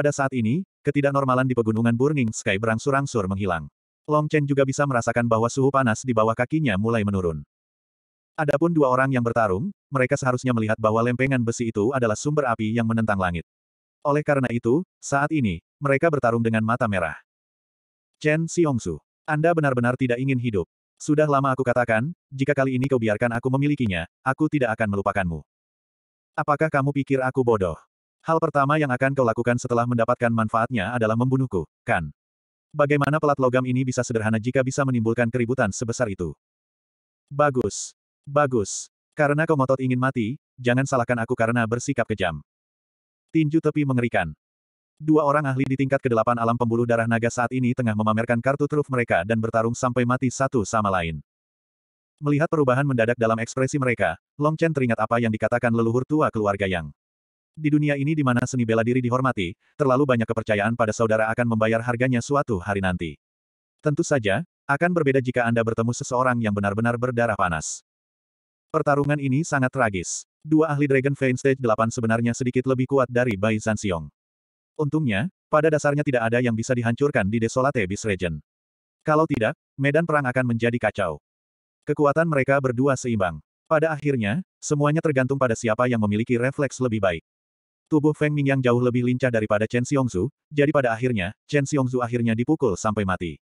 Pada saat ini, ketidaknormalan di pegunungan Burning Sky berangsur-angsur menghilang. Long Chen juga bisa merasakan bahwa suhu panas di bawah kakinya mulai menurun. Adapun dua orang yang bertarung, mereka seharusnya melihat bahwa lempengan besi itu adalah sumber api yang menentang langit. Oleh karena itu, saat ini, mereka bertarung dengan mata merah. Chen Xiongsu, Anda benar-benar tidak ingin hidup. Sudah lama aku katakan, jika kali ini kau biarkan aku memilikinya, aku tidak akan melupakanmu. Apakah kamu pikir aku bodoh? Hal pertama yang akan kau lakukan setelah mendapatkan manfaatnya adalah membunuhku, kan? Bagaimana pelat logam ini bisa sederhana jika bisa menimbulkan keributan sebesar itu? Bagus. Bagus. Karena kau ngotot ingin mati, jangan salahkan aku karena bersikap kejam. Tinju tepi mengerikan. Dua orang ahli di tingkat kedelapan alam pembuluh darah naga saat ini tengah memamerkan kartu truf mereka dan bertarung sampai mati satu sama lain. Melihat perubahan mendadak dalam ekspresi mereka, Long Chen teringat apa yang dikatakan leluhur tua keluarga Yang. Di dunia ini di mana seni bela diri dihormati, terlalu banyak kepercayaan pada saudara akan membayar harganya suatu hari nanti. Tentu saja, akan berbeda jika Anda bertemu seseorang yang benar-benar berdarah panas. Pertarungan ini sangat tragis. Dua ahli Dragon Vein Stage 8 sebenarnya sedikit lebih kuat dari Bai Zanxiong. Untungnya, pada dasarnya tidak ada yang bisa dihancurkan di Desolate Abyss Region. Kalau tidak, medan perang akan menjadi kacau. Kekuatan mereka berdua seimbang. Pada akhirnya, semuanya tergantung pada siapa yang memiliki refleks lebih baik. Tubuh Feng Mingyang jauh lebih lincah daripada Chen Xiongzu, jadi pada akhirnya, Chen Xiongzu akhirnya dipukul sampai mati.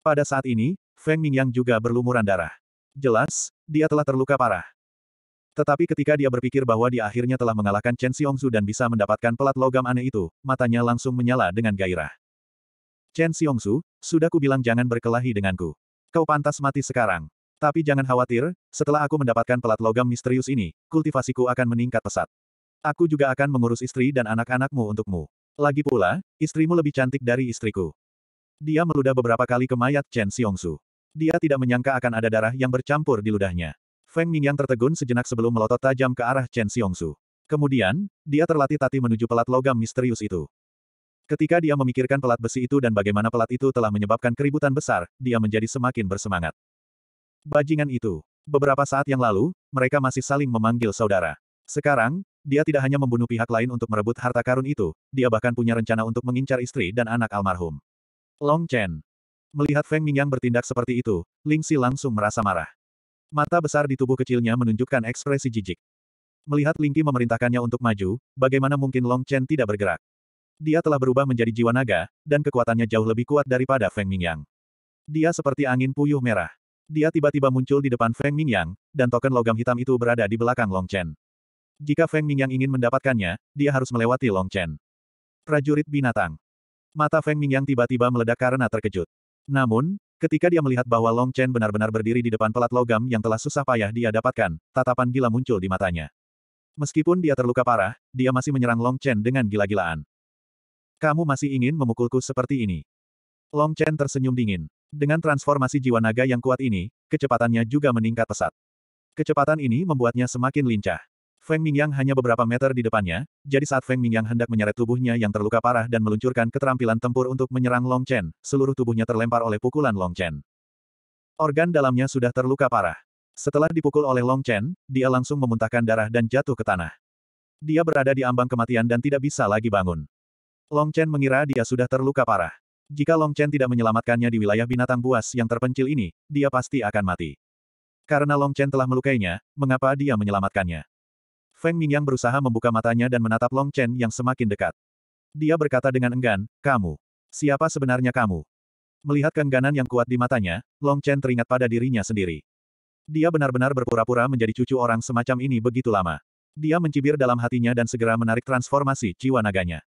Pada saat ini, Feng Mingyang juga berlumuran darah. Jelas, dia telah terluka parah. Tetapi ketika dia berpikir bahwa dia akhirnya telah mengalahkan Chen Xiongzu dan bisa mendapatkan pelat logam aneh itu, matanya langsung menyala dengan gairah. Chen Xiongzu, sudah kubilang jangan berkelahi denganku. Kau pantas mati sekarang. Tapi jangan khawatir, setelah aku mendapatkan pelat logam misterius ini, kultivasiku akan meningkat pesat. Aku juga akan mengurus istri dan anak-anakmu untukmu. Lagi pula, istrimu lebih cantik dari istriku. Dia meludah beberapa kali ke mayat Chen Xiongsu. Dia tidak menyangka akan ada darah yang bercampur di ludahnya. Feng Ming yang tertegun sejenak sebelum melotot tajam ke arah Chen Xiongsu. Kemudian, dia terlatih tati menuju pelat logam misterius itu. Ketika dia memikirkan pelat besi itu dan bagaimana pelat itu telah menyebabkan keributan besar, dia menjadi semakin bersemangat. Bajingan itu. Beberapa saat yang lalu, mereka masih saling memanggil saudara. Sekarang, dia tidak hanya membunuh pihak lain untuk merebut harta karun itu, dia bahkan punya rencana untuk mengincar istri dan anak almarhum. Long Chen. Melihat Feng Mingyang bertindak seperti itu, Ling Si langsung merasa marah. Mata besar di tubuh kecilnya menunjukkan ekspresi jijik. Melihat Ling Qi memerintahkannya untuk maju, bagaimana mungkin Long Chen tidak bergerak? Dia telah berubah menjadi jiwa naga, dan kekuatannya jauh lebih kuat daripada Feng Mingyang. Dia seperti angin puyuh merah. Dia tiba-tiba muncul di depan Feng Mingyang, dan token logam hitam itu berada di belakang Long Chen. Jika Feng Mingyang ingin mendapatkannya, dia harus melewati Long Chen. Prajurit binatang. Mata Feng Mingyang tiba-tiba meledak karena terkejut. Namun, ketika dia melihat bahwa Long Chen benar-benar berdiri di depan pelat logam yang telah susah payah dia dapatkan, tatapan gila muncul di matanya. Meskipun dia terluka parah, dia masih menyerang Long Chen dengan gila-gilaan. Kamu masih ingin memukulku seperti ini? Long Chen tersenyum dingin. Dengan transformasi jiwa naga yang kuat ini, kecepatannya juga meningkat pesat. Kecepatan ini membuatnya semakin lincah. Feng Mingyang hanya beberapa meter di depannya, jadi saat Feng Mingyang hendak menyeret tubuhnya yang terluka parah dan meluncurkan keterampilan tempur untuk menyerang Long Chen, seluruh tubuhnya terlempar oleh pukulan Long Chen. Organ dalamnya sudah terluka parah. Setelah dipukul oleh Long Chen, dia langsung memuntahkan darah dan jatuh ke tanah. Dia berada di ambang kematian dan tidak bisa lagi bangun. Long Chen mengira dia sudah terluka parah. Jika Long Chen tidak menyelamatkannya di wilayah binatang buas yang terpencil ini, dia pasti akan mati. Karena Long Chen telah melukainya, mengapa dia menyelamatkannya? Feng Mingyang berusaha membuka matanya dan menatap Long Chen yang semakin dekat. Dia berkata dengan enggan, kamu. Siapa sebenarnya kamu? Melihat keengganan yang kuat di matanya, Long Chen teringat pada dirinya sendiri. Dia benar-benar berpura-pura menjadi cucu orang semacam ini begitu lama. Dia mencibir dalam hatinya dan segera menarik transformasi jiwa naganya.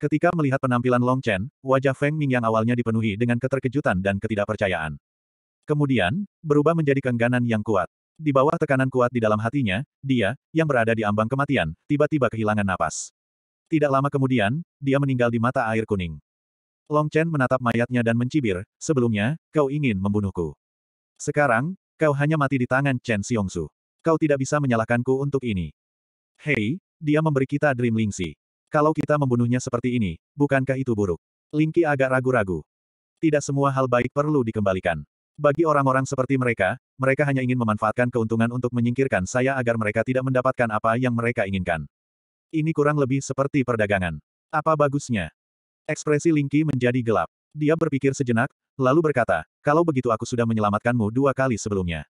Ketika melihat penampilan Long Chen, wajah Feng Ming yang awalnya dipenuhi dengan keterkejutan dan ketidakpercayaan. Kemudian, berubah menjadi keengganan yang kuat. Di bawah tekanan kuat di dalam hatinya, dia, yang berada di ambang kematian, tiba-tiba kehilangan napas. Tidak lama kemudian, dia meninggal di mata air kuning. Long Chen menatap mayatnya dan mencibir, sebelumnya, kau ingin membunuhku. Sekarang, kau hanya mati di tangan Chen Xiongsu. Kau tidak bisa menyalahkanku untuk ini. Hei, dia memberi kita Dream Lingxi. Kalau kita membunuhnya seperti ini, bukankah itu buruk? Lingki agak ragu-ragu. Tidak semua hal baik perlu dikembalikan. Bagi orang-orang seperti mereka, mereka hanya ingin memanfaatkan keuntungan untuk menyingkirkan saya agar mereka tidak mendapatkan apa yang mereka inginkan. Ini kurang lebih seperti perdagangan. Apa bagusnya? Ekspresi Lingqi menjadi gelap. Dia berpikir sejenak, lalu berkata, kalau begitu aku sudah menyelamatkanmu dua kali sebelumnya.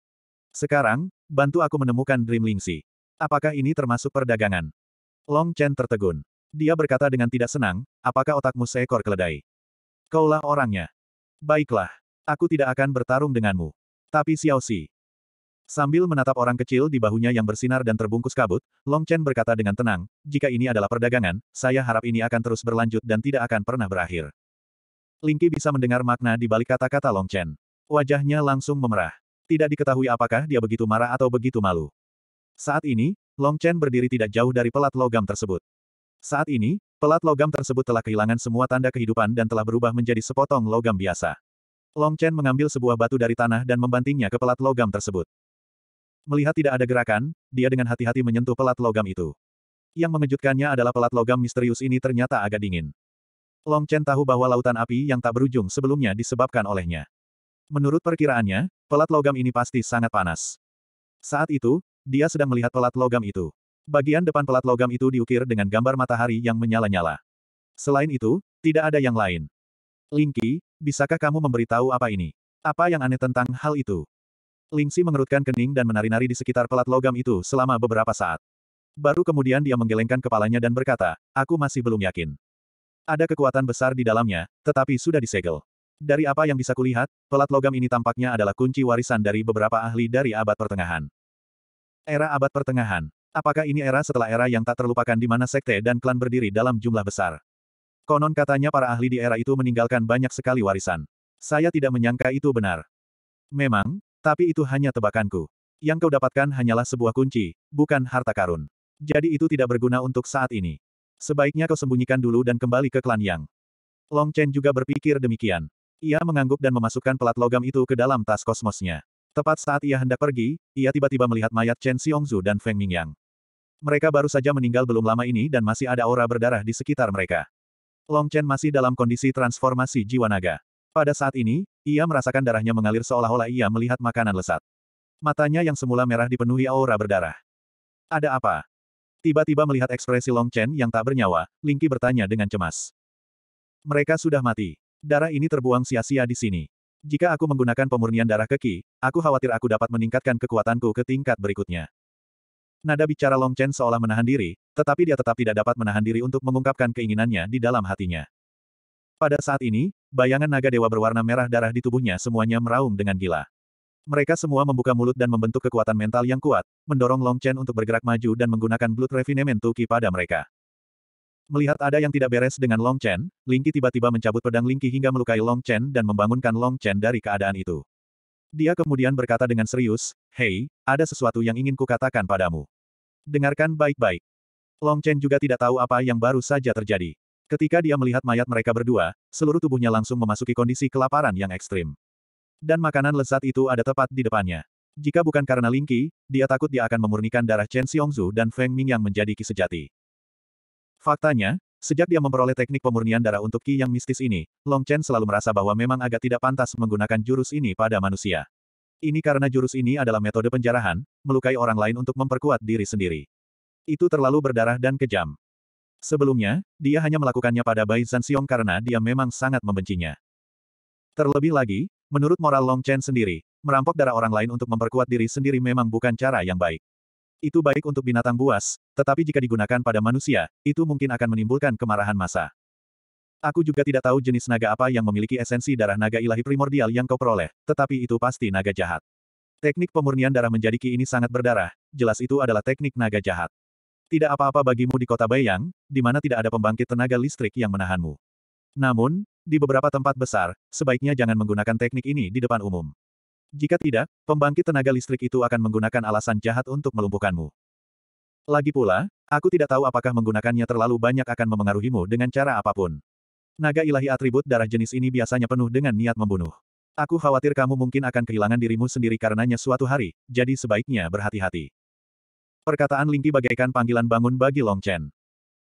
Sekarang, bantu aku menemukan Dream Lingxi. Apakah ini termasuk perdagangan? Long Chen tertegun. Dia berkata dengan tidak senang, apakah otakmu seekor keledai? Kaulah orangnya. Baiklah. Aku tidak akan bertarung denganmu. Tapi Xiao Xi. Sambil menatap orang kecil di bahunya yang bersinar dan terbungkus kabut, Long Chen berkata dengan tenang, jika ini adalah perdagangan, saya harap ini akan terus berlanjut dan tidak akan pernah berakhir. Lingqi bisa mendengar makna di balik kata-kata Long Chen. Wajahnya langsung memerah. Tidak diketahui apakah dia begitu marah atau begitu malu. Saat ini, Long Chen berdiri tidak jauh dari pelat logam tersebut. Saat ini, pelat logam tersebut telah kehilangan semua tanda kehidupan dan telah berubah menjadi sepotong logam biasa. Long Chen mengambil sebuah batu dari tanah dan membantingnya ke pelat logam tersebut. Melihat tidak ada gerakan, dia dengan hati-hati menyentuh pelat logam itu. Yang mengejutkannya adalah pelat logam misterius ini ternyata agak dingin. Long Chen tahu bahwa lautan api yang tak berujung sebelumnya disebabkan olehnya. Menurut perkiraannya, pelat logam ini pasti sangat panas. Saat itu, dia sedang melihat pelat logam itu. Bagian depan pelat logam itu diukir dengan gambar matahari yang menyala-nyala. Selain itu, tidak ada yang lain. Lingqi, bisakah kamu memberitahu apa ini? Apa yang aneh tentang hal itu? Lingxi mengerutkan kening dan menari-nari di sekitar pelat logam itu selama beberapa saat. Baru kemudian dia menggelengkan kepalanya dan berkata, aku masih belum yakin. Ada kekuatan besar di dalamnya, tetapi sudah disegel. Dari apa yang bisa kulihat, pelat logam ini tampaknya adalah kunci warisan dari beberapa ahli dari abad pertengahan. Era abad pertengahan. Apakah ini era setelah era yang tak terlupakan di mana sekte dan klan berdiri dalam jumlah besar? Konon katanya para ahli di era itu meninggalkan banyak sekali warisan. Saya tidak menyangka itu benar. Memang, tapi itu hanya tebakanku. Yang kau dapatkan hanyalah sebuah kunci, bukan harta karun. Jadi itu tidak berguna untuk saat ini. Sebaiknya kau sembunyikan dulu dan kembali ke klan Yang. Long Chen juga berpikir demikian. Ia mengangguk dan memasukkan pelat logam itu ke dalam tas kosmosnya. Tepat saat ia hendak pergi, ia tiba-tiba melihat mayat Chen Xiongzu dan Feng Mingyang. Mereka baru saja meninggal belum lama ini dan masih ada aura berdarah di sekitar mereka. Long Chen masih dalam kondisi transformasi jiwa naga. Pada saat ini, ia merasakan darahnya mengalir seolah-olah ia melihat makanan lesat. Matanya yang semula merah dipenuhi aura berdarah. Ada apa? Tiba-tiba melihat ekspresi Long Chen yang tak bernyawa, Lingqi bertanya dengan cemas. Mereka sudah mati. Darah ini terbuang sia-sia di sini. Jika aku menggunakan pemurnian darah keki, aku khawatir aku dapat meningkatkan kekuatanku ke tingkat berikutnya. Nada bicara Long Chen seolah menahan diri, tetapi dia tetap tidak dapat menahan diri untuk mengungkapkan keinginannya di dalam hatinya. Pada saat ini, bayangan naga dewa berwarna merah darah di tubuhnya semuanya meraung dengan gila. Mereka semua membuka mulut dan membentuk kekuatan mental yang kuat, mendorong Long Chen untuk bergerak maju dan menggunakan Blood Refinement Tuki pada mereka. Melihat ada yang tidak beres dengan Long Chen, Lingqi tiba-tiba mencabut pedang Lingqi hingga melukai Long Chen dan membangunkan Long Chen dari keadaan itu. Dia kemudian berkata dengan serius, Hei, ada sesuatu yang ingin kukatakan padamu. Dengarkan baik-baik. Long Chen juga tidak tahu apa yang baru saja terjadi. Ketika dia melihat mayat mereka berdua, seluruh tubuhnya langsung memasuki kondisi kelaparan yang ekstrim. Dan makanan lezat itu ada tepat di depannya. Jika bukan karena Lingqi, dia takut dia akan memurnikan darah Chen Xiongzu dan Feng Ming yang menjadi kisejati. Faktanya, Sejak dia memperoleh teknik pemurnian darah untuk Ki yang mistis ini, Long Chen selalu merasa bahwa memang agak tidak pantas menggunakan jurus ini pada manusia. Ini karena jurus ini adalah metode penjarahan, melukai orang lain untuk memperkuat diri sendiri. Itu terlalu berdarah dan kejam. Sebelumnya, dia hanya melakukannya pada Bai Zanxiong karena dia memang sangat membencinya. Terlebih lagi, menurut moral Long Chen sendiri, merampok darah orang lain untuk memperkuat diri sendiri memang bukan cara yang baik. Itu baik untuk binatang buas, tetapi jika digunakan pada manusia, itu mungkin akan menimbulkan kemarahan massa. Aku juga tidak tahu jenis naga apa yang memiliki esensi darah naga ilahi primordial yang kau peroleh, tetapi itu pasti naga jahat. Teknik pemurnian darah menjadi ki ini sangat berdarah, jelas itu adalah teknik naga jahat. Tidak apa-apa bagimu di kota Bayang, di mana tidak ada pembangkit tenaga listrik yang menahanmu. Namun, di beberapa tempat besar, sebaiknya jangan menggunakan teknik ini di depan umum. Jika tidak, pembangkit tenaga listrik itu akan menggunakan alasan jahat untuk melumpuhkanmu. Lagi pula, aku tidak tahu apakah menggunakannya terlalu banyak akan memengaruhimu dengan cara apapun. Naga ilahi atribut darah jenis ini biasanya penuh dengan niat membunuh. Aku khawatir kamu mungkin akan kehilangan dirimu sendiri karenanya suatu hari, jadi sebaiknya berhati-hati. Perkataan Lingki bagaikan panggilan bangun bagi Long Chen.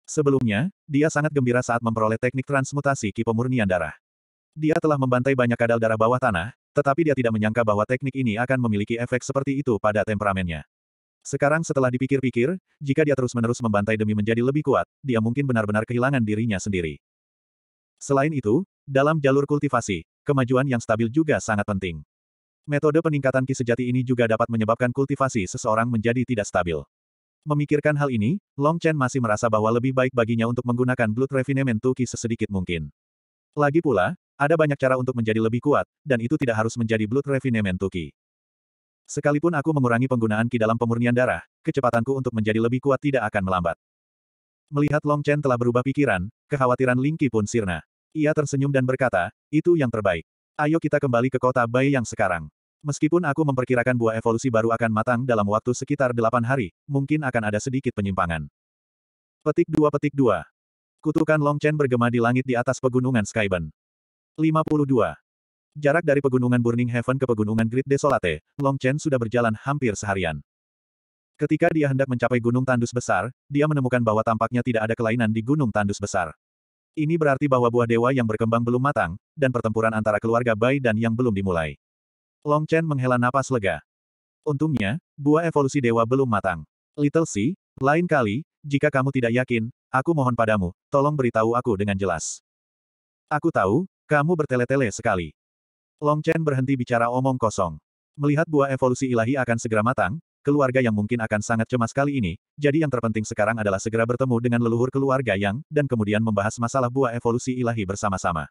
Sebelumnya, dia sangat gembira saat memperoleh teknik transmutasi kipemurnian darah. Dia telah membantai banyak kadal darah bawah tanah, tetapi dia tidak menyangka bahwa teknik ini akan memiliki efek seperti itu pada temperamennya. Sekarang setelah dipikir-pikir, jika dia terus-menerus membantai demi menjadi lebih kuat, dia mungkin benar-benar kehilangan dirinya sendiri. Selain itu, dalam jalur kultivasi, kemajuan yang stabil juga sangat penting. Metode peningkatan ki sejati ini juga dapat menyebabkan kultivasi seseorang menjadi tidak stabil. Memikirkan hal ini, Long Chen masih merasa bahwa lebih baik baginya untuk menggunakan Blood Refinement Tuki sesedikit mungkin. Lagi pula, ada banyak cara untuk menjadi lebih kuat, dan itu tidak harus menjadi Blood Refinement Tuki. Sekalipun aku mengurangi penggunaan Ki dalam pemurnian darah, kecepatanku untuk menjadi lebih kuat tidak akan melambat. Melihat Long Chen telah berubah pikiran, kekhawatiran Ling Qi pun sirna. Ia tersenyum dan berkata, itu yang terbaik. Ayo kita kembali ke kota Bai yang sekarang. Meskipun aku memperkirakan buah evolusi baru akan matang dalam waktu sekitar delapan hari, mungkin akan ada sedikit penyimpangan. Petik dua petik dua. Kutukan Long Chen bergema di langit di atas pegunungan Skyben. 52. Jarak dari pegunungan Burning Heaven ke pegunungan Great Desolate, Long Chen sudah berjalan hampir seharian. Ketika dia hendak mencapai Gunung Tandus Besar, dia menemukan bahwa tampaknya tidak ada kelainan di Gunung Tandus Besar. Ini berarti bahwa buah dewa yang berkembang belum matang, dan pertempuran antara keluarga Bai dan yang belum dimulai. Long Chen menghela napas lega. Untungnya, buah evolusi dewa belum matang. Little C, lain kali, jika kamu tidak yakin, Aku mohon padamu, tolong beritahu aku dengan jelas. Aku tahu, kamu bertele-tele sekali. Long Chen berhenti bicara omong kosong. Melihat buah evolusi ilahi akan segera matang, keluarga yang mungkin akan sangat cemas kali ini, jadi yang terpenting sekarang adalah segera bertemu dengan leluhur keluarga yang, dan kemudian membahas masalah buah evolusi ilahi bersama-sama.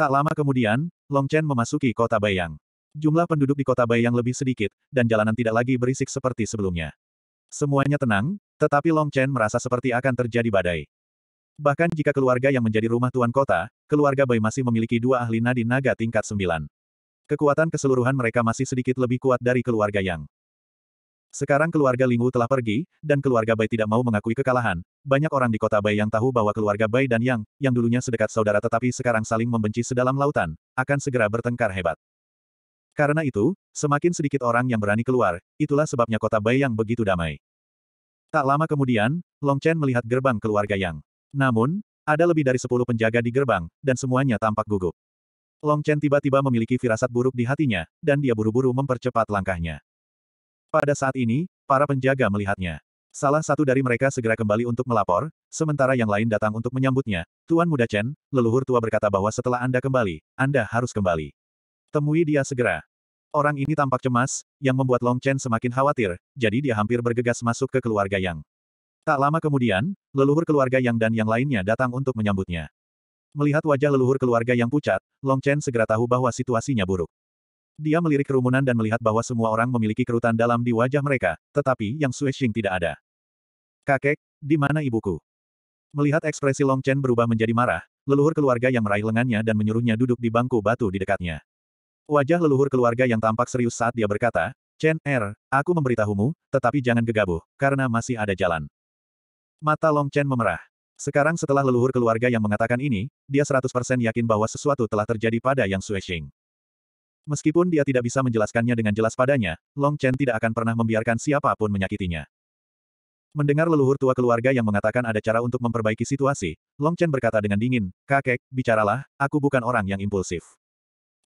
Tak lama kemudian, Long Chen memasuki kota Bayang. Jumlah penduduk di kota Bayang lebih sedikit, dan jalanan tidak lagi berisik seperti sebelumnya. Semuanya tenang, tetapi Long Chen merasa seperti akan terjadi badai. Bahkan jika keluarga yang menjadi rumah tuan kota, keluarga Bai masih memiliki dua ahli nadi naga tingkat sembilan. Kekuatan keseluruhan mereka masih sedikit lebih kuat dari keluarga Yang. Sekarang keluarga Lingwu telah pergi, dan keluarga Bai tidak mau mengakui kekalahan. Banyak orang di kota Bai yang tahu bahwa keluarga Bai dan Yang, yang dulunya sedekat saudara tetapi sekarang saling membenci sedalam lautan, akan segera bertengkar hebat. Karena itu, semakin sedikit orang yang berani keluar, itulah sebabnya kota Bai yang begitu damai. Tak lama kemudian, Long Chen melihat gerbang keluarga Yang. Namun, ada lebih dari sepuluh penjaga di gerbang, dan semuanya tampak gugup. Long Chen tiba-tiba memiliki firasat buruk di hatinya, dan dia buru-buru mempercepat langkahnya. Pada saat ini, para penjaga melihatnya. Salah satu dari mereka segera kembali untuk melapor, sementara yang lain datang untuk menyambutnya. Tuan Muda Chen, leluhur tua berkata bahwa setelah Anda kembali, Anda harus kembali. Temui dia segera. Orang ini tampak cemas, yang membuat Long Chen semakin khawatir, jadi dia hampir bergegas masuk ke keluarga Yang. Tak lama kemudian, leluhur keluarga Yang dan yang lainnya datang untuk menyambutnya. Melihat wajah leluhur keluarga yang pucat, Long Chen segera tahu bahwa situasinya buruk. Dia melirik kerumunan dan melihat bahwa semua orang memiliki kerutan dalam di wajah mereka, tetapi Yang Xing tidak ada. Kakek, di mana ibuku? Melihat ekspresi Long Chen berubah menjadi marah, leluhur keluarga yang meraih lengannya dan menyuruhnya duduk di bangku batu di dekatnya. Wajah leluhur keluarga yang tampak serius saat dia berkata, Chen Er, aku memberitahumu, tetapi jangan gegabah, karena masih ada jalan. Mata Long Chen memerah. Sekarang setelah leluhur keluarga yang mengatakan ini, dia 100% yakin bahwa sesuatu telah terjadi pada Yang Xuexing. Meskipun dia tidak bisa menjelaskannya dengan jelas padanya, Long Chen tidak akan pernah membiarkan siapapun menyakitinya. Mendengar leluhur tua keluarga yang mengatakan ada cara untuk memperbaiki situasi, Long Chen berkata dengan dingin, Kakek, bicaralah, aku bukan orang yang impulsif.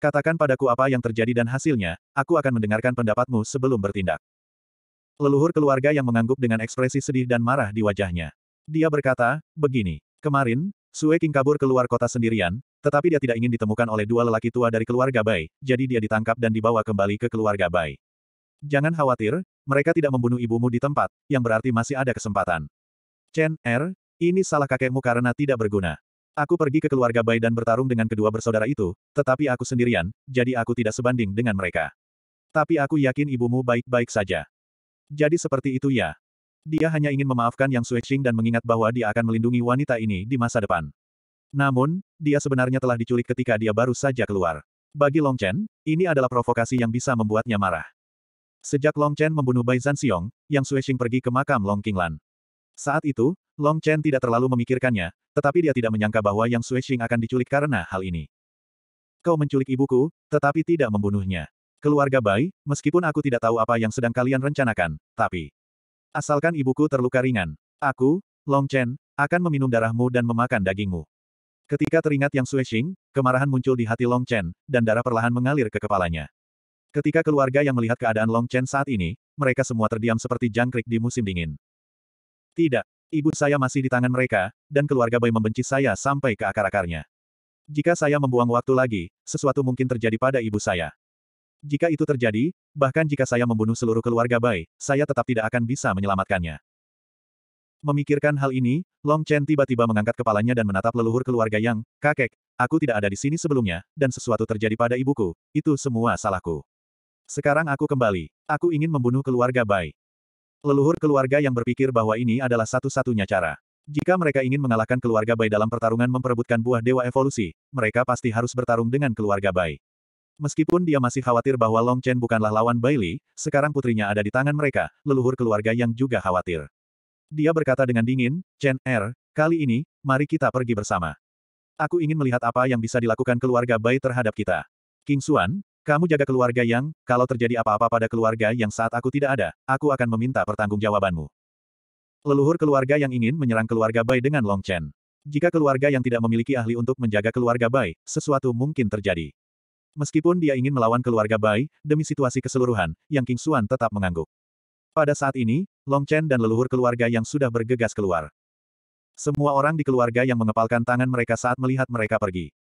Katakan padaku apa yang terjadi dan hasilnya, aku akan mendengarkan pendapatmu sebelum bertindak. Leluhur keluarga yang mengangguk dengan ekspresi sedih dan marah di wajahnya. Dia berkata, begini, kemarin, Sue King kabur keluar kota sendirian, tetapi dia tidak ingin ditemukan oleh dua lelaki tua dari keluarga Bai, jadi dia ditangkap dan dibawa kembali ke keluarga Bai. Jangan khawatir, mereka tidak membunuh ibumu di tempat, yang berarti masih ada kesempatan. Chen, Er, ini salah kakekmu karena tidak berguna. Aku pergi ke keluarga Bai dan bertarung dengan kedua bersaudara itu, tetapi aku sendirian, jadi aku tidak sebanding dengan mereka. Tapi aku yakin ibumu baik-baik saja. Jadi seperti itu ya. Dia hanya ingin memaafkan Yang Xueqing dan mengingat bahwa dia akan melindungi wanita ini di masa depan. Namun, dia sebenarnya telah diculik ketika dia baru saja keluar. Bagi Long Chen, ini adalah provokasi yang bisa membuatnya marah. Sejak Long Chen membunuh Bai Zanxiong, Yang Xueqing pergi ke makam Long Qinglan. Saat itu, Long Chen tidak terlalu memikirkannya, tetapi dia tidak menyangka bahwa Yang Xuexing akan diculik karena hal ini. Kau menculik ibuku, tetapi tidak membunuhnya. Keluarga Bai, meskipun aku tidak tahu apa yang sedang kalian rencanakan, tapi... Asalkan ibuku terluka ringan, aku, Long Chen, akan meminum darahmu dan memakan dagingmu. Ketika teringat Yang Xuexing, kemarahan muncul di hati Long Chen, dan darah perlahan mengalir ke kepalanya. Ketika keluarga yang melihat keadaan Long Chen saat ini, mereka semua terdiam seperti jangkrik di musim dingin. Tidak, Ibu saya masih di tangan mereka, dan keluarga Bai membenci saya sampai ke akar-akarnya. Jika saya membuang waktu lagi, sesuatu mungkin terjadi pada ibu saya. Jika itu terjadi, bahkan jika saya membunuh seluruh keluarga Bai, saya tetap tidak akan bisa menyelamatkannya. Memikirkan hal ini, Long Chen tiba-tiba mengangkat kepalanya dan menatap leluhur keluarga Yang, kakek, aku tidak ada di sini sebelumnya, dan sesuatu terjadi pada ibuku, itu semua salahku. Sekarang aku kembali, aku ingin membunuh keluarga Bai. Leluhur keluarga yang berpikir bahwa ini adalah satu-satunya cara. Jika mereka ingin mengalahkan keluarga Bai dalam pertarungan memperebutkan buah dewa evolusi, mereka pasti harus bertarung dengan keluarga Bai. Meskipun dia masih khawatir bahwa Long Chen bukanlah lawan Bai Li, sekarang putrinya ada di tangan mereka, leluhur keluarga yang juga khawatir. Dia berkata dengan dingin, Chen Er, kali ini, mari kita pergi bersama. Aku ingin melihat apa yang bisa dilakukan keluarga Bai terhadap kita. King Xuan, kamu jaga keluarga yang, kalau terjadi apa-apa pada keluarga yang saat aku tidak ada, aku akan meminta pertanggungjawabanmu. Leluhur keluarga yang ingin menyerang keluarga Bai dengan Long Chen. Jika keluarga yang tidak memiliki ahli untuk menjaga keluarga Bai, sesuatu mungkin terjadi. Meskipun dia ingin melawan keluarga Bai, demi situasi keseluruhan, Yang King Xuan tetap mengangguk. Pada saat ini, Long Chen dan leluhur keluarga yang sudah bergegas keluar. Semua orang di keluarga yang mengepalkan tangan mereka saat melihat mereka pergi.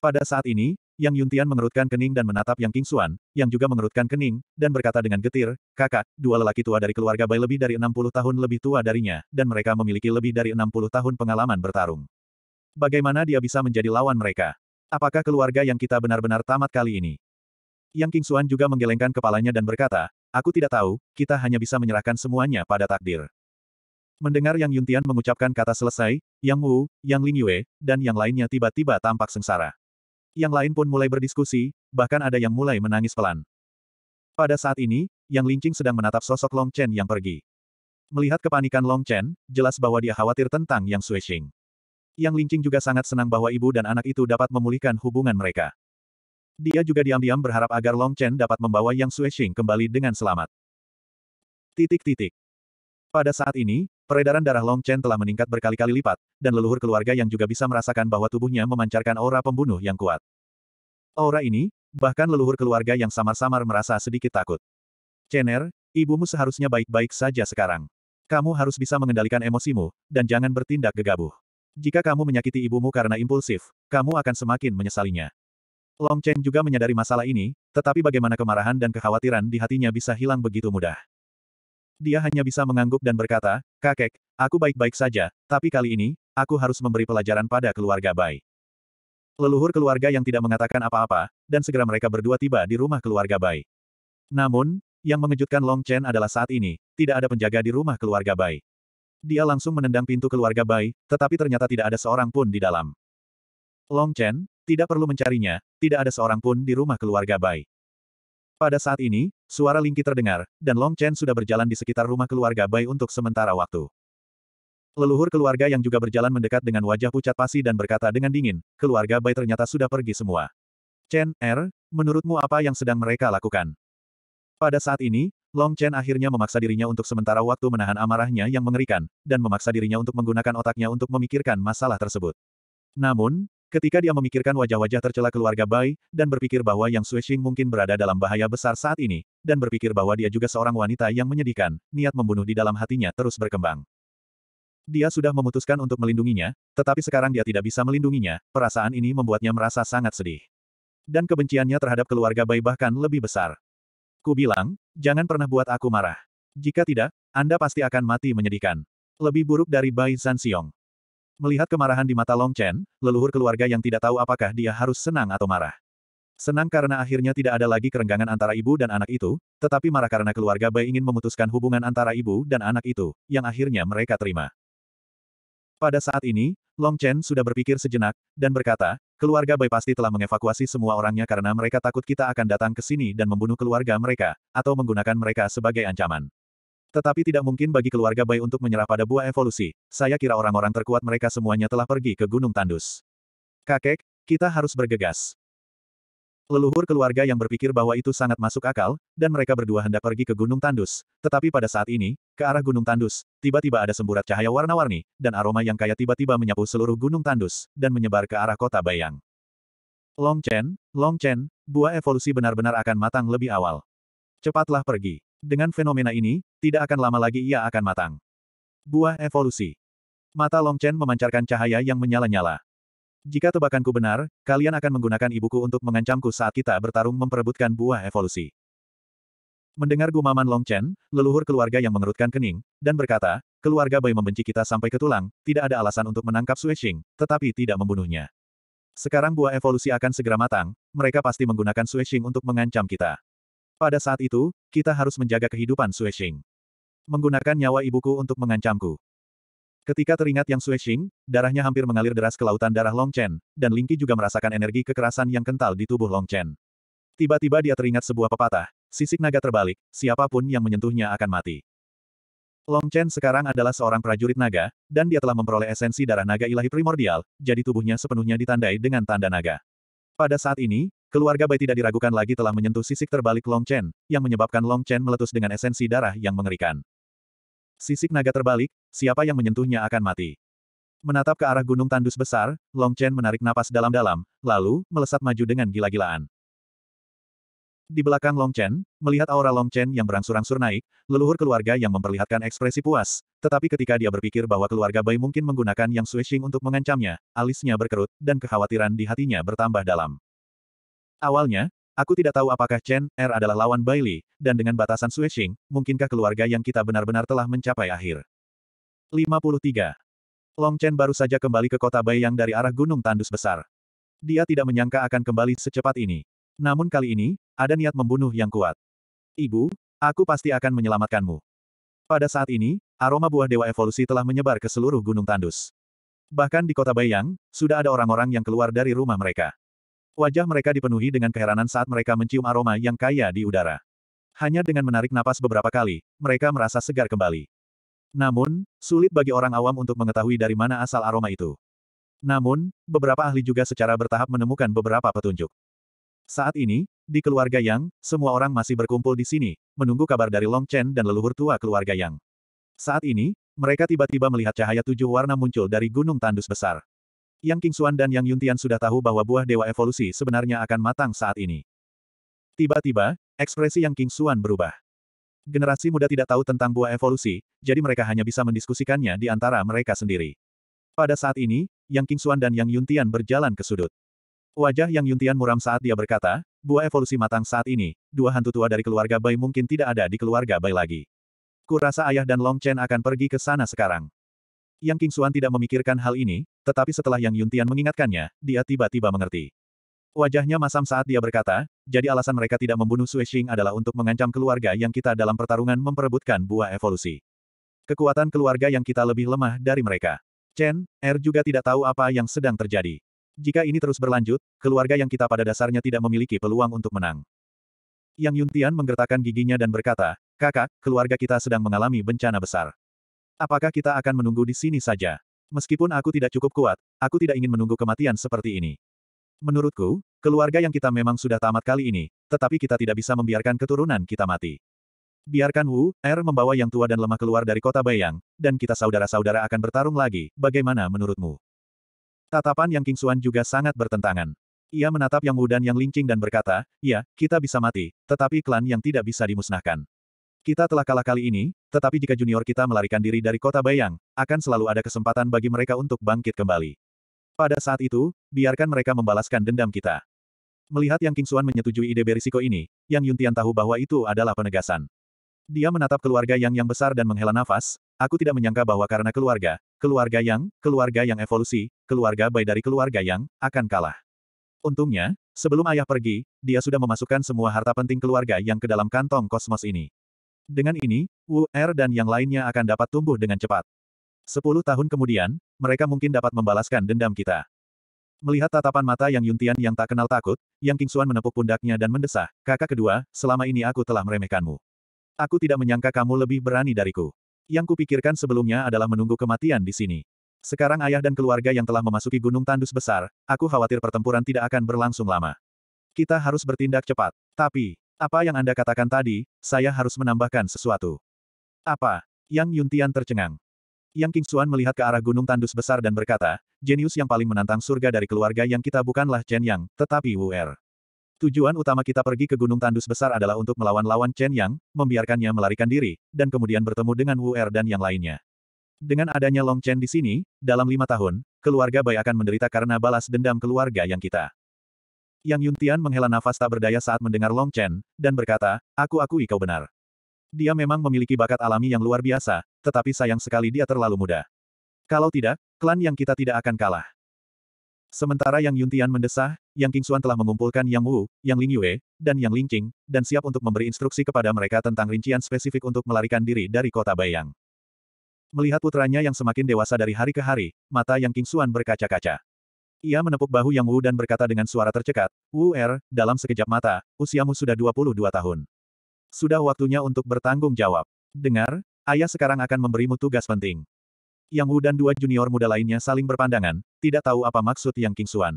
Pada saat ini, yang Yuntian mengerutkan kening dan menatap Yang King Kingsuan, yang juga mengerutkan kening, dan berkata dengan getir, kakak, dua lelaki tua dari keluarga Bai lebih dari 60 tahun lebih tua darinya, dan mereka memiliki lebih dari 60 tahun pengalaman bertarung. Bagaimana dia bisa menjadi lawan mereka? Apakah keluarga yang kita benar-benar tamat kali ini? Yang King Kingsuan juga menggelengkan kepalanya dan berkata, Aku tidak tahu, kita hanya bisa menyerahkan semuanya pada takdir. Mendengar Yang Yuntian mengucapkan kata selesai, Yang Wu, Yang Ling Yue, dan yang lainnya tiba-tiba tampak sengsara. Yang lain pun mulai berdiskusi, bahkan ada yang mulai menangis pelan. Pada saat ini, Yang Lingqing sedang menatap sosok Long Chen yang pergi. Melihat kepanikan Long Chen, jelas bahwa dia khawatir tentang Yang Xuexing. Yang Lingqing juga sangat senang bahwa ibu dan anak itu dapat memulihkan hubungan mereka. Dia juga diam-diam berharap agar Long Chen dapat membawa Yang Xuexing kembali dengan selamat. Titik-titik. Pada saat ini, Peredaran darah Long Chen telah meningkat berkali-kali lipat, dan leluhur keluarga yang juga bisa merasakan bahwa tubuhnya memancarkan aura pembunuh yang kuat. Aura ini, bahkan leluhur keluarga yang samar-samar merasa sedikit takut. Chener, ibumu seharusnya baik-baik saja sekarang. Kamu harus bisa mengendalikan emosimu, dan jangan bertindak gegabah. Jika kamu menyakiti ibumu karena impulsif, kamu akan semakin menyesalinya. Long Chen juga menyadari masalah ini, tetapi bagaimana kemarahan dan kekhawatiran di hatinya bisa hilang begitu mudah. Dia hanya bisa mengangguk dan berkata, Kakek, aku baik-baik saja, tapi kali ini, aku harus memberi pelajaran pada keluarga Bai. Leluhur keluarga yang tidak mengatakan apa-apa, dan segera mereka berdua tiba di rumah keluarga Bai. Namun, yang mengejutkan Long Chen adalah saat ini, tidak ada penjaga di rumah keluarga Bai. Dia langsung menendang pintu keluarga Bai, tetapi ternyata tidak ada seorang pun di dalam. Long Chen, tidak perlu mencarinya, tidak ada seorang pun di rumah keluarga Bai. Pada saat ini, suara Lingqi terdengar, dan Long Chen sudah berjalan di sekitar rumah keluarga Bai untuk sementara waktu. Leluhur keluarga yang juga berjalan mendekat dengan wajah pucat pasi dan berkata dengan dingin, keluarga Bai ternyata sudah pergi semua. Chen, Er, menurutmu apa yang sedang mereka lakukan? Pada saat ini, Long Chen akhirnya memaksa dirinya untuk sementara waktu menahan amarahnya yang mengerikan, dan memaksa dirinya untuk menggunakan otaknya untuk memikirkan masalah tersebut. Namun, Ketika dia memikirkan wajah-wajah tercela keluarga Bai, dan berpikir bahwa Yang Xuexing mungkin berada dalam bahaya besar saat ini, dan berpikir bahwa dia juga seorang wanita yang menyedihkan, niat membunuh di dalam hatinya terus berkembang. Dia sudah memutuskan untuk melindunginya, tetapi sekarang dia tidak bisa melindunginya, perasaan ini membuatnya merasa sangat sedih. Dan kebenciannya terhadap keluarga Bai bahkan lebih besar. Ku bilang, jangan pernah buat aku marah. Jika tidak, Anda pasti akan mati menyedihkan. Lebih buruk dari Bai Zansiong. Melihat kemarahan di mata Long Chen, leluhur keluarga yang tidak tahu apakah dia harus senang atau marah. Senang karena akhirnya tidak ada lagi kerenggangan antara ibu dan anak itu, tetapi marah karena keluarga Bai ingin memutuskan hubungan antara ibu dan anak itu, yang akhirnya mereka terima. Pada saat ini, Long Chen sudah berpikir sejenak, dan berkata, keluarga Bai pasti telah mengevakuasi semua orangnya karena mereka takut kita akan datang ke sini dan membunuh keluarga mereka, atau menggunakan mereka sebagai ancaman. Tetapi tidak mungkin bagi keluarga Bai untuk menyerah pada buah evolusi. Saya kira orang-orang terkuat mereka semuanya telah pergi ke Gunung Tandus. Kakek, kita harus bergegas. Leluhur keluarga yang berpikir bahwa itu sangat masuk akal, dan mereka berdua hendak pergi ke Gunung Tandus. Tetapi pada saat ini, ke arah Gunung Tandus, tiba-tiba ada semburat cahaya warna-warni, dan aroma yang kaya tiba-tiba menyapu seluruh Gunung Tandus, dan menyebar ke arah kota Bayang. Long Chen, Long Chen, buah evolusi benar-benar akan matang lebih awal. Cepatlah pergi. Dengan fenomena ini, tidak akan lama lagi ia akan matang. Buah evolusi. Mata Long Chen memancarkan cahaya yang menyala-nyala. Jika tebakanku benar, kalian akan menggunakan ibuku untuk mengancamku saat kita bertarung memperebutkan buah evolusi. Mendengar gumaman Long Chen, leluhur keluarga yang mengerutkan kening, dan berkata, keluarga Bai membenci kita sampai ke tulang, tidak ada alasan untuk menangkap Sui Xing, tetapi tidak membunuhnya. Sekarang buah evolusi akan segera matang, mereka pasti menggunakan Sui Xing untuk mengancam kita. Pada saat itu, kita harus menjaga kehidupan Sue Xing. Menggunakan nyawa ibuku untuk mengancamku. Ketika teringat yang Sue Xing, darahnya hampir mengalir deras ke lautan darah Long Chen, dan Ling Qi juga merasakan energi kekerasan yang kental di tubuh Long Chen. Tiba-tiba dia teringat sebuah pepatah, sisik naga terbalik, siapapun yang menyentuhnya akan mati. Long Chen sekarang adalah seorang prajurit naga, dan dia telah memperoleh esensi darah naga ilahi primordial, jadi tubuhnya sepenuhnya ditandai dengan tanda naga. Pada saat ini, Keluarga Bai tidak diragukan lagi telah menyentuh sisik terbalik Long Chen, yang menyebabkan Long Chen meletus dengan esensi darah yang mengerikan. Sisik naga terbalik, siapa yang menyentuhnya akan mati. Menatap ke arah gunung tandus besar, Long Chen menarik napas dalam-dalam, lalu, melesat maju dengan gila-gilaan. Di belakang Long Chen, melihat aura Long Chen yang berangsur-angsur naik, leluhur keluarga yang memperlihatkan ekspresi puas, tetapi ketika dia berpikir bahwa keluarga Bai mungkin menggunakan yang swishing untuk mengancamnya, alisnya berkerut, dan kekhawatiran di hatinya bertambah dalam. Awalnya, aku tidak tahu apakah Chen Er adalah lawan Bailey, dan dengan batasan switching, mungkinkah keluarga yang kita benar-benar telah mencapai akhir. 53. Long Chen baru saja kembali ke kota yang dari arah Gunung Tandus Besar. Dia tidak menyangka akan kembali secepat ini. Namun kali ini, ada niat membunuh yang kuat. Ibu, aku pasti akan menyelamatkanmu. Pada saat ini, aroma buah dewa evolusi telah menyebar ke seluruh Gunung Tandus. Bahkan di kota Baiyang, sudah ada orang-orang yang keluar dari rumah mereka. Wajah mereka dipenuhi dengan keheranan saat mereka mencium aroma yang kaya di udara. Hanya dengan menarik napas beberapa kali, mereka merasa segar kembali. Namun, sulit bagi orang awam untuk mengetahui dari mana asal aroma itu. Namun, beberapa ahli juga secara bertahap menemukan beberapa petunjuk. Saat ini, di keluarga Yang, semua orang masih berkumpul di sini, menunggu kabar dari Long Chen dan leluhur tua keluarga Yang. Saat ini, mereka tiba-tiba melihat cahaya tujuh warna muncul dari gunung tandus besar. Yang King Xuan dan Yang Yuntian sudah tahu bahwa buah dewa evolusi sebenarnya akan matang saat ini. Tiba-tiba, ekspresi Yang King Xuan berubah. Generasi muda tidak tahu tentang buah evolusi, jadi mereka hanya bisa mendiskusikannya di antara mereka sendiri. Pada saat ini, Yang King Xuan dan Yang Yuntian berjalan ke sudut. Wajah Yang Yuntian muram saat dia berkata, buah evolusi matang saat ini, dua hantu tua dari keluarga Bai mungkin tidak ada di keluarga Bai lagi. Kurasa ayah dan Long Chen akan pergi ke sana sekarang. Yang King Xuan tidak memikirkan hal ini, tetapi setelah Yang Yuntian mengingatkannya, dia tiba-tiba mengerti. Wajahnya masam saat dia berkata, jadi alasan mereka tidak membunuh Sui Xing adalah untuk mengancam keluarga yang kita dalam pertarungan memperebutkan buah evolusi. Kekuatan keluarga yang kita lebih lemah dari mereka. Chen, Er juga tidak tahu apa yang sedang terjadi. Jika ini terus berlanjut, keluarga yang kita pada dasarnya tidak memiliki peluang untuk menang. Yang Yuntian menggertakkan giginya dan berkata, kakak, keluarga kita sedang mengalami bencana besar. Apakah kita akan menunggu di sini saja? Meskipun aku tidak cukup kuat, aku tidak ingin menunggu kematian seperti ini. Menurutku, keluarga yang kita memang sudah tamat kali ini, tetapi kita tidak bisa membiarkan keturunan kita mati. Biarkan Wu, Er membawa yang tua dan lemah keluar dari kota Bayang, dan kita saudara-saudara akan bertarung lagi, bagaimana menurutmu? Tatapan yang King Xuan juga sangat bertentangan. Ia menatap Yang Wu dan Yang Lingqing dan berkata, ya, kita bisa mati, tetapi klan yang tidak bisa dimusnahkan. Kita telah kalah kali ini, tetapi jika junior kita melarikan diri dari kota Bayang, akan selalu ada kesempatan bagi mereka untuk bangkit kembali. Pada saat itu, biarkan mereka membalaskan dendam kita. Melihat yang King Suan menyetujui ide berisiko ini, Yang Yuntian tahu bahwa itu adalah penegasan. Dia menatap keluarga Yang yang besar dan menghela nafas, aku tidak menyangka bahwa karena keluarga, keluarga Yang, keluarga Yang evolusi, keluarga Bai dari keluarga Yang, akan kalah. Untungnya, sebelum ayah pergi, dia sudah memasukkan semua harta penting keluarga Yang ke dalam kantong kosmos ini. Dengan ini, Wu Er dan yang lainnya akan dapat tumbuh dengan cepat. Sepuluh tahun kemudian, mereka mungkin dapat membalaskan dendam kita. Melihat tatapan mata yang Yuntian yang tak kenal takut, Yang King Xuan menepuk pundaknya dan mendesah, kakak kedua, selama ini aku telah meremehkanmu. Aku tidak menyangka kamu lebih berani dariku. Yang kupikirkan sebelumnya adalah menunggu kematian di sini. Sekarang ayah dan keluarga yang telah memasuki gunung tandus besar, aku khawatir pertempuran tidak akan berlangsung lama. Kita harus bertindak cepat. Tapi, apa yang Anda katakan tadi, saya harus menambahkan sesuatu. Apa? Yang Yuntian tercengang. Yang King Xuan melihat ke arah gunung tandus besar dan berkata, jenius yang paling menantang surga dari keluarga yang kita bukanlah Chen Yang, tetapi Wu Er. Tujuan utama kita pergi ke gunung tandus besar adalah untuk melawan lawan Chen Yang, membiarkannya melarikan diri, dan kemudian bertemu dengan Wu Er dan yang lainnya. Dengan adanya Long Chen di sini, dalam lima tahun, keluarga Bai akan menderita karena balas dendam keluarga yang kita. Yang Yuntian menghela nafas tak berdaya saat mendengar Long Chen, dan berkata, aku akui kau benar. Dia memang memiliki bakat alami yang luar biasa, tetapi sayang sekali dia terlalu muda. Kalau tidak, klan yang kita tidak akan kalah. Sementara Yang Yuntian mendesah, Yang Xuan telah mengumpulkan Yang Wu, Yang Lingyue, dan Yang Lingqing, dan siap untuk memberi instruksi kepada mereka tentang rincian spesifik untuk melarikan diri dari kota Bayang. Melihat putranya yang semakin dewasa dari hari ke hari, mata Yang Xuan berkaca-kaca. Ia menepuk bahu Yang Wu dan berkata dengan suara tercekat, Wu Er, dalam sekejap mata, usiamu sudah 22 tahun. Sudah waktunya untuk bertanggung jawab. Dengar, ayah sekarang akan memberimu tugas penting. Yang Wu dan dua junior muda lainnya saling berpandangan, tidak tahu apa maksud Yang King Xuan.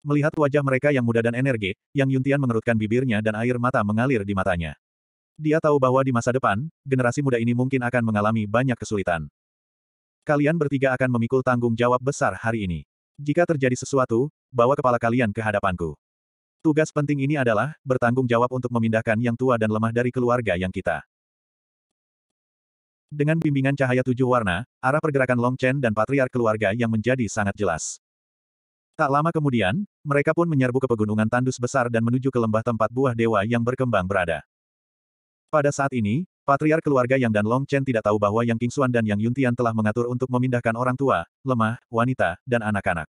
Melihat wajah mereka yang muda dan energi, Yang Yuntian mengerutkan bibirnya dan air mata mengalir di matanya. Dia tahu bahwa di masa depan, generasi muda ini mungkin akan mengalami banyak kesulitan. Kalian bertiga akan memikul tanggung jawab besar hari ini. Jika terjadi sesuatu, bawa kepala kalian ke hadapanku. Tugas penting ini adalah bertanggung jawab untuk memindahkan yang tua dan lemah dari keluarga yang kita. Dengan bimbingan cahaya tujuh warna, arah pergerakan Long Chen dan patriark keluarga yang menjadi sangat jelas. Tak lama kemudian, mereka pun menyerbu ke pegunungan tandus besar dan menuju ke lembah tempat buah dewa yang berkembang berada. Pada saat ini, Patriar keluarga Yang dan Long Chen tidak tahu bahwa Yang King Xuan dan Yang Yuntian telah mengatur untuk memindahkan orang tua, lemah, wanita, dan anak-anak.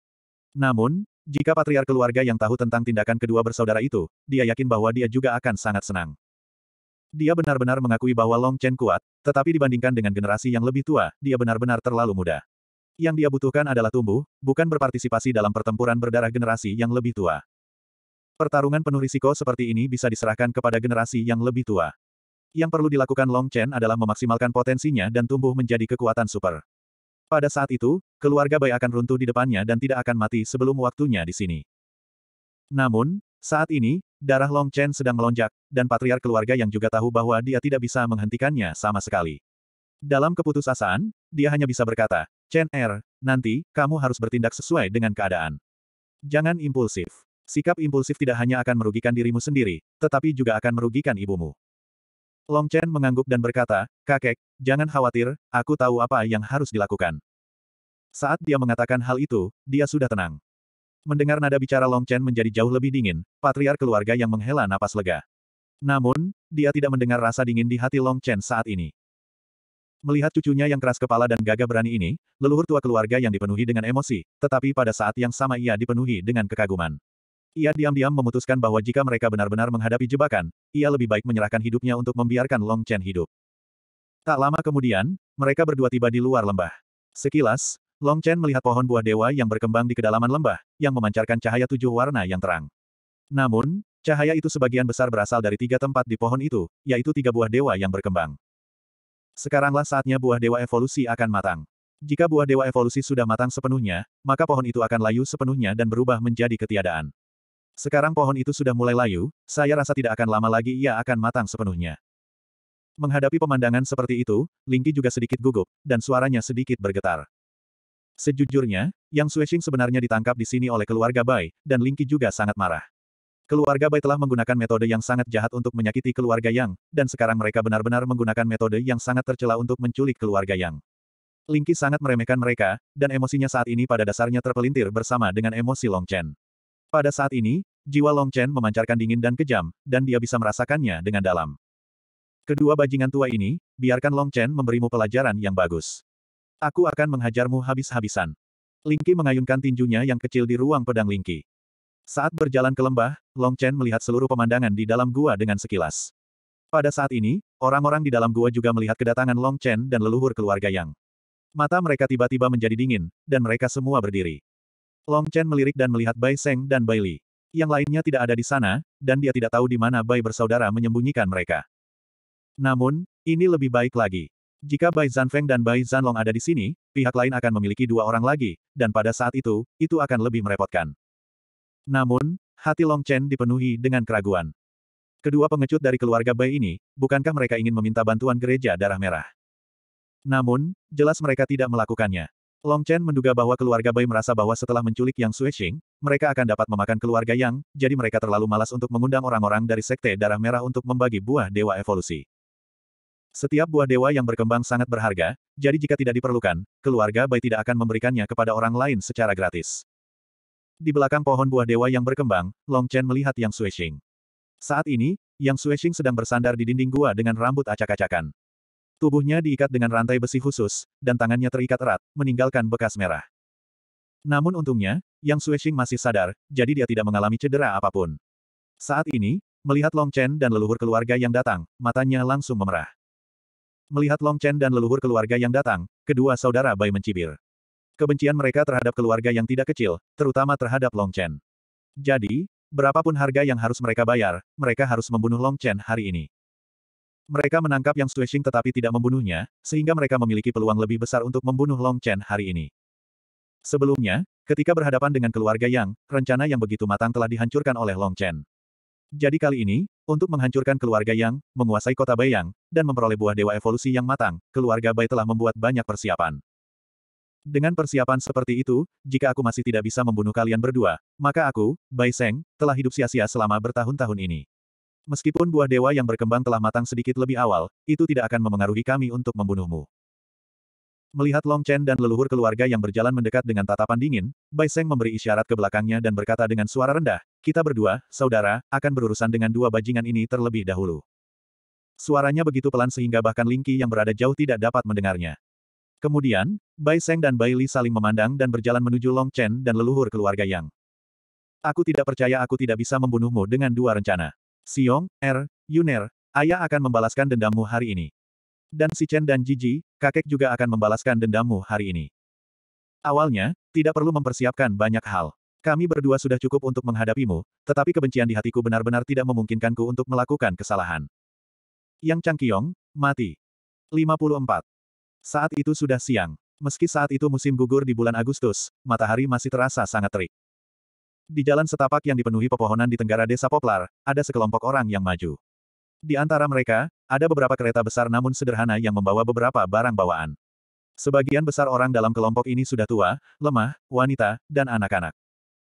Namun, jika patriar keluarga yang tahu tentang tindakan kedua bersaudara itu, dia yakin bahwa dia juga akan sangat senang. Dia benar-benar mengakui bahwa Long Chen kuat, tetapi dibandingkan dengan generasi yang lebih tua, dia benar-benar terlalu muda. Yang dia butuhkan adalah tumbuh, bukan berpartisipasi dalam pertempuran berdarah generasi yang lebih tua. Pertarungan penuh risiko seperti ini bisa diserahkan kepada generasi yang lebih tua. Yang perlu dilakukan Long Chen adalah memaksimalkan potensinya dan tumbuh menjadi kekuatan super. Pada saat itu, keluarga Bai akan runtuh di depannya dan tidak akan mati sebelum waktunya di sini. Namun, saat ini, darah Long Chen sedang melonjak, dan patriark keluarga yang juga tahu bahwa dia tidak bisa menghentikannya sama sekali. Dalam keputusasaan, dia hanya bisa berkata, Chen Er, nanti, kamu harus bertindak sesuai dengan keadaan. Jangan impulsif. Sikap impulsif tidak hanya akan merugikan dirimu sendiri, tetapi juga akan merugikan ibumu. Long Chen mengangguk dan berkata, Kakek, jangan khawatir, aku tahu apa yang harus dilakukan. Saat dia mengatakan hal itu, dia sudah tenang. Mendengar nada bicara Long Chen menjadi jauh lebih dingin, patriar keluarga yang menghela napas lega. Namun, dia tidak mendengar rasa dingin di hati Long Chen saat ini. Melihat cucunya yang keras kepala dan gagah berani ini, leluhur tua keluarga yang dipenuhi dengan emosi, tetapi pada saat yang sama ia dipenuhi dengan kekaguman. Ia diam-diam memutuskan bahwa jika mereka benar-benar menghadapi jebakan, ia lebih baik menyerahkan hidupnya untuk membiarkan Long Chen hidup. Tak lama kemudian, mereka berdua tiba di luar lembah. Sekilas, Long Chen melihat pohon buah dewa yang berkembang di kedalaman lembah, yang memancarkan cahaya tujuh warna yang terang. Namun, cahaya itu sebagian besar berasal dari tiga tempat di pohon itu, yaitu tiga buah dewa yang berkembang. Sekaranglah saatnya buah dewa evolusi akan matang. Jika buah dewa evolusi sudah matang sepenuhnya, maka pohon itu akan layu sepenuhnya dan berubah menjadi ketiadaan. Sekarang pohon itu sudah mulai layu, saya rasa tidak akan lama lagi ia akan matang sepenuhnya. Menghadapi pemandangan seperti itu, Lingki juga sedikit gugup, dan suaranya sedikit bergetar. Sejujurnya, Yang Suexing sebenarnya ditangkap di sini oleh keluarga Bai, dan Lingki juga sangat marah. Keluarga Bai telah menggunakan metode yang sangat jahat untuk menyakiti keluarga Yang, dan sekarang mereka benar-benar menggunakan metode yang sangat tercela untuk menculik keluarga Yang. Lingki sangat meremehkan mereka, dan emosinya saat ini pada dasarnya terpelintir bersama dengan emosi Long Chen. Pada saat ini, jiwa Long Chen memancarkan dingin dan kejam, dan dia bisa merasakannya dengan dalam. Kedua bajingan tua ini, biarkan Long Chen memberimu pelajaran yang bagus. Aku akan menghajarmu habis-habisan. Lingqi mengayunkan tinjunya yang kecil di ruang pedang Lingqi. Saat berjalan ke lembah, Long Chen melihat seluruh pemandangan di dalam gua dengan sekilas. Pada saat ini, orang-orang di dalam gua juga melihat kedatangan Long Chen dan leluhur keluarga Yang. Mata mereka tiba-tiba menjadi dingin, dan mereka semua berdiri. Long Chen melirik dan melihat Bai Seng dan Bai Li. Yang lainnya tidak ada di sana, dan dia tidak tahu di mana Bai bersaudara menyembunyikan mereka. Namun, ini lebih baik lagi. Jika Bai Zanfeng dan Bai Zanlong ada di sini, pihak lain akan memiliki dua orang lagi, dan pada saat itu, itu akan lebih merepotkan. Namun, hati Long Chen dipenuhi dengan keraguan. Kedua pengecut dari keluarga Bai ini, bukankah mereka ingin meminta bantuan gereja darah merah? Namun, jelas mereka tidak melakukannya. Long Chen menduga bahwa keluarga Bai merasa bahwa setelah menculik Yang Xing, mereka akan dapat memakan keluarga Yang, jadi mereka terlalu malas untuk mengundang orang-orang dari Sekte Darah Merah untuk membagi buah Dewa Evolusi. Setiap buah dewa yang berkembang sangat berharga, jadi jika tidak diperlukan, keluarga Bai tidak akan memberikannya kepada orang lain secara gratis. Di belakang pohon buah dewa yang berkembang, Long Chen melihat Yang Xing. Saat ini, Yang Xing sedang bersandar di dinding gua dengan rambut acak-acakan. Tubuhnya diikat dengan rantai besi khusus, dan tangannya terikat erat, meninggalkan bekas merah. Namun untungnya, Yang Suexing masih sadar, jadi dia tidak mengalami cedera apapun. Saat ini, melihat Long Chen dan leluhur keluarga yang datang, matanya langsung memerah. Melihat Long Chen dan leluhur keluarga yang datang, kedua saudara Bai mencibir. Kebencian mereka terhadap keluarga yang tidak kecil, terutama terhadap Long Chen. Jadi, berapapun harga yang harus mereka bayar, mereka harus membunuh Long Chen hari ini. Mereka menangkap Yang Xuexing tetapi tidak membunuhnya, sehingga mereka memiliki peluang lebih besar untuk membunuh Long Chen hari ini. Sebelumnya, ketika berhadapan dengan keluarga Yang, rencana yang begitu matang telah dihancurkan oleh Long Chen. Jadi kali ini, untuk menghancurkan keluarga Yang, menguasai kota Bai Yang, dan memperoleh buah dewa evolusi yang matang, keluarga Bai telah membuat banyak persiapan. Dengan persiapan seperti itu, jika aku masih tidak bisa membunuh kalian berdua, maka aku, Bai Seng, telah hidup sia-sia selama bertahun-tahun ini. Meskipun buah dewa yang berkembang telah matang sedikit lebih awal, itu tidak akan memengaruhi kami untuk membunuhmu. Melihat Long Chen dan leluhur keluarga yang berjalan mendekat dengan tatapan dingin, Bai Seng memberi isyarat ke belakangnya dan berkata dengan suara rendah, kita berdua, saudara, akan berurusan dengan dua bajingan ini terlebih dahulu. Suaranya begitu pelan sehingga bahkan Ling Qi yang berada jauh tidak dapat mendengarnya. Kemudian, Bai Seng dan Bai Li saling memandang dan berjalan menuju Long Chen dan leluhur keluarga Yang. Aku tidak percaya aku tidak bisa membunuhmu dengan dua rencana. Siong, Er, Yuner, ayah akan membalaskan dendammu hari ini. Dan si Chen dan Jiji, kakek juga akan membalaskan dendammu hari ini. Awalnya, tidak perlu mempersiapkan banyak hal. Kami berdua sudah cukup untuk menghadapimu, tetapi kebencian di hatiku benar-benar tidak memungkinkanku untuk melakukan kesalahan. Yang Kiong, mati. 54. Saat itu sudah siang. Meski saat itu musim gugur di bulan Agustus, matahari masih terasa sangat terik. Di jalan setapak yang dipenuhi pepohonan di tenggara desa Poplar, ada sekelompok orang yang maju. Di antara mereka, ada beberapa kereta besar namun sederhana yang membawa beberapa barang bawaan. Sebagian besar orang dalam kelompok ini sudah tua, lemah, wanita, dan anak-anak.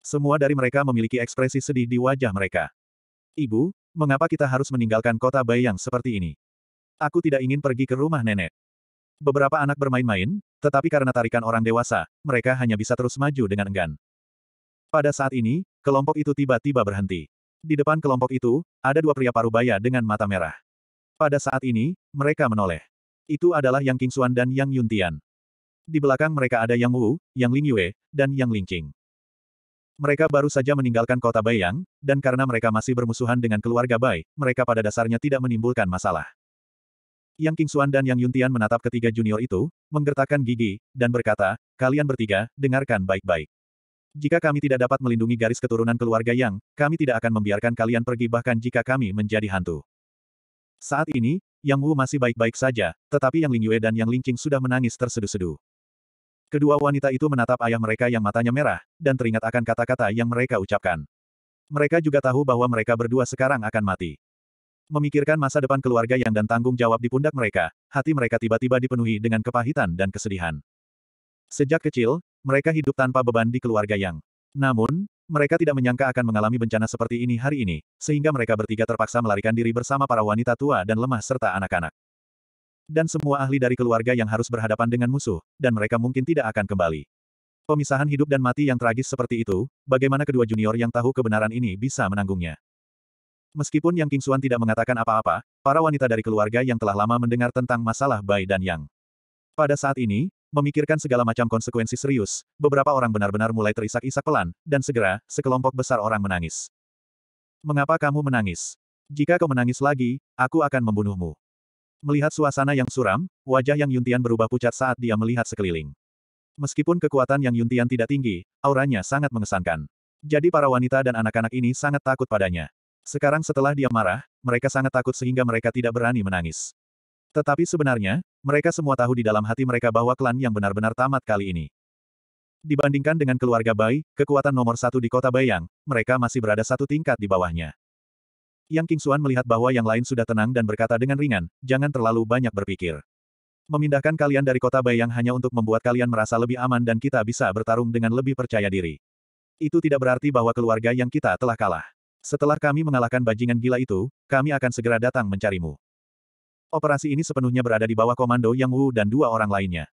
Semua dari mereka memiliki ekspresi sedih di wajah mereka. Ibu, mengapa kita harus meninggalkan kota bayang seperti ini? Aku tidak ingin pergi ke rumah nenek. Beberapa anak bermain-main, tetapi karena tarikan orang dewasa, mereka hanya bisa terus maju dengan enggan. Pada saat ini, kelompok itu tiba-tiba berhenti. Di depan kelompok itu, ada dua pria parubaya dengan mata merah. Pada saat ini, mereka menoleh. Itu adalah Yang Kingsuan dan Yang Yuntian. Di belakang mereka ada Yang Wu, Yang Ling Yue, dan Yang Lingqing. Mereka baru saja meninggalkan kota Baiyang, dan karena mereka masih bermusuhan dengan keluarga Bai, mereka pada dasarnya tidak menimbulkan masalah. Yang Kingsuan dan Yang Yuntian menatap ketiga junior itu, menggertakkan gigi, dan berkata, kalian bertiga, dengarkan baik-baik. Jika kami tidak dapat melindungi garis keturunan keluarga Yang, kami tidak akan membiarkan kalian pergi bahkan jika kami menjadi hantu. Saat ini, Yang Wu masih baik-baik saja, tetapi Yang Lingyue dan Yang Lingqing sudah menangis tersedu-sedu. Kedua wanita itu menatap ayah mereka yang matanya merah, dan teringat akan kata-kata yang mereka ucapkan. Mereka juga tahu bahwa mereka berdua sekarang akan mati. Memikirkan masa depan keluarga yang dan tanggung jawab di pundak mereka, hati mereka tiba-tiba dipenuhi dengan kepahitan dan kesedihan. Sejak kecil, mereka hidup tanpa beban di keluarga Yang. Namun, mereka tidak menyangka akan mengalami bencana seperti ini hari ini, sehingga mereka bertiga terpaksa melarikan diri bersama para wanita tua dan lemah serta anak-anak. Dan semua ahli dari keluarga yang harus berhadapan dengan musuh, dan mereka mungkin tidak akan kembali. Pemisahan hidup dan mati yang tragis seperti itu, bagaimana kedua junior yang tahu kebenaran ini bisa menanggungnya? Meskipun Yang Kingsuan tidak mengatakan apa-apa, para wanita dari keluarga yang telah lama mendengar tentang masalah Bai dan Yang. Pada saat ini, memikirkan segala macam konsekuensi serius, beberapa orang benar-benar mulai terisak-isak pelan, dan segera, sekelompok besar orang menangis. Mengapa kamu menangis? Jika kau menangis lagi, aku akan membunuhmu. Melihat suasana yang suram, wajah Yang Yuntian berubah pucat saat dia melihat sekeliling. Meskipun kekuatan Yang Yuntian tidak tinggi, auranya sangat mengesankan. Jadi para wanita dan anak-anak ini sangat takut padanya. Sekarang setelah dia marah, mereka sangat takut sehingga mereka tidak berani menangis. Tetapi sebenarnya, mereka semua tahu di dalam hati mereka bahwa klan yang benar-benar tamat kali ini. Dibandingkan dengan keluarga Bai, kekuatan nomor satu di kota Bayang, mereka masih berada satu tingkat di bawahnya. Yang King Kingsuan melihat bahwa yang lain sudah tenang dan berkata dengan ringan, jangan terlalu banyak berpikir. Memindahkan kalian dari kota Bayang hanya untuk membuat kalian merasa lebih aman dan kita bisa bertarung dengan lebih percaya diri. Itu tidak berarti bahwa keluarga yang kita telah kalah. Setelah kami mengalahkan bajingan gila itu, kami akan segera datang mencarimu. Operasi ini sepenuhnya berada di bawah komando Yang Wu dan dua orang lainnya.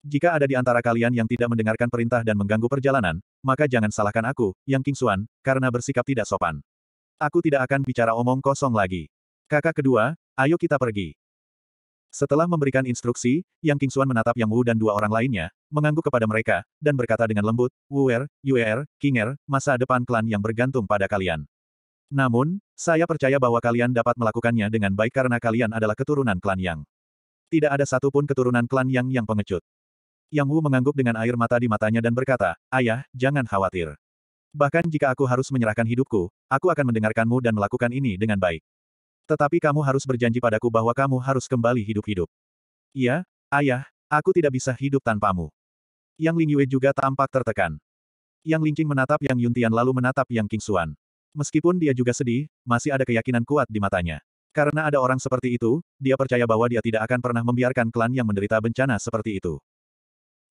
Jika ada di antara kalian yang tidak mendengarkan perintah dan mengganggu perjalanan, maka jangan salahkan aku, Yang King Xuan, karena bersikap tidak sopan. Aku tidak akan bicara omong kosong lagi. Kakak kedua, ayo kita pergi. Setelah memberikan instruksi, Yang King Xuan menatap Yang Wu dan dua orang lainnya, mengangguk kepada mereka, dan berkata dengan lembut, Wu Er, Yue Er, King Er, masa depan klan yang bergantung pada kalian. Namun, saya percaya bahwa kalian dapat melakukannya dengan baik karena kalian adalah keturunan klan Yang. Tidak ada satupun keturunan klan Yang yang pengecut. Yang Wu mengangguk dengan air mata di matanya dan berkata, Ayah, jangan khawatir. Bahkan jika aku harus menyerahkan hidupku, aku akan mendengarkanmu dan melakukan ini dengan baik. Tetapi kamu harus berjanji padaku bahwa kamu harus kembali hidup-hidup. Iya, ayah, aku tidak bisa hidup tanpamu. Yang Ling Yue juga tampak tertekan. Yang Lingqing menatap Yang Yuntian lalu menatap Yang King Xuan Meskipun dia juga sedih, masih ada keyakinan kuat di matanya. Karena ada orang seperti itu, dia percaya bahwa dia tidak akan pernah membiarkan klan yang menderita bencana seperti itu.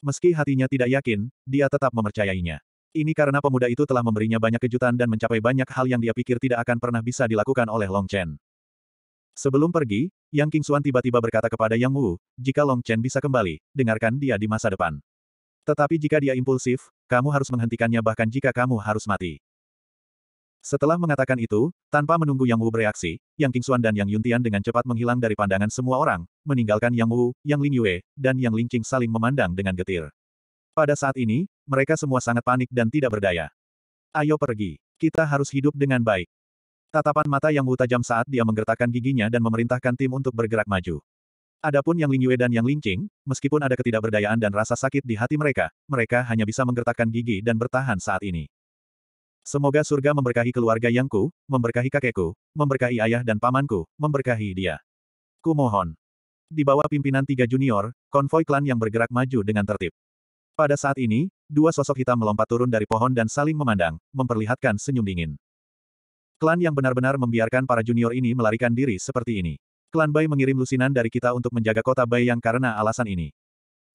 Meski hatinya tidak yakin, dia tetap memercayainya. Ini karena pemuda itu telah memberinya banyak kejutan dan mencapai banyak hal yang dia pikir tidak akan pernah bisa dilakukan oleh Long Chen. Sebelum pergi, Yang King Xuan tiba-tiba berkata kepada Yang Wu, jika Long Chen bisa kembali, dengarkan dia di masa depan. Tetapi jika dia impulsif, kamu harus menghentikannya bahkan jika kamu harus mati. Setelah mengatakan itu, tanpa menunggu Yang Wu bereaksi, Yang Qingxuan dan Yang Yuntian dengan cepat menghilang dari pandangan semua orang, meninggalkan Yang Wu, Yang Lingyue, dan Yang Lingqing saling memandang dengan getir. Pada saat ini, mereka semua sangat panik dan tidak berdaya. Ayo pergi. Kita harus hidup dengan baik. Tatapan mata Yang Wu tajam saat dia menggertakkan giginya dan memerintahkan tim untuk bergerak maju. Adapun Yang Lingyue dan Yang Lingqing, meskipun ada ketidakberdayaan dan rasa sakit di hati mereka, mereka hanya bisa menggertakkan gigi dan bertahan saat ini. Semoga surga memberkahi keluarga Yangku, memberkahi kakekku, memberkahi ayah dan pamanku, memberkahi dia. Ku mohon. Di bawah pimpinan tiga junior, konvoi klan yang bergerak maju dengan tertib. Pada saat ini, dua sosok hitam melompat turun dari pohon dan saling memandang, memperlihatkan senyum dingin. Klan yang benar-benar membiarkan para junior ini melarikan diri seperti ini. Klan Bai mengirim lusinan dari kita untuk menjaga kota Bai yang karena alasan ini.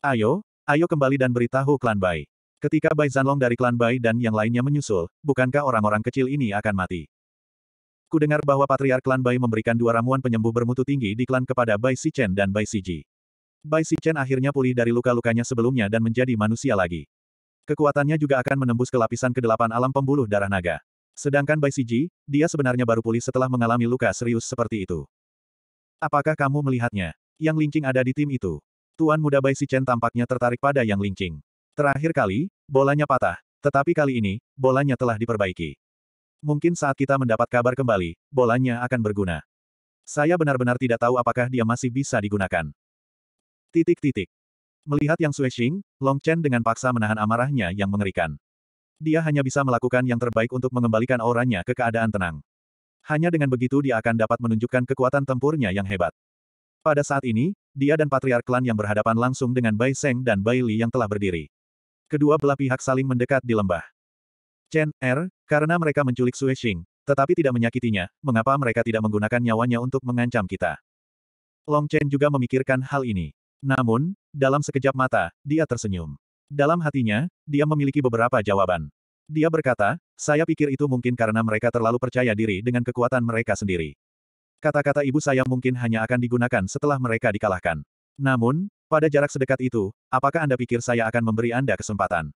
Ayo, ayo kembali dan beritahu Klan Bai. Ketika Bai Zanlong dari klan Bai dan yang lainnya menyusul, bukankah orang-orang kecil ini akan mati? Kudengar bahwa Patriark klan Bai memberikan dua ramuan penyembuh bermutu tinggi di klan kepada Bai Sichen dan Bai Siji. Bai Sichen akhirnya pulih dari luka-lukanya sebelumnya dan menjadi manusia lagi. Kekuatannya juga akan menembus ke lapisan kedelapan alam pembuluh darah naga. Sedangkan Bai Siji, dia sebenarnya baru pulih setelah mengalami luka serius seperti itu. Apakah kamu melihatnya? Yang Lincing ada di tim itu. Tuan muda Bai Sichen tampaknya tertarik pada Yang Lincing. Terakhir kali, bolanya patah, tetapi kali ini, bolanya telah diperbaiki. Mungkin saat kita mendapat kabar kembali, bolanya akan berguna. Saya benar-benar tidak tahu apakah dia masih bisa digunakan. Titik-titik. Melihat Yang Xuexing, Long Chen dengan paksa menahan amarahnya yang mengerikan. Dia hanya bisa melakukan yang terbaik untuk mengembalikan auranya ke keadaan tenang. Hanya dengan begitu dia akan dapat menunjukkan kekuatan tempurnya yang hebat. Pada saat ini, dia dan patriark klan yang berhadapan langsung dengan Bai Seng dan Bai Li yang telah berdiri. Kedua belah pihak saling mendekat di lembah. Chen, Er, karena mereka menculik Sue Xing, tetapi tidak menyakitinya, mengapa mereka tidak menggunakan nyawanya untuk mengancam kita? Long Chen juga memikirkan hal ini. Namun, dalam sekejap mata, dia tersenyum. Dalam hatinya, dia memiliki beberapa jawaban. Dia berkata, saya pikir itu mungkin karena mereka terlalu percaya diri dengan kekuatan mereka sendiri. Kata-kata ibu saya mungkin hanya akan digunakan setelah mereka dikalahkan. Namun, pada jarak sedekat itu, apakah Anda pikir saya akan memberi Anda kesempatan?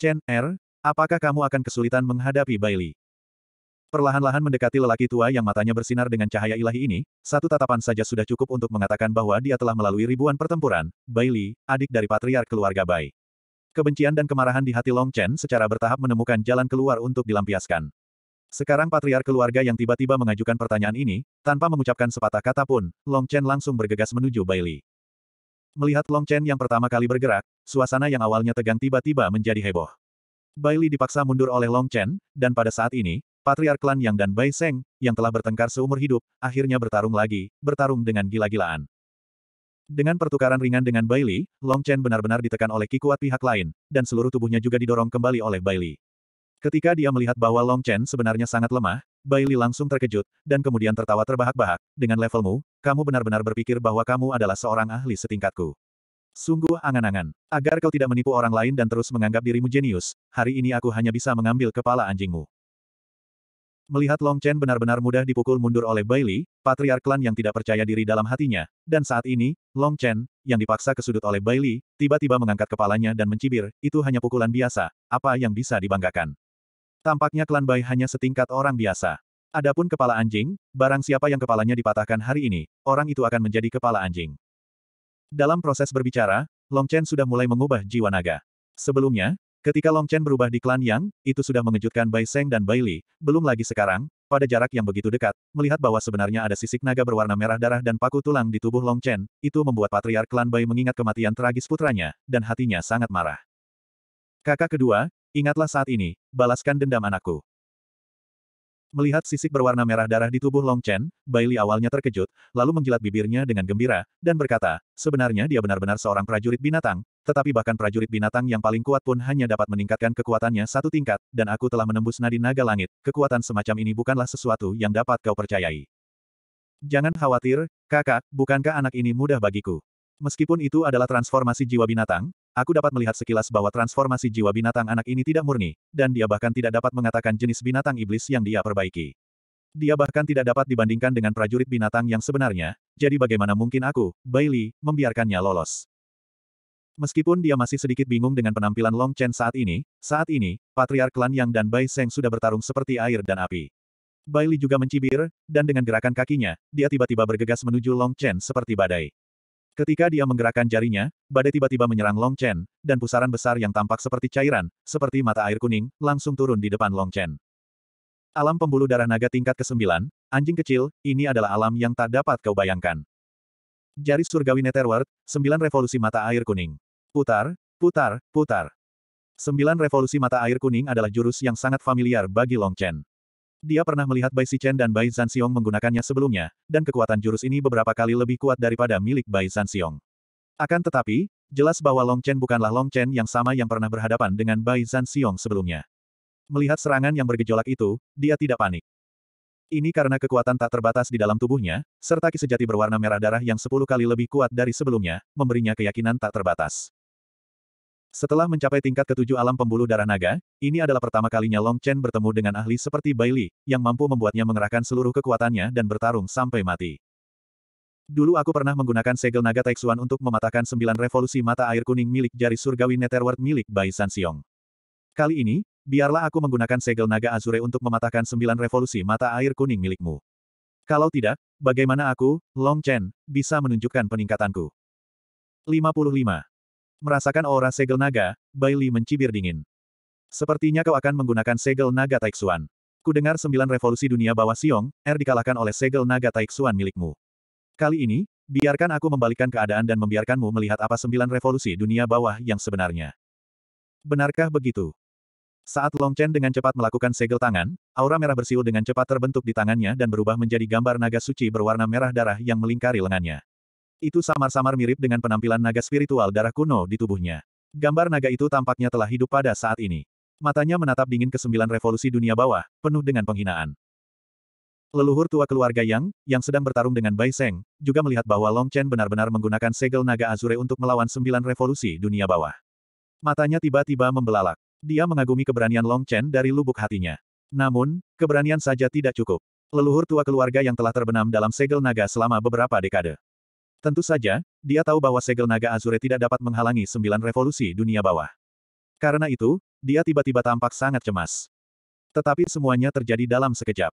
Chen, Er? apakah kamu akan kesulitan menghadapi Bailey? Perlahan-lahan mendekati lelaki tua yang matanya bersinar dengan cahaya ilahi ini, satu tatapan saja sudah cukup untuk mengatakan bahwa dia telah melalui ribuan pertempuran, Bailey, adik dari patriark keluarga Bai. Kebencian dan kemarahan di hati Long Chen secara bertahap menemukan jalan keluar untuk dilampiaskan. Sekarang patriark keluarga yang tiba-tiba mengajukan pertanyaan ini, tanpa mengucapkan sepatah kata pun, Long Chen langsung bergegas menuju Bailey. Melihat Long Chen yang pertama kali bergerak, suasana yang awalnya tegang tiba-tiba menjadi heboh. Bailey dipaksa mundur oleh Long Chen, dan pada saat ini, Patriark Klan Yang dan Bai Seng, yang telah bertengkar seumur hidup, akhirnya bertarung lagi, bertarung dengan gila-gilaan. Dengan pertukaran ringan dengan Bailey, Long Chen benar-benar ditekan oleh kikuat pihak lain, dan seluruh tubuhnya juga didorong kembali oleh Bailey. Ketika dia melihat bahwa Long Chen sebenarnya sangat lemah, Bailey langsung terkejut, dan kemudian tertawa terbahak-bahak, dengan levelmu, kamu benar-benar berpikir bahwa kamu adalah seorang ahli setingkatku. Sungguh angan-angan. Agar kau tidak menipu orang lain dan terus menganggap dirimu jenius, hari ini aku hanya bisa mengambil kepala anjingmu. Melihat Long Chen benar-benar mudah dipukul mundur oleh Bailey, patriark klan yang tidak percaya diri dalam hatinya, dan saat ini, Long Chen, yang dipaksa ke sudut oleh Bailey, tiba-tiba mengangkat kepalanya dan mencibir, itu hanya pukulan biasa, apa yang bisa dibanggakan. Tampaknya klan Bai hanya setingkat orang biasa. Adapun kepala anjing, barang siapa yang kepalanya dipatahkan hari ini, orang itu akan menjadi kepala anjing. Dalam proses berbicara, Long Chen sudah mulai mengubah jiwa naga. Sebelumnya, ketika Long Chen berubah di klan Yang, itu sudah mengejutkan Bai Seng dan Bai Li, belum lagi sekarang, pada jarak yang begitu dekat, melihat bahwa sebenarnya ada sisik naga berwarna merah darah dan paku tulang di tubuh Long Chen, itu membuat patriark klan Bai mengingat kematian tragis putranya, dan hatinya sangat marah. Kakak kedua, ingatlah saat ini, balaskan dendam anakku. Melihat sisik berwarna merah darah di tubuh Long Chen, Bailey awalnya terkejut, lalu menjilat bibirnya dengan gembira, dan berkata, sebenarnya dia benar-benar seorang prajurit binatang, tetapi bahkan prajurit binatang yang paling kuat pun hanya dapat meningkatkan kekuatannya satu tingkat, dan aku telah menembus nadi naga langit, kekuatan semacam ini bukanlah sesuatu yang dapat kau percayai. Jangan khawatir, kakak, bukankah anak ini mudah bagiku? Meskipun itu adalah transformasi jiwa binatang, Aku dapat melihat sekilas bahwa transformasi jiwa binatang anak ini tidak murni, dan dia bahkan tidak dapat mengatakan jenis binatang iblis yang dia perbaiki. Dia bahkan tidak dapat dibandingkan dengan prajurit binatang yang sebenarnya, jadi bagaimana mungkin aku, Bailey, membiarkannya lolos. Meskipun dia masih sedikit bingung dengan penampilan Long Chen saat ini, saat ini, Patriark Klan Yang dan Bai Seng sudah bertarung seperti air dan api. Bailey juga mencibir, dan dengan gerakan kakinya, dia tiba-tiba bergegas menuju Long Chen seperti badai. Ketika dia menggerakkan jarinya, badai tiba-tiba menyerang Long Chen, dan pusaran besar yang tampak seperti cairan, seperti mata air kuning, langsung turun di depan Long Chen. Alam pembuluh darah naga tingkat ke-9, anjing kecil, ini adalah alam yang tak dapat kau bayangkan. Jari surgawi Netherworld, sembilan revolusi mata air kuning. Putar, putar, putar. Sembilan revolusi mata air kuning adalah jurus yang sangat familiar bagi Long Chen. Dia pernah melihat Bai Xichen dan Bai Zanxiong menggunakannya sebelumnya, dan kekuatan jurus ini beberapa kali lebih kuat daripada milik Bai Zanxiong. Akan tetapi, jelas bahwa Long Chen bukanlah Long Chen yang sama yang pernah berhadapan dengan Bai Zanxiong sebelumnya. Melihat serangan yang bergejolak itu, dia tidak panik. Ini karena kekuatan tak terbatas di dalam tubuhnya, serta kisejati berwarna merah darah yang sepuluh kali lebih kuat dari sebelumnya, memberinya keyakinan tak terbatas. Setelah mencapai tingkat ketujuh alam pembuluh darah naga, ini adalah pertama kalinya Long Chen bertemu dengan ahli seperti Bai Li, yang mampu membuatnya mengerahkan seluruh kekuatannya dan bertarung sampai mati. Dulu aku pernah menggunakan segel naga Taixuan untuk mematahkan sembilan revolusi mata air kuning milik jari surgawi Netherworld milik Bai Sanxiong. Kali ini, biarlah aku menggunakan segel naga Azure untuk mematahkan sembilan revolusi mata air kuning milikmu. Kalau tidak, bagaimana aku, Long Chen, bisa menunjukkan peningkatanku? 55. Merasakan aura segel naga, Bailey mencibir dingin. Sepertinya kau akan menggunakan segel naga Taixuan. Kudengar sembilan revolusi dunia bawah Siong, Er dikalahkan oleh segel naga Taixuan milikmu. Kali ini, biarkan aku membalikkan keadaan dan membiarkanmu melihat apa sembilan revolusi dunia bawah yang sebenarnya. Benarkah begitu? Saat Long Chen dengan cepat melakukan segel tangan, aura merah bersiul dengan cepat terbentuk di tangannya dan berubah menjadi gambar naga suci berwarna merah darah yang melingkari lengannya. Itu samar-samar mirip dengan penampilan naga spiritual darah kuno di tubuhnya. Gambar naga itu tampaknya telah hidup pada saat ini. Matanya menatap dingin ke sembilan revolusi dunia bawah, penuh dengan penghinaan. Leluhur tua keluarga Yang, yang sedang bertarung dengan Bai Seng, juga melihat bahwa Long Chen benar-benar menggunakan segel naga Azure untuk melawan sembilan revolusi dunia bawah. Matanya tiba-tiba membelalak. Dia mengagumi keberanian Long Chen dari lubuk hatinya. Namun, keberanian saja tidak cukup. Leluhur tua keluarga yang telah terbenam dalam segel naga selama beberapa dekade. Tentu saja, dia tahu bahwa segel naga Azure tidak dapat menghalangi sembilan revolusi dunia bawah. Karena itu, dia tiba-tiba tampak sangat cemas. Tetapi semuanya terjadi dalam sekejap.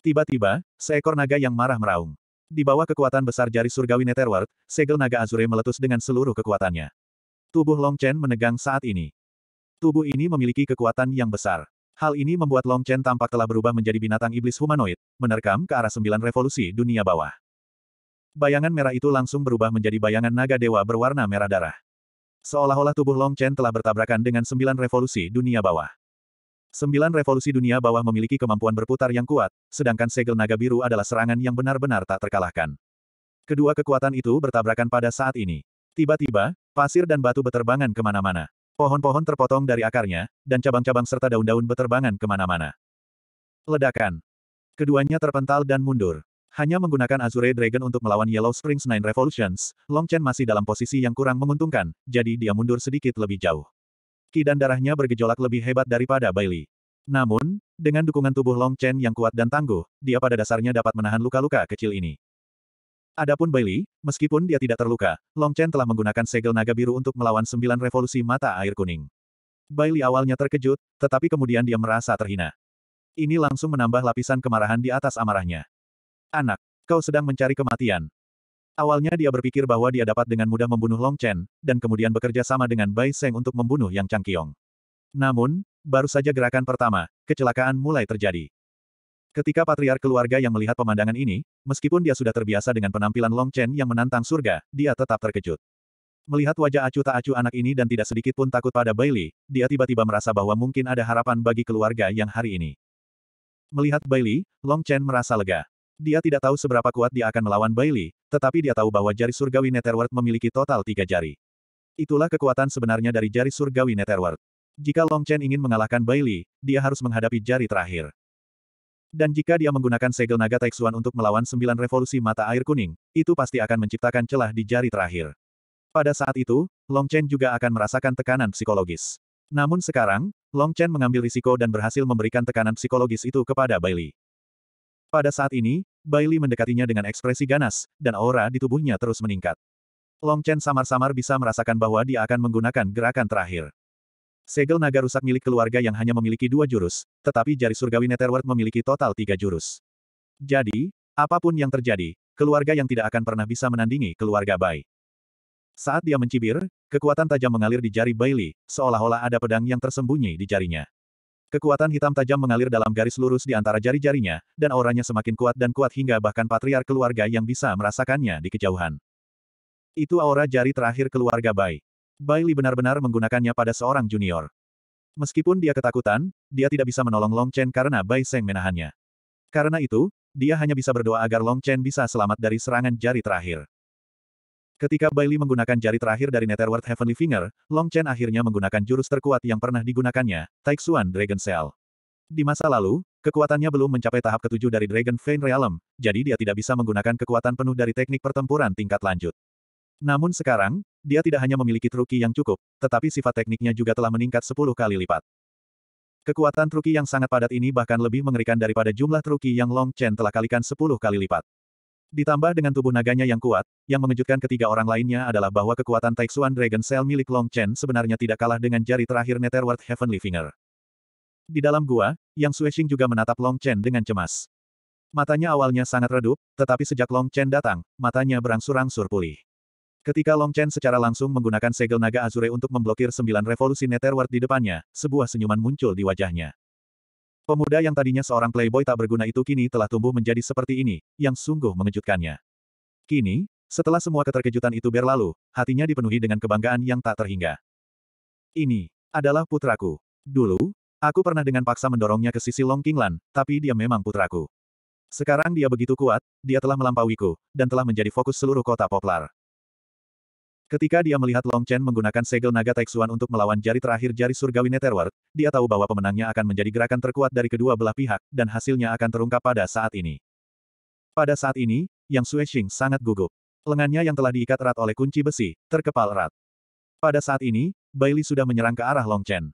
Tiba-tiba, seekor naga yang marah meraung. Di bawah kekuatan besar jari surgawi Netherworld, segel naga Azure meletus dengan seluruh kekuatannya. Tubuh Long Chen menegang saat ini. Tubuh ini memiliki kekuatan yang besar. Hal ini membuat Long Chen tampak telah berubah menjadi binatang iblis humanoid, menerkam ke arah sembilan revolusi dunia bawah bayangan merah itu langsung berubah menjadi bayangan naga dewa berwarna merah darah. Seolah-olah tubuh Long Chen telah bertabrakan dengan sembilan revolusi dunia bawah. Sembilan revolusi dunia bawah memiliki kemampuan berputar yang kuat, sedangkan segel naga biru adalah serangan yang benar-benar tak terkalahkan. Kedua kekuatan itu bertabrakan pada saat ini. Tiba-tiba, pasir dan batu beterbangan kemana-mana. Pohon-pohon terpotong dari akarnya, dan cabang-cabang serta daun-daun beterbangan kemana-mana. Ledakan. Keduanya terpental dan mundur. Hanya menggunakan Azure Dragon untuk melawan Yellow Springs Nine Revolutions, Long Chen masih dalam posisi yang kurang menguntungkan, jadi dia mundur sedikit lebih jauh. Ki dan darahnya bergejolak lebih hebat daripada Bailey. Namun, dengan dukungan tubuh Long Chen yang kuat dan tangguh, dia pada dasarnya dapat menahan luka-luka kecil ini. Adapun Bailey, meskipun dia tidak terluka, Long Chen telah menggunakan segel naga biru untuk melawan sembilan revolusi mata air kuning. Bailey awalnya terkejut, tetapi kemudian dia merasa terhina. Ini langsung menambah lapisan kemarahan di atas amarahnya. Anak, kau sedang mencari kematian. Awalnya dia berpikir bahwa dia dapat dengan mudah membunuh Long Chen, dan kemudian bekerja sama dengan Bai Seng untuk membunuh Yang Changqiong. Namun, baru saja gerakan pertama, kecelakaan mulai terjadi. Ketika patriark keluarga yang melihat pemandangan ini, meskipun dia sudah terbiasa dengan penampilan Long Chen yang menantang surga, dia tetap terkejut. Melihat wajah acuh tak acuh anak ini dan tidak sedikit pun takut pada Bailey, dia tiba-tiba merasa bahwa mungkin ada harapan bagi keluarga yang hari ini. Melihat Bailey, Long Chen merasa lega. Dia tidak tahu seberapa kuat dia akan melawan Bailey, tetapi dia tahu bahwa jari surgawi Netherworld memiliki total tiga jari. Itulah kekuatan sebenarnya dari jari surgawi Netherworld. Jika Long Chen ingin mengalahkan Bailey, dia harus menghadapi jari terakhir. Dan jika dia menggunakan segel naga Taixuan untuk melawan sembilan revolusi mata air kuning, itu pasti akan menciptakan celah di jari terakhir. Pada saat itu, Long Chen juga akan merasakan tekanan psikologis. Namun sekarang, Long Chen mengambil risiko dan berhasil memberikan tekanan psikologis itu kepada Bailey. Pada saat ini, Bailey mendekatinya dengan ekspresi ganas, dan aura di tubuhnya terus meningkat. Long Chen samar-samar bisa merasakan bahwa dia akan menggunakan gerakan terakhir. Segel naga rusak milik keluarga yang hanya memiliki dua jurus, tetapi jari surgawi Netherworld memiliki total tiga jurus. Jadi, apapun yang terjadi, keluarga yang tidak akan pernah bisa menandingi keluarga Bai. Saat dia mencibir, kekuatan tajam mengalir di jari Bailey, seolah-olah ada pedang yang tersembunyi di jarinya. Kekuatan hitam tajam mengalir dalam garis lurus di antara jari-jarinya, dan auranya semakin kuat dan kuat hingga bahkan patriar keluarga yang bisa merasakannya di kejauhan. Itu aura jari terakhir keluarga Bai. Bai Li benar-benar menggunakannya pada seorang junior. Meskipun dia ketakutan, dia tidak bisa menolong Long Chen karena Bai Seng menahannya. Karena itu, dia hanya bisa berdoa agar Long Chen bisa selamat dari serangan jari terakhir. Ketika Bailey menggunakan jari terakhir dari Netherworld Heavenly Finger, Long Chen akhirnya menggunakan jurus terkuat yang pernah digunakannya, Taixuan Dragon Cell. Di masa lalu, kekuatannya belum mencapai tahap ketujuh dari Dragon Vein Realm, jadi dia tidak bisa menggunakan kekuatan penuh dari teknik pertempuran tingkat lanjut. Namun sekarang, dia tidak hanya memiliki truki yang cukup, tetapi sifat tekniknya juga telah meningkat sepuluh kali lipat. Kekuatan truki yang sangat padat ini bahkan lebih mengerikan daripada jumlah truki yang Long Chen telah kalikan sepuluh kali lipat. Ditambah dengan tubuh naganya yang kuat, yang mengejutkan ketiga orang lainnya adalah bahwa kekuatan Taixuan Dragon Cell milik Long Chen sebenarnya tidak kalah dengan jari terakhir Netherworld Heavenly Finger. Di dalam gua, Yang Xuexing juga menatap Long Chen dengan cemas. Matanya awalnya sangat redup, tetapi sejak Long Chen datang, matanya berangsur-angsur pulih. Ketika Long Chen secara langsung menggunakan segel naga Azure untuk memblokir sembilan revolusi Netherworld di depannya, sebuah senyuman muncul di wajahnya. Pemuda yang tadinya seorang playboy tak berguna itu kini telah tumbuh menjadi seperti ini, yang sungguh mengejutkannya. Kini, setelah semua keterkejutan itu berlalu, hatinya dipenuhi dengan kebanggaan yang tak terhingga. Ini adalah putraku. Dulu, aku pernah dengan paksa mendorongnya ke sisi Long Kinglan, tapi dia memang putraku. Sekarang dia begitu kuat, dia telah melampauiku, dan telah menjadi fokus seluruh kota Poplar. Ketika dia melihat Long Chen menggunakan segel naga Taixuan untuk melawan jari terakhir jari surgawi Netherworld, dia tahu bahwa pemenangnya akan menjadi gerakan terkuat dari kedua belah pihak, dan hasilnya akan terungkap pada saat ini. Pada saat ini, Yang Xuexing sangat gugup. Lengannya yang telah diikat erat oleh kunci besi, terkepal erat. Pada saat ini, Bailey sudah menyerang ke arah Long Chen.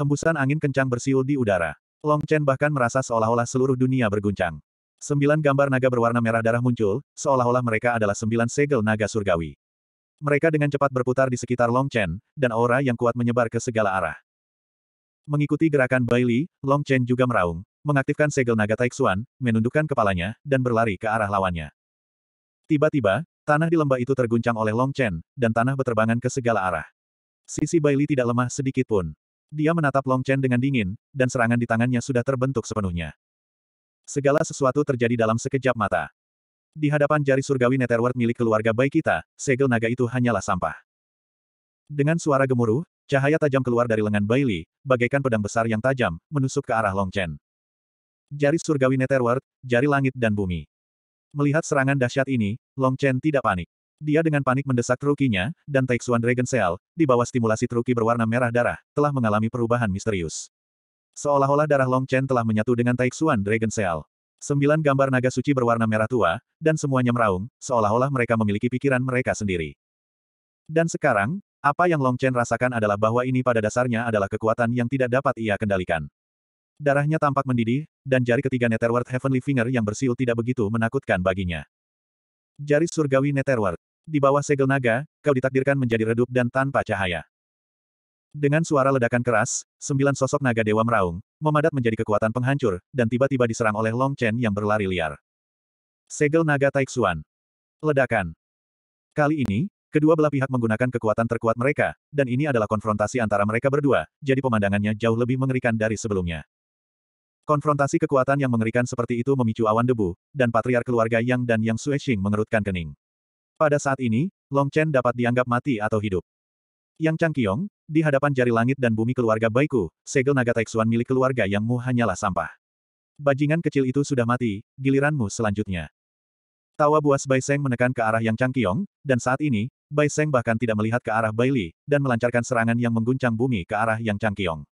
Hembusan angin kencang bersiul di udara. Long Chen bahkan merasa seolah-olah seluruh dunia berguncang. Sembilan gambar naga berwarna merah darah muncul, seolah-olah mereka adalah sembilan segel naga surgawi. Mereka dengan cepat berputar di sekitar Long Chen, dan aura yang kuat menyebar ke segala arah. Mengikuti gerakan Bai Long Chen juga meraung, mengaktifkan segel naga Taixuan, menundukkan kepalanya, dan berlari ke arah lawannya. Tiba-tiba, tanah di lembah itu terguncang oleh Long Chen, dan tanah berterbangan ke segala arah. Sisi Bai tidak lemah sedikit pun. Dia menatap Long Chen dengan dingin, dan serangan di tangannya sudah terbentuk sepenuhnya. Segala sesuatu terjadi dalam sekejap mata. Di hadapan jari surgawi Netherworld milik keluarga baik kita, segel naga itu hanyalah sampah. Dengan suara gemuruh, cahaya tajam keluar dari lengan Bailey, bagaikan pedang besar yang tajam, menusuk ke arah Long Chen. Jari surgawi Netherworld, jari langit dan bumi. Melihat serangan dahsyat ini, Long Chen tidak panik. Dia dengan panik mendesak trukinya, dan Taixuan Dragon Cell, di bawah stimulasi truki berwarna merah darah, telah mengalami perubahan misterius. Seolah-olah darah Long Chen telah menyatu dengan Taixuan Dragon Cell. Sembilan gambar naga suci berwarna merah tua, dan semuanya meraung, seolah-olah mereka memiliki pikiran mereka sendiri. Dan sekarang, apa yang Long Chen rasakan adalah bahwa ini pada dasarnya adalah kekuatan yang tidak dapat ia kendalikan. Darahnya tampak mendidih, dan jari ketiga Netherworld Heavenly Finger yang bersiul tidak begitu menakutkan baginya. Jari surgawi Netherworld. Di bawah segel naga, kau ditakdirkan menjadi redup dan tanpa cahaya. Dengan suara ledakan keras, sembilan sosok naga dewa meraung, memadat menjadi kekuatan penghancur, dan tiba-tiba diserang oleh Long Chen yang berlari liar. Segel naga Taixuan. Ledakan. Kali ini, kedua belah pihak menggunakan kekuatan terkuat mereka, dan ini adalah konfrontasi antara mereka berdua, jadi pemandangannya jauh lebih mengerikan dari sebelumnya. Konfrontasi kekuatan yang mengerikan seperti itu memicu awan debu, dan patriar keluarga Yang dan Yang Xuexing mengerutkan kening. Pada saat ini, Long Chen dapat dianggap mati atau hidup. Yang Changqiong, di hadapan jari langit dan bumi keluarga Baiku, segel naga Taixuan milik keluarga yang mu hanyalah sampah. Bajingan kecil itu sudah mati, giliranmu selanjutnya. Tawa buas Bai Seng menekan ke arah Yang Changqiong, dan saat ini, Bai Seng bahkan tidak melihat ke arah Bai Li, dan melancarkan serangan yang mengguncang bumi ke arah Yang Changqiong.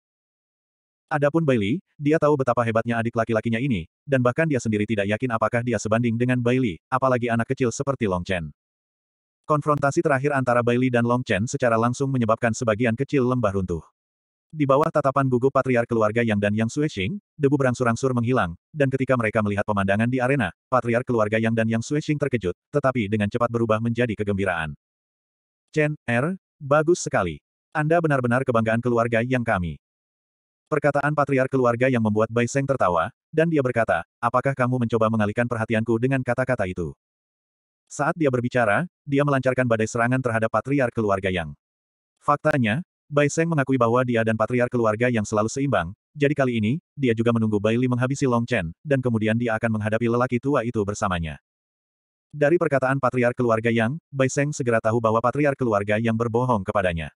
Adapun Bai Li, dia tahu betapa hebatnya adik laki-lakinya ini, dan bahkan dia sendiri tidak yakin apakah dia sebanding dengan Bai Li, apalagi anak kecil seperti Long Chen. Konfrontasi terakhir antara Bailey dan Long Chen secara langsung menyebabkan sebagian kecil lembah runtuh. Di bawah tatapan gugup patriar keluarga Yang dan Yang Xuexing, debu berangsur-angsur menghilang, dan ketika mereka melihat pemandangan di arena, patriar keluarga Yang dan Yang Xuexing terkejut, tetapi dengan cepat berubah menjadi kegembiraan. Chen, Er, bagus sekali. Anda benar-benar kebanggaan keluarga Yang kami. Perkataan patriar keluarga yang membuat Bai Seng tertawa, dan dia berkata, apakah kamu mencoba mengalihkan perhatianku dengan kata-kata itu? Saat dia berbicara, dia melancarkan badai serangan terhadap patriark keluarga Yang. Faktanya, Bai Seng mengakui bahwa dia dan patriark keluarga yang selalu seimbang, jadi kali ini, dia juga menunggu Bai Li menghabisi Long Chen, dan kemudian dia akan menghadapi lelaki tua itu bersamanya. Dari perkataan patriark keluarga Yang, Bai Seng segera tahu bahwa patriark keluarga Yang berbohong kepadanya.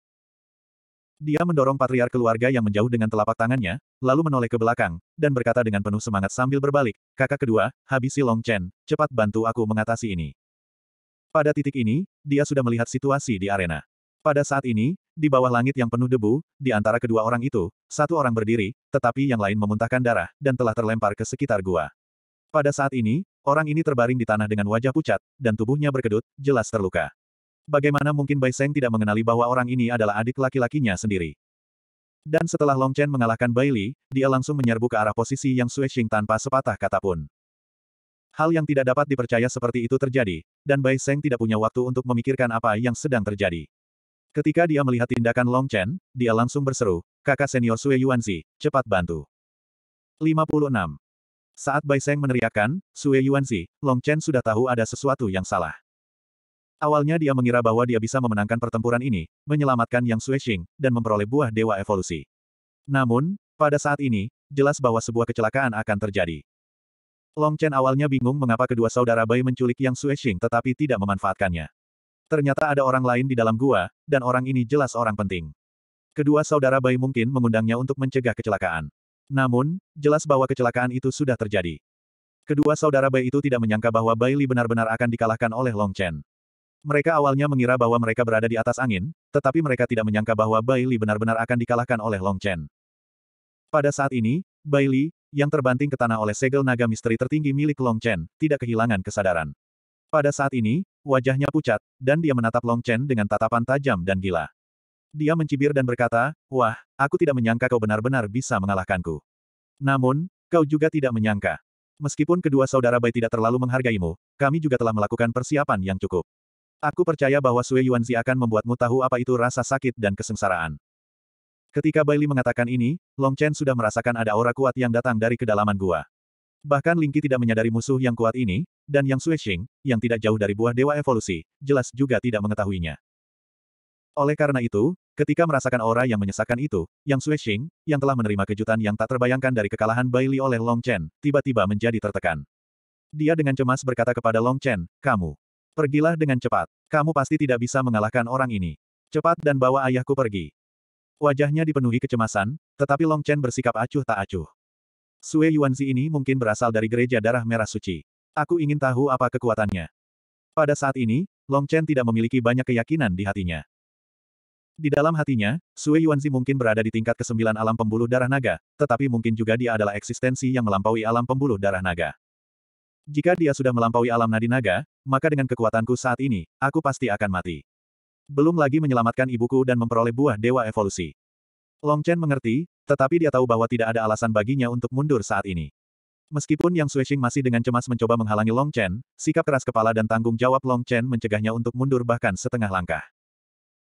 Dia mendorong patriark keluarga yang menjauh dengan telapak tangannya, lalu menoleh ke belakang, dan berkata dengan penuh semangat sambil berbalik, kakak kedua, habisi Long Chen, cepat bantu aku mengatasi ini. Pada titik ini, dia sudah melihat situasi di arena. Pada saat ini, di bawah langit yang penuh debu, di antara kedua orang itu, satu orang berdiri, tetapi yang lain memuntahkan darah, dan telah terlempar ke sekitar gua. Pada saat ini, orang ini terbaring di tanah dengan wajah pucat, dan tubuhnya berkedut, jelas terluka. Bagaimana mungkin Bai Seng tidak mengenali bahwa orang ini adalah adik laki-lakinya sendiri? Dan setelah Long Chen mengalahkan Bai Li, dia langsung menyerbu ke arah posisi yang Sui Xing tanpa sepatah kata pun. Hal yang tidak dapat dipercaya seperti itu terjadi, dan Bai Seng tidak punya waktu untuk memikirkan apa yang sedang terjadi. Ketika dia melihat tindakan Long Chen, dia langsung berseru, kakak senior Sue Yuanzi, cepat bantu. 56. Saat Bai Seng meneriakkan, Sue Yuanzi, Long Chen sudah tahu ada sesuatu yang salah. Awalnya dia mengira bahwa dia bisa memenangkan pertempuran ini, menyelamatkan Yang Sue Xing, dan memperoleh buah dewa evolusi. Namun, pada saat ini, jelas bahwa sebuah kecelakaan akan terjadi. Long Chen awalnya bingung mengapa kedua saudara Bai menculik Yang Xing tetapi tidak memanfaatkannya. Ternyata ada orang lain di dalam gua, dan orang ini jelas orang penting. Kedua saudara Bai mungkin mengundangnya untuk mencegah kecelakaan. Namun, jelas bahwa kecelakaan itu sudah terjadi. Kedua saudara Bai itu tidak menyangka bahwa Bai Li benar-benar akan dikalahkan oleh Long Chen. Mereka awalnya mengira bahwa mereka berada di atas angin, tetapi mereka tidak menyangka bahwa Bai Li benar-benar akan dikalahkan oleh Long Chen. Pada saat ini, Bai Li, yang terbanting ke tanah oleh segel naga misteri tertinggi milik Long Chen, tidak kehilangan kesadaran. Pada saat ini, wajahnya pucat, dan dia menatap Long Chen dengan tatapan tajam dan gila. Dia mencibir dan berkata, Wah, aku tidak menyangka kau benar-benar bisa mengalahkanku. Namun, kau juga tidak menyangka. Meskipun kedua saudara Bai tidak terlalu menghargaimu, kami juga telah melakukan persiapan yang cukup. Aku percaya bahwa Sui Yuanzi akan membuatmu tahu apa itu rasa sakit dan kesengsaraan. Ketika Bailey mengatakan ini, Long Chen sudah merasakan ada aura kuat yang datang dari kedalaman gua. Bahkan Lingqi tidak menyadari musuh yang kuat ini, dan Yang Xuexing, yang tidak jauh dari buah dewa evolusi, jelas juga tidak mengetahuinya. Oleh karena itu, ketika merasakan aura yang menyesakan itu, Yang Xuexing, yang telah menerima kejutan yang tak terbayangkan dari kekalahan Bailey oleh Long Chen, tiba-tiba menjadi tertekan. Dia dengan cemas berkata kepada Long Chen, kamu. Pergilah dengan cepat. Kamu pasti tidak bisa mengalahkan orang ini. Cepat dan bawa ayahku pergi. Wajahnya dipenuhi kecemasan, tetapi Long Chen bersikap acuh tak acuh. Sue Yuanzi ini mungkin berasal dari gereja darah merah suci. Aku ingin tahu apa kekuatannya. Pada saat ini, Long Chen tidak memiliki banyak keyakinan di hatinya. Di dalam hatinya, Sue Yuanzi mungkin berada di tingkat kesembilan alam pembuluh darah naga, tetapi mungkin juga dia adalah eksistensi yang melampaui alam pembuluh darah naga. Jika dia sudah melampaui alam nadi naga, maka dengan kekuatanku saat ini, aku pasti akan mati. Belum lagi menyelamatkan ibuku dan memperoleh buah dewa evolusi. Long Chen mengerti, tetapi dia tahu bahwa tidak ada alasan baginya untuk mundur saat ini. Meskipun Yang Suixing masih dengan cemas mencoba menghalangi Long Chen, sikap keras kepala dan tanggung jawab Long Chen mencegahnya untuk mundur bahkan setengah langkah.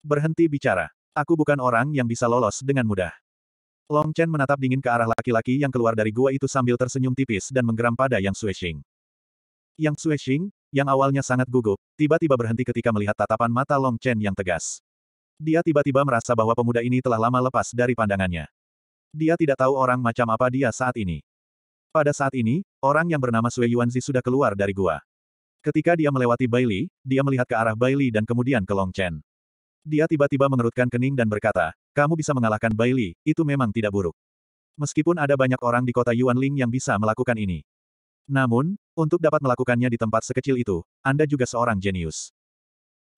Berhenti bicara. Aku bukan orang yang bisa lolos dengan mudah. Long Chen menatap dingin ke arah laki-laki yang keluar dari gua itu sambil tersenyum tipis dan menggeram pada Yang Suixing. Yang Suixing, yang awalnya sangat gugup, tiba-tiba berhenti ketika melihat tatapan mata Long Chen yang tegas. Dia tiba-tiba merasa bahwa pemuda ini telah lama lepas dari pandangannya. Dia tidak tahu orang macam apa dia saat ini. Pada saat ini, orang yang bernama Sui Yuanzi sudah keluar dari gua. Ketika dia melewati Bailey, dia melihat ke arah Bailey dan kemudian ke Long Chen. Dia tiba-tiba mengerutkan kening dan berkata, kamu bisa mengalahkan Bailey, itu memang tidak buruk. Meskipun ada banyak orang di kota Yuanling yang bisa melakukan ini. Namun, untuk dapat melakukannya di tempat sekecil itu, Anda juga seorang jenius.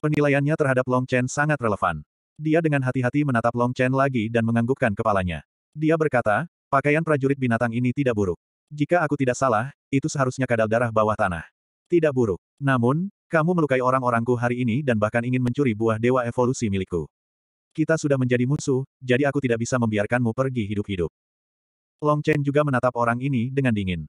Penilaiannya terhadap Long Chen sangat relevan. Dia dengan hati-hati menatap Long Chen lagi dan menganggukkan kepalanya. Dia berkata, pakaian prajurit binatang ini tidak buruk. Jika aku tidak salah, itu seharusnya kadal darah bawah tanah. Tidak buruk. Namun, kamu melukai orang-orangku hari ini dan bahkan ingin mencuri buah dewa evolusi milikku. Kita sudah menjadi musuh, jadi aku tidak bisa membiarkanmu pergi hidup-hidup. Long Chen juga menatap orang ini dengan dingin.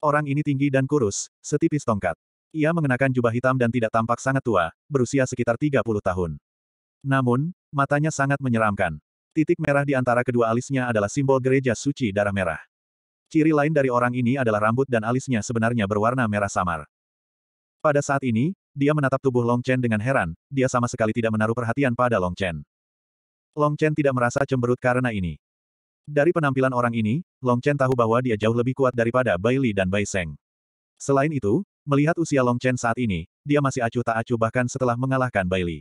Orang ini tinggi dan kurus, setipis tongkat. Ia mengenakan jubah hitam dan tidak tampak sangat tua, berusia sekitar 30 tahun. Namun, matanya sangat menyeramkan. Titik merah di antara kedua alisnya adalah simbol gereja suci darah merah. Ciri lain dari orang ini adalah rambut dan alisnya sebenarnya berwarna merah samar. Pada saat ini, dia menatap tubuh Long Chen dengan heran, dia sama sekali tidak menaruh perhatian pada Long Chen. Long Chen tidak merasa cemberut karena ini. Dari penampilan orang ini, Long Chen tahu bahwa dia jauh lebih kuat daripada Bai Li dan Bai Seng. Selain itu, melihat usia Long Chen saat ini, dia masih acuh tak acuh bahkan setelah mengalahkan Bai Li.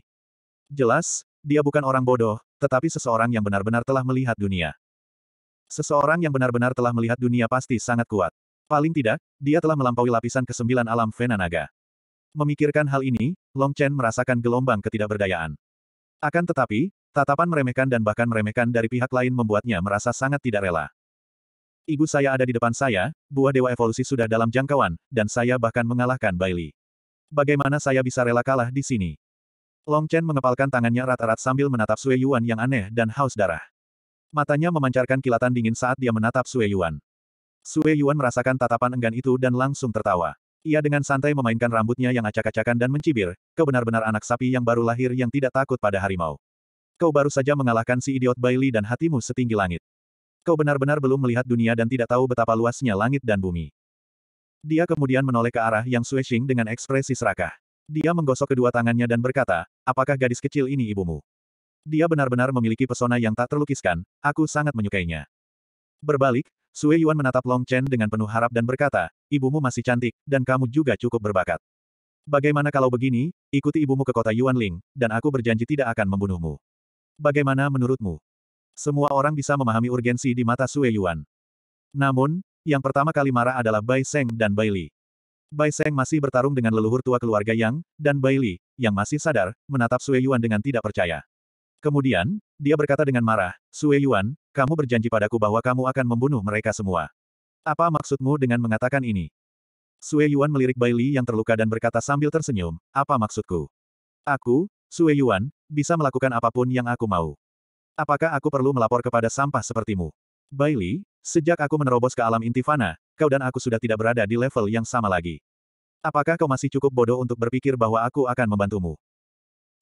Jelas, dia bukan orang bodoh, tetapi seseorang yang benar-benar telah melihat dunia. Seseorang yang benar-benar telah melihat dunia pasti sangat kuat. Paling tidak, dia telah melampaui lapisan kesembilan alam Vena Naga. Memikirkan hal ini, Long Chen merasakan gelombang ketidakberdayaan. Akan tetapi, Tatapan meremehkan dan bahkan meremehkan dari pihak lain membuatnya merasa sangat tidak rela. Ibu saya ada di depan saya, buah dewa evolusi sudah dalam jangkauan, dan saya bahkan mengalahkan Bailey. Bagaimana saya bisa rela kalah di sini? Long Chen mengepalkan tangannya rat-rat sambil menatap Sui Yuan yang aneh dan haus darah. Matanya memancarkan kilatan dingin saat dia menatap Sui Yuan. Sui Yuan merasakan tatapan enggan itu dan langsung tertawa. Ia dengan santai memainkan rambutnya yang acak-acakan dan mencibir, kebenar-benar anak sapi yang baru lahir yang tidak takut pada harimau. Kau baru saja mengalahkan si idiot Bailey dan hatimu setinggi langit. Kau benar-benar belum melihat dunia dan tidak tahu betapa luasnya langit dan bumi. Dia kemudian menoleh ke arah Yang Xing dengan ekspresi serakah. Dia menggosok kedua tangannya dan berkata, apakah gadis kecil ini ibumu? Dia benar-benar memiliki pesona yang tak terlukiskan, aku sangat menyukainya. Berbalik, Sue Yuan menatap Long Chen dengan penuh harap dan berkata, ibumu masih cantik, dan kamu juga cukup berbakat. Bagaimana kalau begini, ikuti ibumu ke kota Yuan Ling, dan aku berjanji tidak akan membunuhmu. Bagaimana menurutmu? Semua orang bisa memahami urgensi di mata Sue Yuan. Namun, yang pertama kali marah adalah Bai Seng dan Bai Li. Bai Seng masih bertarung dengan leluhur tua keluarga Yang, dan Bai Li, yang masih sadar, menatap Sue Yuan dengan tidak percaya. Kemudian, dia berkata dengan marah, Sue Yuan, kamu berjanji padaku bahwa kamu akan membunuh mereka semua. Apa maksudmu dengan mengatakan ini? Sue Yuan melirik Bai Li yang terluka dan berkata sambil tersenyum, apa maksudku? Aku, Sue Yuan, bisa melakukan apapun yang aku mau. Apakah aku perlu melapor kepada sampah sepertimu? Bailey, sejak aku menerobos ke alam intifana, kau dan aku sudah tidak berada di level yang sama lagi. Apakah kau masih cukup bodoh untuk berpikir bahwa aku akan membantumu?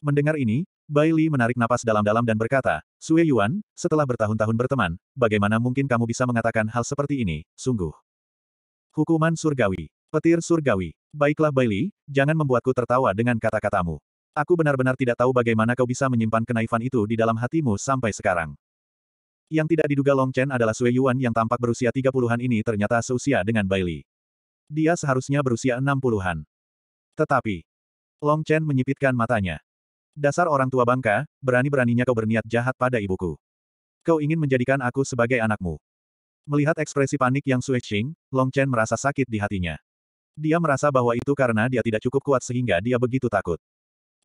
Mendengar ini, Bailey menarik napas dalam-dalam dan berkata, Sue Yuan, setelah bertahun-tahun berteman, bagaimana mungkin kamu bisa mengatakan hal seperti ini, sungguh. Hukuman surgawi. Petir surgawi. Baiklah Bailey, jangan membuatku tertawa dengan kata-katamu. Aku benar-benar tidak tahu bagaimana kau bisa menyimpan kenaifan itu di dalam hatimu sampai sekarang. Yang tidak diduga Long Chen adalah Sui Yuan yang tampak berusia 30-an ini ternyata seusia dengan Li. Dia seharusnya berusia 60-an. Tetapi, Long Chen menyipitkan matanya. Dasar orang tua bangka, berani-beraninya kau berniat jahat pada ibuku. Kau ingin menjadikan aku sebagai anakmu. Melihat ekspresi panik yang Sui Qing, Long Chen merasa sakit di hatinya. Dia merasa bahwa itu karena dia tidak cukup kuat sehingga dia begitu takut.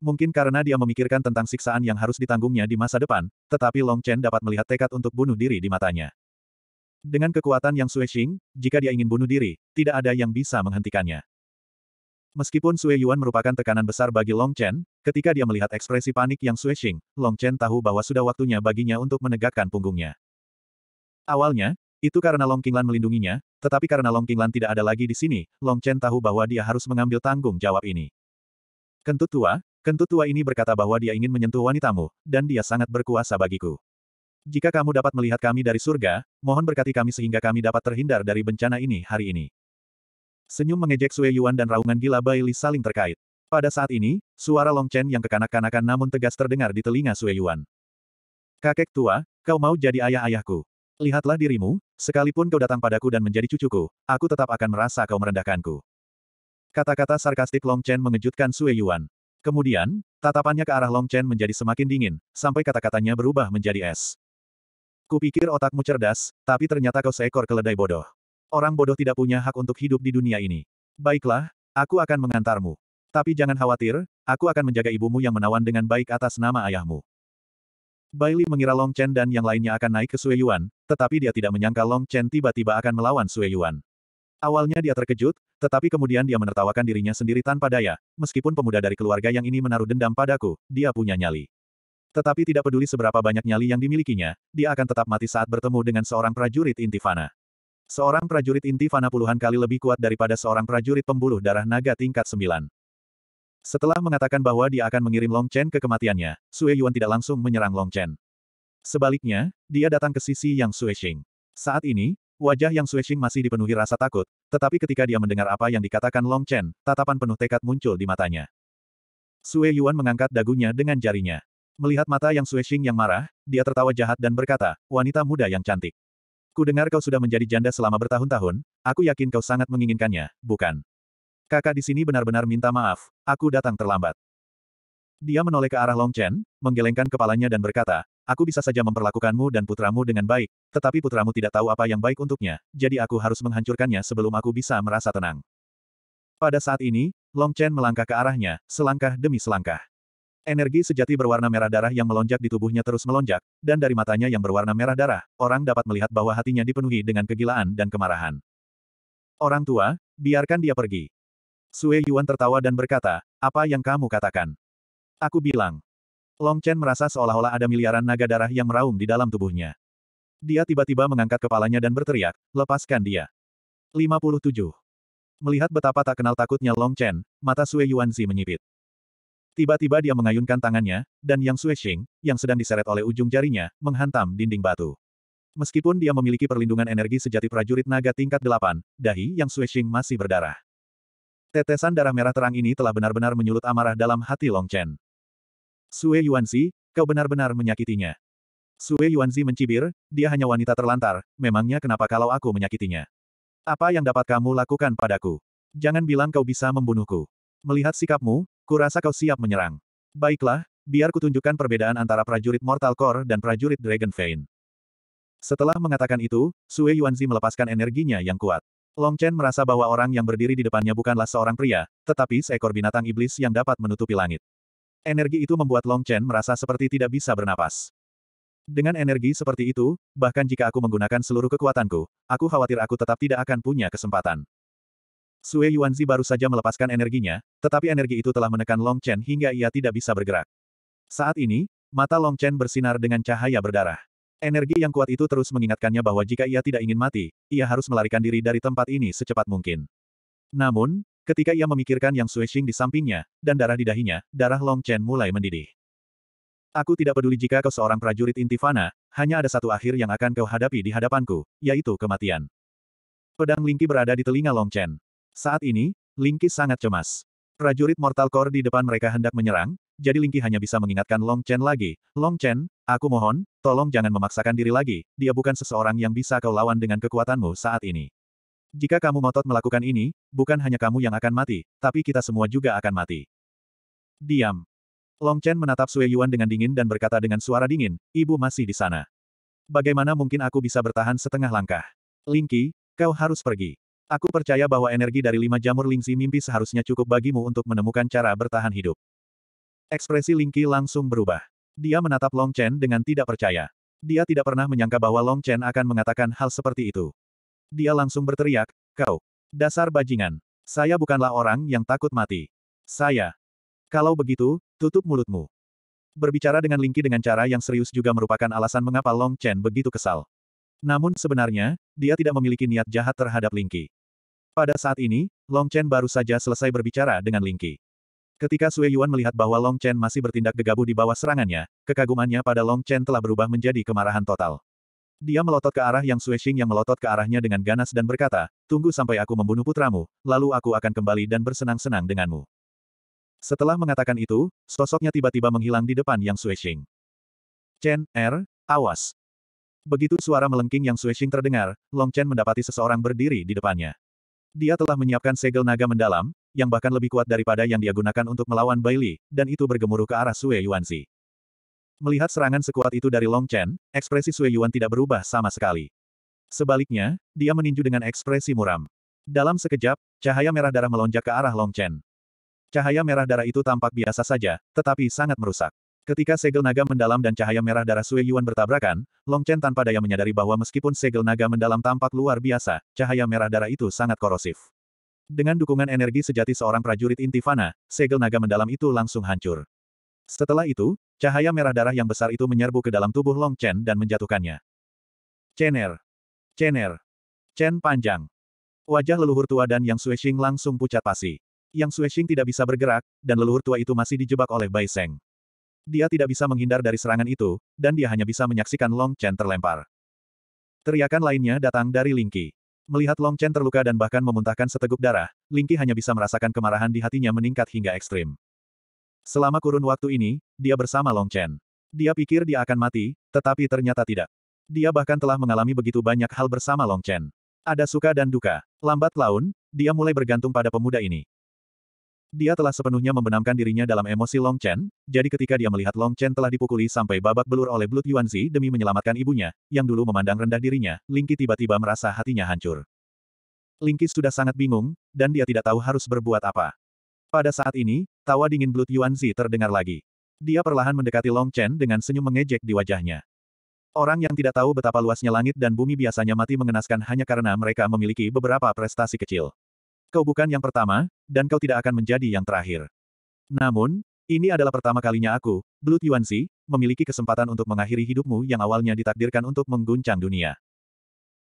Mungkin karena dia memikirkan tentang siksaan yang harus ditanggungnya di masa depan, tetapi Long Chen dapat melihat tekad untuk bunuh diri di matanya. Dengan kekuatan yang Sue Xing, jika dia ingin bunuh diri, tidak ada yang bisa menghentikannya. Meskipun Sue Yuan merupakan tekanan besar bagi Long Chen, ketika dia melihat ekspresi panik yang Sue Xing, Long Chen tahu bahwa sudah waktunya baginya untuk menegakkan punggungnya. Awalnya, itu karena Long Qinglan melindunginya, tetapi karena Long Qinglan tidak ada lagi di sini, Long Chen tahu bahwa dia harus mengambil tanggung jawab ini. Kentut tua, Kentut tua ini berkata bahwa dia ingin menyentuh wanitamu, dan dia sangat berkuasa bagiku. Jika kamu dapat melihat kami dari surga, mohon berkati kami sehingga kami dapat terhindar dari bencana ini hari ini. Senyum mengejek Sue Yuan dan raungan gila Bai saling terkait. Pada saat ini, suara Long Chen yang kekanak-kanakan namun tegas terdengar di telinga Sue Yuan. Kakek tua, kau mau jadi ayah-ayahku. Lihatlah dirimu, sekalipun kau datang padaku dan menjadi cucuku, aku tetap akan merasa kau merendahkanku. Kata-kata sarkastik Long Chen mengejutkan Sue Yuan. Kemudian, tatapannya ke arah Long Chen menjadi semakin dingin, sampai kata-katanya berubah menjadi es. Kupikir otakmu cerdas, tapi ternyata kau seekor keledai bodoh. Orang bodoh tidak punya hak untuk hidup di dunia ini. Baiklah, aku akan mengantarmu. Tapi jangan khawatir, aku akan menjaga ibumu yang menawan dengan baik atas nama ayahmu. Bailey mengira Long Chen dan yang lainnya akan naik ke Sue Yuan, tetapi dia tidak menyangka Long Chen tiba-tiba akan melawan Sue Yuan. Awalnya dia terkejut, tetapi kemudian dia menertawakan dirinya sendiri tanpa daya, meskipun pemuda dari keluarga yang ini menaruh dendam padaku, dia punya nyali. Tetapi tidak peduli seberapa banyak nyali yang dimilikinya, dia akan tetap mati saat bertemu dengan seorang prajurit Intifana. Seorang prajurit Intifana puluhan kali lebih kuat daripada seorang prajurit pembuluh darah naga tingkat 9. Setelah mengatakan bahwa dia akan mengirim Long Chen ke kematiannya, Sue Yuan tidak langsung menyerang Long Chen. Sebaliknya, dia datang ke sisi yang Sue Xing. Saat ini, Wajah yang Xuexing masih dipenuhi rasa takut, tetapi ketika dia mendengar apa yang dikatakan Long Chen, tatapan penuh tekad muncul di matanya. Sue Yuan mengangkat dagunya dengan jarinya. Melihat mata yang Xuexing yang marah, dia tertawa jahat dan berkata, wanita muda yang cantik. Ku dengar kau sudah menjadi janda selama bertahun-tahun, aku yakin kau sangat menginginkannya, bukan? Kakak di sini benar-benar minta maaf, aku datang terlambat. Dia menoleh ke arah Long Chen, menggelengkan kepalanya dan berkata, Aku bisa saja memperlakukanmu dan putramu dengan baik, tetapi putramu tidak tahu apa yang baik untuknya, jadi aku harus menghancurkannya sebelum aku bisa merasa tenang. Pada saat ini, Long Chen melangkah ke arahnya, selangkah demi selangkah. Energi sejati berwarna merah darah yang melonjak di tubuhnya terus melonjak, dan dari matanya yang berwarna merah darah, orang dapat melihat bahwa hatinya dipenuhi dengan kegilaan dan kemarahan. Orang tua, biarkan dia pergi. Sue Yuan tertawa dan berkata, apa yang kamu katakan? Aku bilang, Long Chen merasa seolah-olah ada miliaran naga darah yang meraung di dalam tubuhnya. Dia tiba-tiba mengangkat kepalanya dan berteriak, lepaskan dia. 57. Melihat betapa tak kenal takutnya Long Chen, mata Sue Yuanzi menyipit. Tiba-tiba dia mengayunkan tangannya, dan Yang Sue Xing, yang sedang diseret oleh ujung jarinya, menghantam dinding batu. Meskipun dia memiliki perlindungan energi sejati prajurit naga tingkat 8, dahi Yang Sue Xing masih berdarah. Tetesan darah merah terang ini telah benar-benar menyulut amarah dalam hati Long Chen. Sue Yuanzi, kau benar-benar menyakitinya. Sue Yuanzi mencibir, dia hanya wanita terlantar, memangnya kenapa kalau aku menyakitinya? Apa yang dapat kamu lakukan padaku? Jangan bilang kau bisa membunuhku. Melihat sikapmu, kurasa kau siap menyerang. Baiklah, biar kutunjukkan perbedaan antara prajurit Mortal Core dan prajurit Dragon Vein. Setelah mengatakan itu, Sue Yuanzi melepaskan energinya yang kuat. Long Chen merasa bahwa orang yang berdiri di depannya bukanlah seorang pria, tetapi seekor binatang iblis yang dapat menutupi langit. Energi itu membuat Long Chen merasa seperti tidak bisa bernapas. Dengan energi seperti itu, bahkan jika aku menggunakan seluruh kekuatanku, aku khawatir aku tetap tidak akan punya kesempatan. Sue Yuanzi baru saja melepaskan energinya, tetapi energi itu telah menekan Long Chen hingga ia tidak bisa bergerak. Saat ini, mata Long Chen bersinar dengan cahaya berdarah. Energi yang kuat itu terus mengingatkannya bahwa jika ia tidak ingin mati, ia harus melarikan diri dari tempat ini secepat mungkin. Namun, Ketika ia memikirkan Yang Xuexing di sampingnya, dan darah di dahinya, darah Long Chen mulai mendidih. Aku tidak peduli jika kau seorang prajurit intifana, hanya ada satu akhir yang akan kau hadapi di hadapanku, yaitu kematian. Pedang Lingki berada di telinga Long Chen. Saat ini, Lingki sangat cemas. Prajurit Mortal Core di depan mereka hendak menyerang, jadi Lingki hanya bisa mengingatkan Long Chen lagi. Long Chen, aku mohon, tolong jangan memaksakan diri lagi, dia bukan seseorang yang bisa kau lawan dengan kekuatanmu saat ini. Jika kamu ngotot melakukan ini, bukan hanya kamu yang akan mati, tapi kita semua juga akan mati. Diam. Long Chen menatap Sue Yuan dengan dingin dan berkata dengan suara dingin, ibu masih di sana. Bagaimana mungkin aku bisa bertahan setengah langkah? Ling Qi, kau harus pergi. Aku percaya bahwa energi dari lima jamur Xi mimpi seharusnya cukup bagimu untuk menemukan cara bertahan hidup. Ekspresi Ling Qi langsung berubah. Dia menatap Long Chen dengan tidak percaya. Dia tidak pernah menyangka bahwa Long Chen akan mengatakan hal seperti itu dia langsung berteriak, kau, dasar bajingan. Saya bukanlah orang yang takut mati. Saya. Kalau begitu, tutup mulutmu. Berbicara dengan Lingqi dengan cara yang serius juga merupakan alasan mengapa Long Chen begitu kesal. Namun sebenarnya, dia tidak memiliki niat jahat terhadap Lingqi. Pada saat ini, Long Chen baru saja selesai berbicara dengan Lingqi. Ketika Sue Yuan melihat bahwa Long Chen masih bertindak gegabah di bawah serangannya, kekagumannya pada Long Chen telah berubah menjadi kemarahan total. Dia melotot ke arah Yang Xuexing yang melotot ke arahnya dengan ganas dan berkata, tunggu sampai aku membunuh putramu, lalu aku akan kembali dan bersenang-senang denganmu. Setelah mengatakan itu, sosoknya tiba-tiba menghilang di depan Yang Xuexing. Chen, Er, awas. Begitu suara melengking Yang Xuexing terdengar, Long Chen mendapati seseorang berdiri di depannya. Dia telah menyiapkan segel naga mendalam, yang bahkan lebih kuat daripada yang dia gunakan untuk melawan Bailey, dan itu bergemuruh ke arah Sue Yuanzi. Melihat serangan sekuat itu dari Long Chen, ekspresi Sui Yuan tidak berubah sama sekali. Sebaliknya, dia meninju dengan ekspresi muram. Dalam sekejap, cahaya merah darah melonjak ke arah Long Chen. Cahaya merah darah itu tampak biasa saja, tetapi sangat merusak. Ketika segel naga mendalam dan cahaya merah darah Sui Yuan bertabrakan, Long Chen tanpa daya menyadari bahwa meskipun segel naga mendalam tampak luar biasa, cahaya merah darah itu sangat korosif. Dengan dukungan energi sejati seorang prajurit intifana, segel naga mendalam itu langsung hancur. Setelah itu, cahaya merah darah yang besar itu menyerbu ke dalam tubuh Long Chen dan menjatuhkannya. Cener. Cener. Chen panjang. Wajah leluhur tua dan Yang Suexing langsung pucat pasi. Yang Suexing tidak bisa bergerak, dan leluhur tua itu masih dijebak oleh Bai Seng. Dia tidak bisa menghindar dari serangan itu, dan dia hanya bisa menyaksikan Long Chen terlempar. Teriakan lainnya datang dari Lingqi. Melihat Long Chen terluka dan bahkan memuntahkan seteguk darah, Lingqi hanya bisa merasakan kemarahan di hatinya meningkat hingga ekstrim. Selama kurun waktu ini, dia bersama Long Chen. Dia pikir dia akan mati, tetapi ternyata tidak. Dia bahkan telah mengalami begitu banyak hal bersama Long Chen. Ada suka dan duka. Lambat laun, dia mulai bergantung pada pemuda ini. Dia telah sepenuhnya membenamkan dirinya dalam emosi Long Chen, jadi ketika dia melihat Long Chen telah dipukuli sampai babak belur oleh Blood Yuanzi demi menyelamatkan ibunya, yang dulu memandang rendah dirinya, Lingqi tiba-tiba merasa hatinya hancur. Lingqi sudah sangat bingung, dan dia tidak tahu harus berbuat apa. Pada saat ini, Tawa dingin Blood Yuanzi terdengar lagi. Dia perlahan mendekati Long Chen dengan senyum mengejek di wajahnya. Orang yang tidak tahu betapa luasnya langit dan bumi biasanya mati mengenaskan hanya karena mereka memiliki beberapa prestasi kecil. Kau bukan yang pertama, dan kau tidak akan menjadi yang terakhir. Namun, ini adalah pertama kalinya aku, Blood Yuanzi, memiliki kesempatan untuk mengakhiri hidupmu yang awalnya ditakdirkan untuk mengguncang dunia.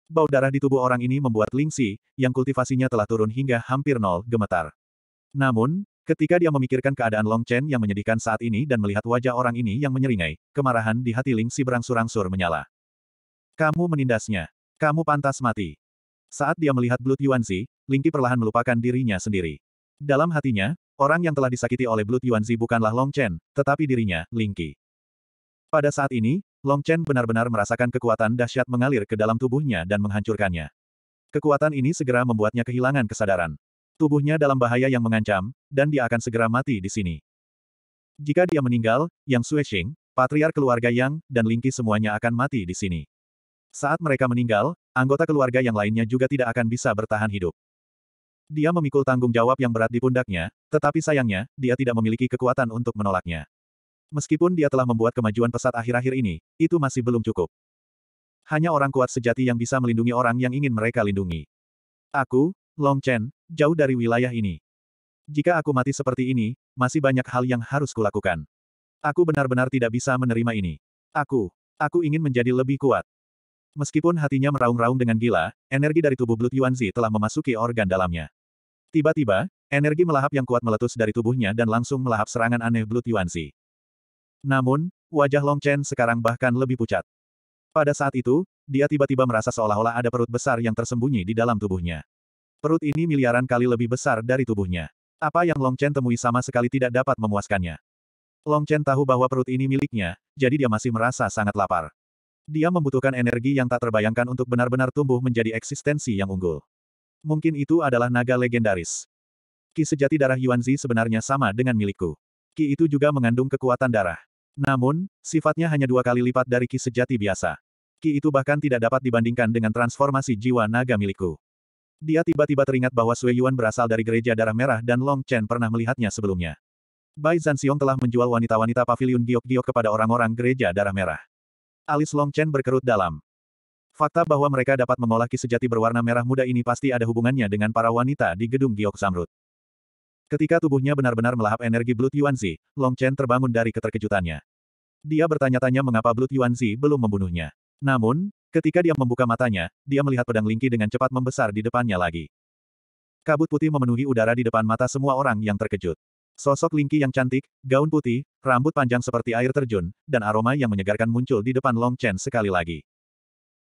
Bau darah di tubuh orang ini membuat Ling Xi, yang kultivasinya telah turun hingga hampir nol, gemetar. Namun, Ketika dia memikirkan keadaan Long Chen yang menyedihkan saat ini dan melihat wajah orang ini yang menyeringai, kemarahan di hati Ling Si berangsur-angsur menyala. Kamu menindasnya. Kamu pantas mati. Saat dia melihat Blood Yuanzi, Qi perlahan melupakan dirinya sendiri. Dalam hatinya, orang yang telah disakiti oleh Blood Yuanzi bukanlah Long Chen, tetapi dirinya, Ling Qi. Pada saat ini, Long Chen benar-benar merasakan kekuatan dahsyat mengalir ke dalam tubuhnya dan menghancurkannya. Kekuatan ini segera membuatnya kehilangan kesadaran. Tubuhnya dalam bahaya yang mengancam, dan dia akan segera mati di sini. Jika dia meninggal, Yang Xing, patriar keluarga Yang, dan Lingqi semuanya akan mati di sini. Saat mereka meninggal, anggota keluarga yang lainnya juga tidak akan bisa bertahan hidup. Dia memikul tanggung jawab yang berat di pundaknya, tetapi sayangnya, dia tidak memiliki kekuatan untuk menolaknya. Meskipun dia telah membuat kemajuan pesat akhir-akhir ini, itu masih belum cukup. Hanya orang kuat sejati yang bisa melindungi orang yang ingin mereka lindungi. Aku, Long Chen, jauh dari wilayah ini. Jika aku mati seperti ini, masih banyak hal yang harus kulakukan. Aku benar-benar tidak bisa menerima ini. Aku, aku ingin menjadi lebih kuat. Meskipun hatinya meraung-raung dengan gila, energi dari tubuh Blood Yuanzi telah memasuki organ dalamnya. Tiba-tiba, energi melahap yang kuat meletus dari tubuhnya dan langsung melahap serangan aneh Blood Yuanzi. Namun, wajah Long Chen sekarang bahkan lebih pucat. Pada saat itu, dia tiba-tiba merasa seolah-olah ada perut besar yang tersembunyi di dalam tubuhnya. Perut ini miliaran kali lebih besar dari tubuhnya. Apa yang Long Chen temui sama sekali tidak dapat memuaskannya. Long Chen tahu bahwa perut ini miliknya, jadi dia masih merasa sangat lapar. Dia membutuhkan energi yang tak terbayangkan untuk benar-benar tumbuh menjadi eksistensi yang unggul. Mungkin itu adalah naga legendaris. Ki sejati darah Yuanzi sebenarnya sama dengan milikku. Ki itu juga mengandung kekuatan darah. Namun, sifatnya hanya dua kali lipat dari ki sejati biasa. Ki itu bahkan tidak dapat dibandingkan dengan transformasi jiwa naga milikku. Dia tiba-tiba teringat bahwa Sui Yuan berasal dari gereja darah merah dan Long Chen pernah melihatnya sebelumnya. Bai Zanxiong telah menjual wanita-wanita pavilion giok-giok kepada orang-orang gereja darah merah. Alis Long Chen berkerut dalam. Fakta bahwa mereka dapat mengolah ki sejati berwarna merah muda ini pasti ada hubungannya dengan para wanita di gedung giok zamrud. Ketika tubuhnya benar-benar melahap energi Blood Yuanzi, Long Chen terbangun dari keterkejutannya. Dia bertanya-tanya mengapa Blood Yuanzi belum membunuhnya. Namun, Ketika dia membuka matanya, dia melihat pedang Lingki dengan cepat membesar di depannya lagi. Kabut putih memenuhi udara di depan mata semua orang yang terkejut. Sosok Lingki yang cantik, gaun putih, rambut panjang seperti air terjun, dan aroma yang menyegarkan muncul di depan Long Chen sekali lagi.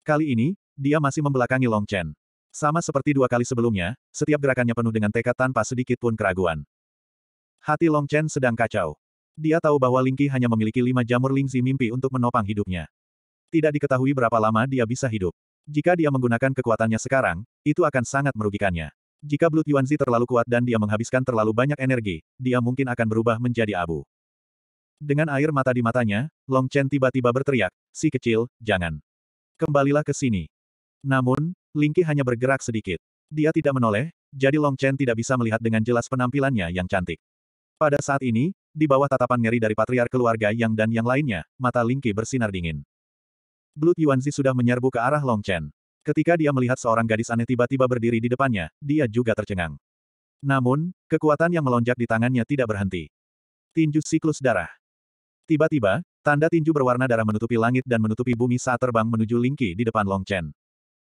Kali ini, dia masih membelakangi Long Chen. Sama seperti dua kali sebelumnya, setiap gerakannya penuh dengan tekad tanpa sedikit pun keraguan. Hati Long Chen sedang kacau. Dia tahu bahwa Lingqi hanya memiliki lima jamur lingzi mimpi untuk menopang hidupnya. Tidak diketahui berapa lama dia bisa hidup. Jika dia menggunakan kekuatannya sekarang, itu akan sangat merugikannya. Jika Blood Yuanzi terlalu kuat dan dia menghabiskan terlalu banyak energi, dia mungkin akan berubah menjadi abu. Dengan air mata di matanya, Long Chen tiba-tiba berteriak, si kecil, jangan. Kembalilah ke sini. Namun, Ling Lingqi hanya bergerak sedikit. Dia tidak menoleh, jadi Long Chen tidak bisa melihat dengan jelas penampilannya yang cantik. Pada saat ini, di bawah tatapan ngeri dari patriar keluarga Yang dan yang lainnya, mata Ling Lingqi bersinar dingin. Blue Yuanzi sudah menyerbu ke arah Long Chen. Ketika dia melihat seorang gadis aneh tiba-tiba berdiri di depannya, dia juga tercengang. Namun, kekuatan yang melonjak di tangannya tidak berhenti. Tinju siklus darah. Tiba-tiba, tanda tinju berwarna darah menutupi langit dan menutupi bumi saat terbang menuju Lingqi di depan Long Chen.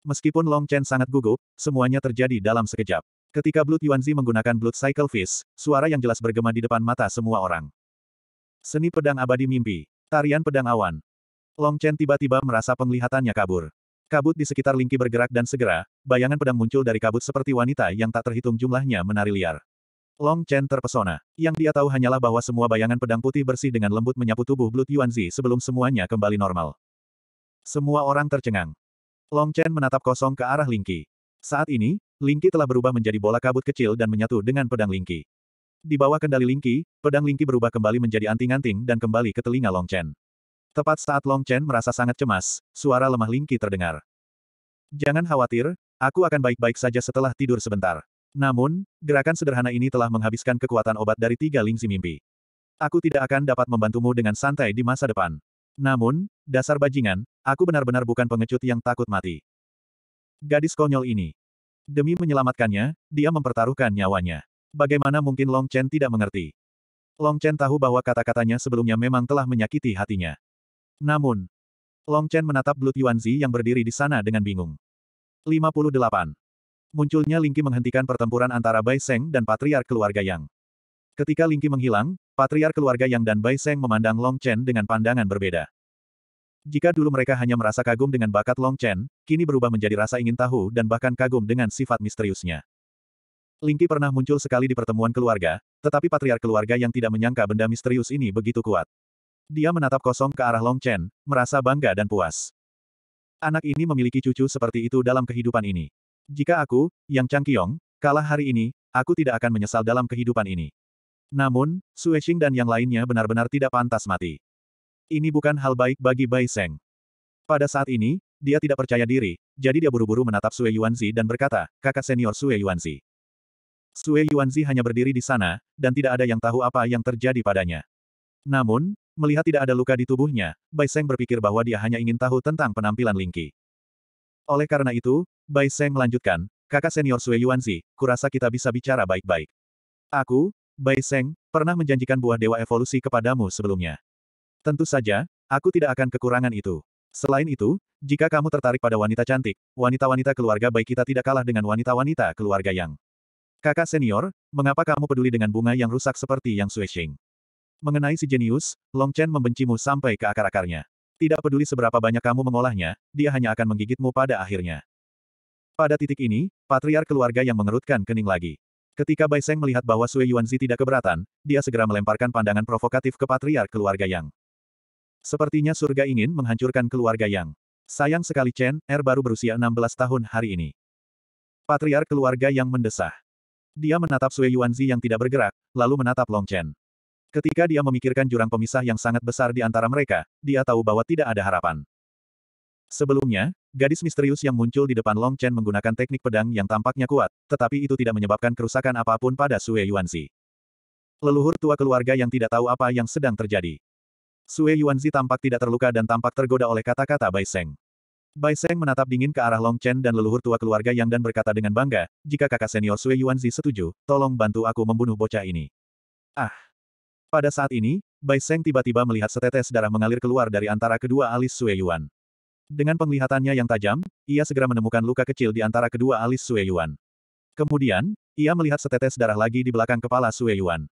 Meskipun Long Chen sangat gugup, semuanya terjadi dalam sekejap. Ketika Blood Yuanzi menggunakan Blood Cycle Fist, suara yang jelas bergema di depan mata semua orang. Seni Pedang Abadi Mimpi. Tarian Pedang Awan. Long Chen tiba-tiba merasa penglihatannya kabur. Kabut di sekitar Lingqi bergerak dan segera, bayangan pedang muncul dari kabut seperti wanita yang tak terhitung jumlahnya menari liar. Long Chen terpesona. Yang dia tahu hanyalah bahwa semua bayangan pedang putih bersih dengan lembut menyapu tubuh Blood Yuanzi sebelum semuanya kembali normal. Semua orang tercengang. Long Chen menatap kosong ke arah Lingqi. Saat ini, Lingqi telah berubah menjadi bola kabut kecil dan menyatu dengan pedang Lingqi. Di bawah kendali Lingqi, pedang Lingqi berubah kembali menjadi anting-anting dan kembali ke telinga Long Chen. Tepat saat Long Chen merasa sangat cemas, suara lemah Lingqi terdengar. Jangan khawatir, aku akan baik-baik saja setelah tidur sebentar. Namun, gerakan sederhana ini telah menghabiskan kekuatan obat dari tiga lingzi mimpi. Aku tidak akan dapat membantumu dengan santai di masa depan. Namun, dasar bajingan, aku benar-benar bukan pengecut yang takut mati. Gadis konyol ini. Demi menyelamatkannya, dia mempertaruhkan nyawanya. Bagaimana mungkin Long Chen tidak mengerti? Long Chen tahu bahwa kata-katanya sebelumnya memang telah menyakiti hatinya. Namun, Long Chen menatap Blue Yuanzi yang berdiri di sana dengan bingung. 58. Munculnya Lingqi menghentikan pertempuran antara Bai Seng dan Patriar keluarga Yang. Ketika Lingqi menghilang, Patriar keluarga Yang dan Bai Seng memandang Long Chen dengan pandangan berbeda. Jika dulu mereka hanya merasa kagum dengan bakat Long Chen, kini berubah menjadi rasa ingin tahu dan bahkan kagum dengan sifat misteriusnya. Lingqi pernah muncul sekali di pertemuan keluarga, tetapi Patriar keluarga yang tidak menyangka benda misterius ini begitu kuat. Dia menatap kosong ke arah Long Chen, merasa bangga dan puas. Anak ini memiliki cucu seperti itu dalam kehidupan ini. Jika aku, Yang Chang Kiong, kalah hari ini, aku tidak akan menyesal dalam kehidupan ini. Namun, Sue Xing dan yang lainnya benar-benar tidak pantas mati. Ini bukan hal baik bagi Bai Seng. Pada saat ini, dia tidak percaya diri, jadi dia buru-buru menatap Sue Yuanzi dan berkata, kakak senior Sue Yuanzi. Sue Yuanzi hanya berdiri di sana, dan tidak ada yang tahu apa yang terjadi padanya. Namun, Melihat tidak ada luka di tubuhnya, Bai Seng berpikir bahwa dia hanya ingin tahu tentang penampilan Lingqi. Oleh karena itu, Bai Seng melanjutkan, kakak senior Sui Yuanzi, kurasa kita bisa bicara baik-baik. Aku, Bai Seng, pernah menjanjikan buah dewa evolusi kepadamu sebelumnya. Tentu saja, aku tidak akan kekurangan itu. Selain itu, jika kamu tertarik pada wanita cantik, wanita-wanita keluarga baik kita tidak kalah dengan wanita-wanita keluarga yang. Kakak senior, mengapa kamu peduli dengan bunga yang rusak seperti yang Sui Xing? Mengenai si jenius, Long Chen membencimu sampai ke akar-akarnya. Tidak peduli seberapa banyak kamu mengolahnya, dia hanya akan menggigitmu pada akhirnya. Pada titik ini, patriar keluarga yang mengerutkan kening lagi. Ketika Bai Seng melihat bahwa Sui Yuanzi tidak keberatan, dia segera melemparkan pandangan provokatif ke patriar keluarga Yang. Sepertinya surga ingin menghancurkan keluarga Yang. Sayang sekali Chen, Er baru berusia 16 tahun hari ini. Patriar keluarga Yang mendesah. Dia menatap Sui Yuanzi yang tidak bergerak, lalu menatap Long Chen. Ketika dia memikirkan jurang pemisah yang sangat besar di antara mereka, dia tahu bahwa tidak ada harapan. Sebelumnya, gadis misterius yang muncul di depan Long Chen menggunakan teknik pedang yang tampaknya kuat, tetapi itu tidak menyebabkan kerusakan apapun pada Sue Yuanzi. Leluhur tua keluarga yang tidak tahu apa yang sedang terjadi. Sue Yuanzi tampak tidak terluka dan tampak tergoda oleh kata-kata Bai Seng. Bai Seng menatap dingin ke arah Long Chen dan leluhur tua keluarga yang dan berkata dengan bangga, jika kakak senior Sue Yuanzi setuju, tolong bantu aku membunuh bocah ini. Ah! Pada saat ini, Bai Seng tiba-tiba melihat setetes darah mengalir keluar dari antara kedua alis Sue Yuan. Dengan penglihatannya yang tajam, ia segera menemukan luka kecil di antara kedua alis Sue Yuan. Kemudian, ia melihat setetes darah lagi di belakang kepala Sue Yuan.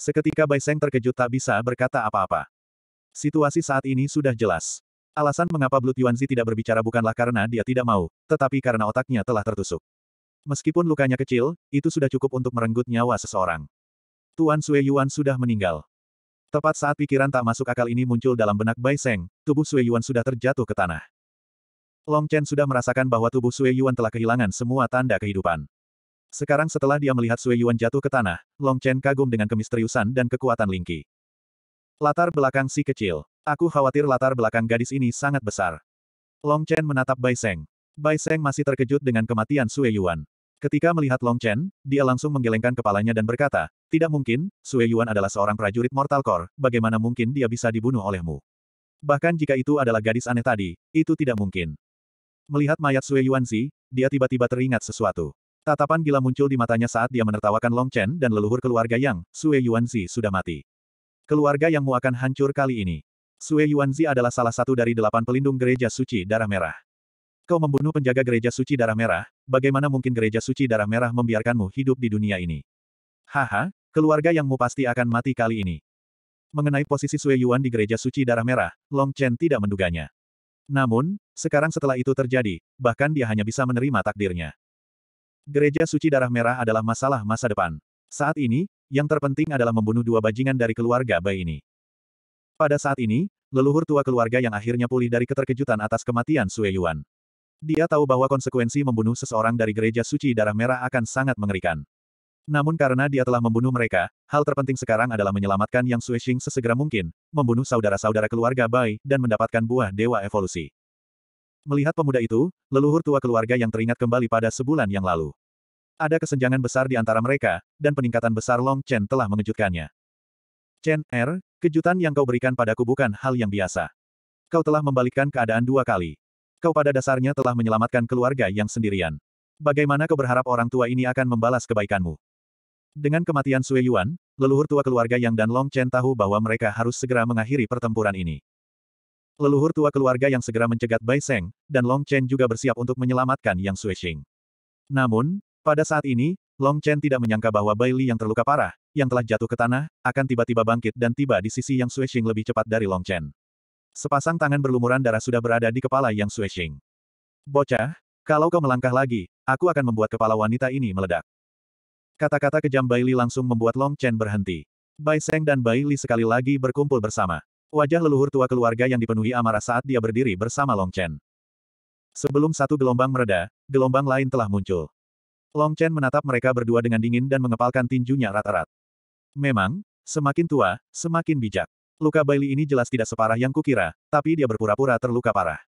Seketika Bai Seng terkejut tak bisa berkata apa-apa. Situasi saat ini sudah jelas. Alasan mengapa Blood Yuanzi tidak berbicara bukanlah karena dia tidak mau, tetapi karena otaknya telah tertusuk. Meskipun lukanya kecil, itu sudah cukup untuk merenggut nyawa seseorang. Tuan Sue Yuan sudah meninggal. Tepat saat pikiran tak masuk akal ini muncul dalam benak Bai Seng, tubuh Sue Yuan sudah terjatuh ke tanah. Long Chen sudah merasakan bahwa tubuh Sue Yuan telah kehilangan semua tanda kehidupan. Sekarang setelah dia melihat Sue Yuan jatuh ke tanah, Long Chen kagum dengan kemisteriusan dan kekuatan Lingqi. Latar belakang si kecil. Aku khawatir latar belakang gadis ini sangat besar. Long Chen menatap Bai Seng. Bai Seng masih terkejut dengan kematian Sue Yuan. Ketika melihat Long Chen, dia langsung menggelengkan kepalanya dan berkata, tidak mungkin, Sue Yuan adalah seorang prajurit Mortal Core, bagaimana mungkin dia bisa dibunuh olehmu? Bahkan jika itu adalah gadis aneh tadi, itu tidak mungkin. Melihat mayat Sue Zi, dia tiba-tiba teringat sesuatu. Tatapan gila muncul di matanya saat dia menertawakan Long Chen dan leluhur keluarga Yang, Sue Zi sudah mati. Keluarga Yang Mu akan hancur kali ini. Sue Zi adalah salah satu dari delapan pelindung gereja suci darah merah. Kau membunuh penjaga gereja suci darah merah, bagaimana mungkin gereja suci darah merah membiarkanmu hidup di dunia ini? Haha, keluarga yang mu pasti akan mati kali ini. Mengenai posisi Sue Yuan di gereja suci darah merah, Long Chen tidak menduganya. Namun, sekarang setelah itu terjadi, bahkan dia hanya bisa menerima takdirnya. Gereja suci darah merah adalah masalah masa depan. Saat ini, yang terpenting adalah membunuh dua bajingan dari keluarga Bai ini. Pada saat ini, leluhur tua keluarga yang akhirnya pulih dari keterkejutan atas kematian Sue Yuan. Dia tahu bahwa konsekuensi membunuh seseorang dari gereja suci darah merah akan sangat mengerikan. Namun karena dia telah membunuh mereka, hal terpenting sekarang adalah menyelamatkan Yang Xuexing sesegera mungkin, membunuh saudara-saudara keluarga Bai, dan mendapatkan buah dewa evolusi. Melihat pemuda itu, leluhur tua keluarga yang teringat kembali pada sebulan yang lalu. Ada kesenjangan besar di antara mereka, dan peningkatan besar Long Chen telah mengejutkannya. Chen, Er, kejutan yang kau berikan padaku bukan hal yang biasa. Kau telah membalikkan keadaan dua kali. Kau pada dasarnya telah menyelamatkan keluarga yang sendirian. Bagaimana kau berharap orang tua ini akan membalas kebaikanmu? Dengan kematian Sue Yuan, leluhur tua keluarga Yang dan Long Chen tahu bahwa mereka harus segera mengakhiri pertempuran ini. Leluhur tua keluarga yang segera mencegat Bai Seng, dan Long Chen juga bersiap untuk menyelamatkan Yang Xing. Namun, pada saat ini, Long Chen tidak menyangka bahwa Bai Li yang terluka parah, yang telah jatuh ke tanah, akan tiba-tiba bangkit dan tiba di sisi Yang Xing lebih cepat dari Long Chen. Sepasang tangan berlumuran darah sudah berada di kepala Yang Suexing. Bocah, kalau kau melangkah lagi, aku akan membuat kepala wanita ini meledak. Kata-kata kejam Bai Li langsung membuat Long Chen berhenti. Bai Seng dan Bai Li sekali lagi berkumpul bersama. Wajah leluhur tua keluarga yang dipenuhi amarah saat dia berdiri bersama Long Chen. Sebelum satu gelombang mereda, gelombang lain telah muncul. Long Chen menatap mereka berdua dengan dingin dan mengepalkan tinjunya rata rat Memang, semakin tua, semakin bijak. Luka Bailey ini jelas tidak separah yang kukira, tapi dia berpura-pura terluka parah.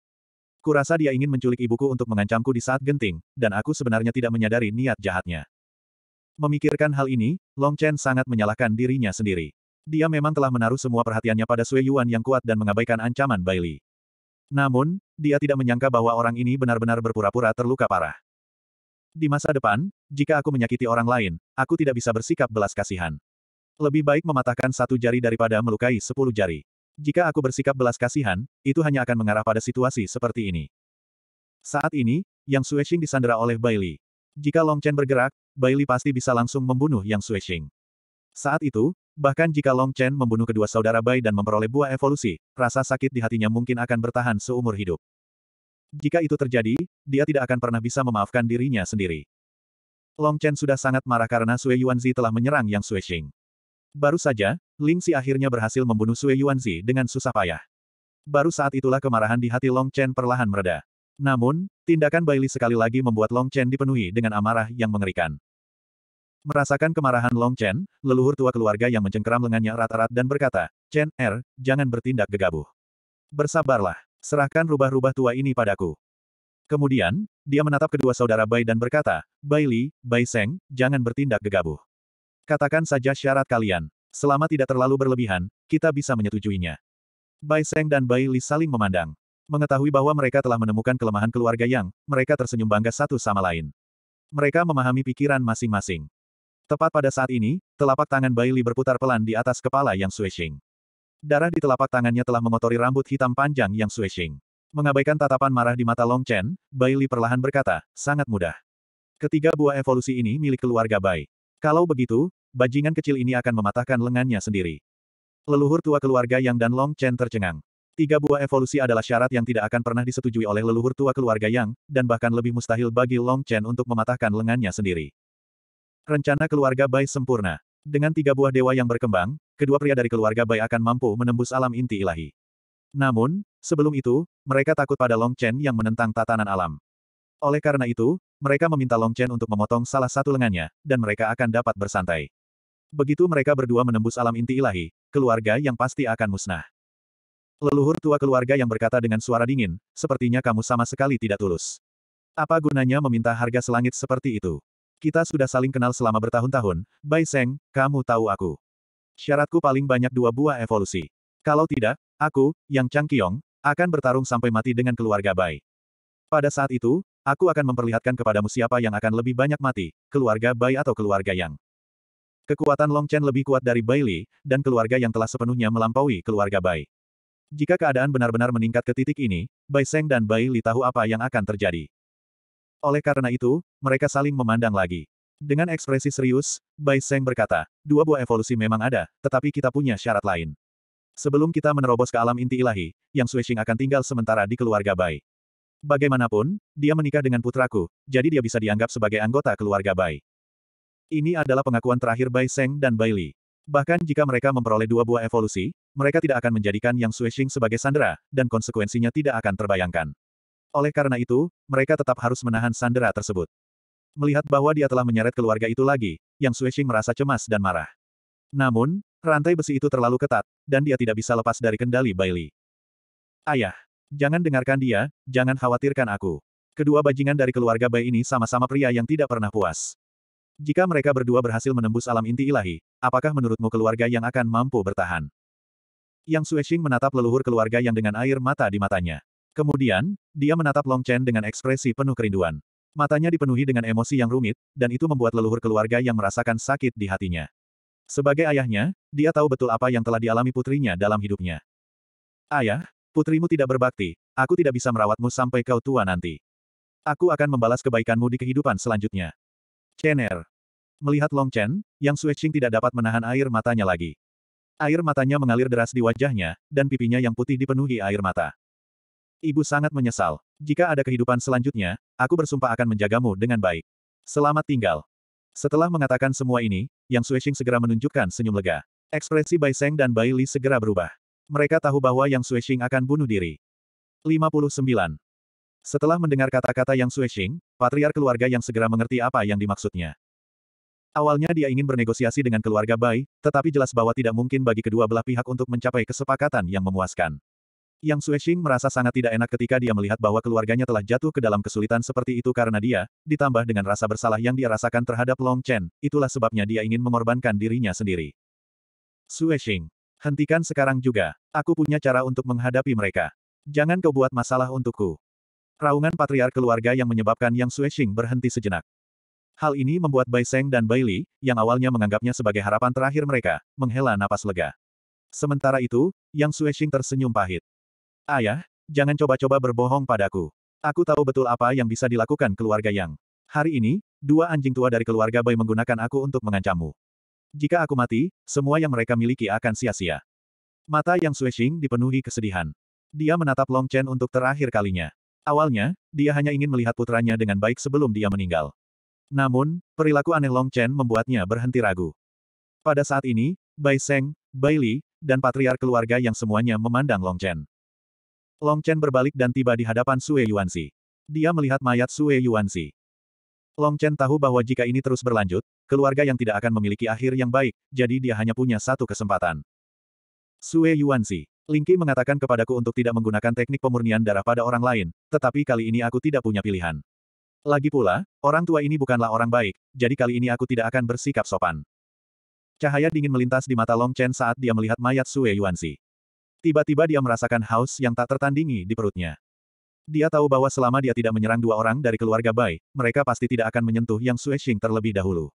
Kurasa dia ingin menculik ibuku untuk mengancamku di saat genting, dan aku sebenarnya tidak menyadari niat jahatnya. Memikirkan hal ini, Long Chen sangat menyalahkan dirinya sendiri. Dia memang telah menaruh semua perhatiannya pada Sui Yuan yang kuat dan mengabaikan ancaman Bailey. Namun, dia tidak menyangka bahwa orang ini benar-benar berpura-pura terluka parah. Di masa depan, jika aku menyakiti orang lain, aku tidak bisa bersikap belas kasihan. Lebih baik mematahkan satu jari daripada melukai sepuluh jari. Jika aku bersikap belas kasihan, itu hanya akan mengarah pada situasi seperti ini. Saat ini, Yang Suexing disandera oleh Bailey. Jika Long Chen bergerak, Bailey pasti bisa langsung membunuh Yang Suexing. Saat itu, bahkan jika Long Chen membunuh kedua saudara Bai dan memperoleh buah evolusi, rasa sakit di hatinya mungkin akan bertahan seumur hidup. Jika itu terjadi, dia tidak akan pernah bisa memaafkan dirinya sendiri. Long Chen sudah sangat marah karena Sui Yuanzi telah menyerang Yang Suexing. Baru saja, Ling Si akhirnya berhasil membunuh Sui Yuanzi dengan susah payah. Baru saat itulah kemarahan di hati Long Chen perlahan mereda. Namun, tindakan Baili sekali lagi membuat Long Chen dipenuhi dengan amarah yang mengerikan. Merasakan kemarahan Long Chen, leluhur tua keluarga yang mencengkeram lengannya rata erat dan berkata, Chen, Er, jangan bertindak gegabah. Bersabarlah, serahkan rubah-rubah tua ini padaku. Kemudian, dia menatap kedua saudara Bai dan berkata, Bai Li, Bai Seng, jangan bertindak gegabah. Katakan saja syarat kalian. Selama tidak terlalu berlebihan, kita bisa menyetujuinya. Bai Seng dan Bai Li saling memandang. Mengetahui bahwa mereka telah menemukan kelemahan keluarga yang, mereka tersenyum bangga satu sama lain. Mereka memahami pikiran masing-masing. Tepat pada saat ini, telapak tangan Bai Li berputar pelan di atas kepala yang Sueshing. Darah di telapak tangannya telah mengotori rambut hitam panjang yang Sueshing. Mengabaikan tatapan marah di mata Long Chen, Bai Li perlahan berkata, sangat mudah. Ketiga buah evolusi ini milik keluarga Bai. Kalau begitu, bajingan kecil ini akan mematahkan lengannya sendiri. Leluhur tua keluarga Yang dan Long Chen tercengang. Tiga buah evolusi adalah syarat yang tidak akan pernah disetujui oleh leluhur tua keluarga Yang, dan bahkan lebih mustahil bagi Long Chen untuk mematahkan lengannya sendiri. Rencana keluarga Bai sempurna. Dengan tiga buah dewa yang berkembang, kedua pria dari keluarga Bai akan mampu menembus alam inti ilahi. Namun, sebelum itu, mereka takut pada Long Chen yang menentang tatanan alam. Oleh karena itu, mereka meminta Long Chen untuk memotong salah satu lengannya, dan mereka akan dapat bersantai. Begitu mereka berdua menembus alam inti ilahi, keluarga yang pasti akan musnah. Leluhur tua keluarga yang berkata dengan suara dingin, sepertinya kamu sama sekali tidak tulus. Apa gunanya meminta harga selangit seperti itu? Kita sudah saling kenal selama bertahun-tahun, Bai Seng, kamu tahu aku. Syaratku paling banyak dua buah evolusi. Kalau tidak, aku, yang Chang Kiong, akan bertarung sampai mati dengan keluarga Bai. Pada saat itu, Aku akan memperlihatkan kepadamu siapa yang akan lebih banyak mati, keluarga Bai atau keluarga Yang. Kekuatan Long Chen lebih kuat dari Bai Li, dan keluarga yang telah sepenuhnya melampaui keluarga Bai. Jika keadaan benar-benar meningkat ke titik ini, Bai Seng dan Bai Li tahu apa yang akan terjadi. Oleh karena itu, mereka saling memandang lagi. Dengan ekspresi serius, Bai Seng berkata, dua buah evolusi memang ada, tetapi kita punya syarat lain. Sebelum kita menerobos ke alam inti ilahi, Yang Sui akan tinggal sementara di keluarga Bai. Bagaimanapun, dia menikah dengan putraku, jadi dia bisa dianggap sebagai anggota keluarga Bai. Ini adalah pengakuan terakhir Bai Seng dan Bai Li. Bahkan jika mereka memperoleh dua buah evolusi, mereka tidak akan menjadikan Yang Xuexing sebagai sandera, dan konsekuensinya tidak akan terbayangkan. Oleh karena itu, mereka tetap harus menahan sandera tersebut. Melihat bahwa dia telah menyeret keluarga itu lagi, Yang Xuexing merasa cemas dan marah. Namun, rantai besi itu terlalu ketat, dan dia tidak bisa lepas dari kendali Bai Li. Ayah, Jangan dengarkan dia, jangan khawatirkan aku. Kedua bajingan dari keluarga Bai ini sama-sama pria yang tidak pernah puas. Jika mereka berdua berhasil menembus alam inti ilahi, apakah menurutmu keluarga yang akan mampu bertahan? Yang Sueshing menatap leluhur keluarga yang dengan air mata di matanya. Kemudian, dia menatap Long Chen dengan ekspresi penuh kerinduan. Matanya dipenuhi dengan emosi yang rumit, dan itu membuat leluhur keluarga yang merasakan sakit di hatinya. Sebagai ayahnya, dia tahu betul apa yang telah dialami putrinya dalam hidupnya. Ayah, Putrimu tidak berbakti, aku tidak bisa merawatmu sampai kau tua nanti. Aku akan membalas kebaikanmu di kehidupan selanjutnya. Chen'er, Melihat Long Chen, Yang Xueqing tidak dapat menahan air matanya lagi. Air matanya mengalir deras di wajahnya, dan pipinya yang putih dipenuhi air mata. Ibu sangat menyesal. Jika ada kehidupan selanjutnya, aku bersumpah akan menjagamu dengan baik. Selamat tinggal. Setelah mengatakan semua ini, Yang Xueqing segera menunjukkan senyum lega. Ekspresi Bai Seng dan Bai Li segera berubah. Mereka tahu bahwa Yang Suexing akan bunuh diri. 59. Setelah mendengar kata-kata Yang Suexing, patriar keluarga yang segera mengerti apa yang dimaksudnya. Awalnya dia ingin bernegosiasi dengan keluarga Bai, tetapi jelas bahwa tidak mungkin bagi kedua belah pihak untuk mencapai kesepakatan yang memuaskan. Yang Suexing merasa sangat tidak enak ketika dia melihat bahwa keluarganya telah jatuh ke dalam kesulitan seperti itu karena dia, ditambah dengan rasa bersalah yang dia rasakan terhadap Long Chen, itulah sebabnya dia ingin mengorbankan dirinya sendiri. Suexing. Hentikan sekarang juga. Aku punya cara untuk menghadapi mereka. Jangan kau buat masalah untukku. Raungan patriar keluarga yang menyebabkan Yang Suexing berhenti sejenak. Hal ini membuat Bai Seng dan Bai Li, yang awalnya menganggapnya sebagai harapan terakhir mereka, menghela napas lega. Sementara itu, Yang Suexing tersenyum pahit. Ayah, jangan coba-coba berbohong padaku. Aku tahu betul apa yang bisa dilakukan keluarga Yang. Hari ini, dua anjing tua dari keluarga Bai menggunakan aku untuk mengancammu. Jika aku mati, semua yang mereka miliki akan sia-sia. Mata yang Xuexing dipenuhi kesedihan. Dia menatap Long Chen untuk terakhir kalinya. Awalnya, dia hanya ingin melihat putranya dengan baik sebelum dia meninggal. Namun, perilaku aneh Long Chen membuatnya berhenti ragu. Pada saat ini, Bai Seng, Bai Li, dan patriark keluarga yang semuanya memandang Long Chen. Long Chen berbalik dan tiba di hadapan Sue Yuanzi. Dia melihat mayat Sue Yuanzi. Long Chen tahu bahwa jika ini terus berlanjut, keluarga yang tidak akan memiliki akhir yang baik, jadi dia hanya punya satu kesempatan. Sue Yuanzi. Lingqi mengatakan kepadaku untuk tidak menggunakan teknik pemurnian darah pada orang lain, tetapi kali ini aku tidak punya pilihan. Lagi pula, orang tua ini bukanlah orang baik, jadi kali ini aku tidak akan bersikap sopan. Cahaya dingin melintas di mata Long Chen saat dia melihat mayat Sue Yuanzi. Tiba-tiba dia merasakan haus yang tak tertandingi di perutnya. Dia tahu bahwa selama dia tidak menyerang dua orang dari keluarga Bai, mereka pasti tidak akan menyentuh Yang Suexing terlebih dahulu.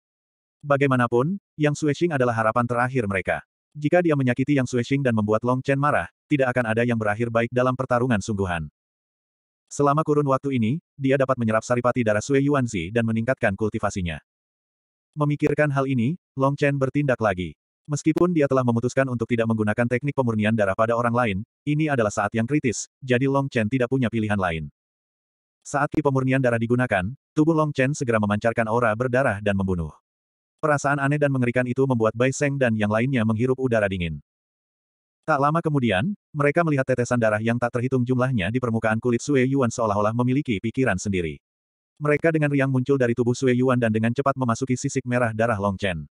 Bagaimanapun, Yang Suexing adalah harapan terakhir mereka. Jika dia menyakiti Yang Suexing dan membuat Long Chen marah, tidak akan ada yang berakhir baik dalam pertarungan sungguhan. Selama kurun waktu ini, dia dapat menyerap saripati darah Sui Yuanzi dan meningkatkan kultivasinya. Memikirkan hal ini, Long Chen bertindak lagi. Meskipun dia telah memutuskan untuk tidak menggunakan teknik pemurnian darah pada orang lain, ini adalah saat yang kritis, jadi Long Chen tidak punya pilihan lain. Saat ki pemurnian darah digunakan, tubuh Long Chen segera memancarkan aura berdarah dan membunuh. Perasaan aneh dan mengerikan itu membuat Bai Seng dan yang lainnya menghirup udara dingin. Tak lama kemudian, mereka melihat tetesan darah yang tak terhitung jumlahnya di permukaan kulit Sue Yuan seolah-olah memiliki pikiran sendiri. Mereka dengan riang muncul dari tubuh Sue Yuan dan dengan cepat memasuki sisik merah darah Long Chen.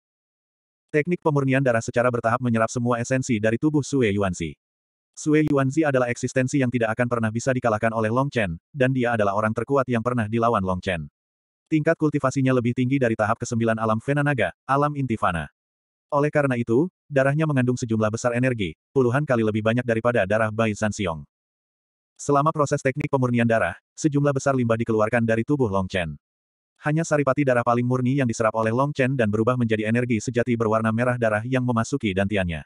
Teknik pemurnian darah secara bertahap menyerap semua esensi dari tubuh Sue Yuanzi. Sue Yuanzi adalah eksistensi yang tidak akan pernah bisa dikalahkan oleh Long Chen, dan dia adalah orang terkuat yang pernah dilawan Long Chen. Tingkat kultivasinya lebih tinggi dari tahap ke-9 alam Vena Naga, alam Intifana. Oleh karena itu, darahnya mengandung sejumlah besar energi, puluhan kali lebih banyak daripada darah Bai Zanxiong. Selama proses teknik pemurnian darah, sejumlah besar limbah dikeluarkan dari tubuh Long Chen. Hanya saripati darah paling murni yang diserap oleh Long Chen dan berubah menjadi energi sejati berwarna merah darah yang memasuki dantiannya.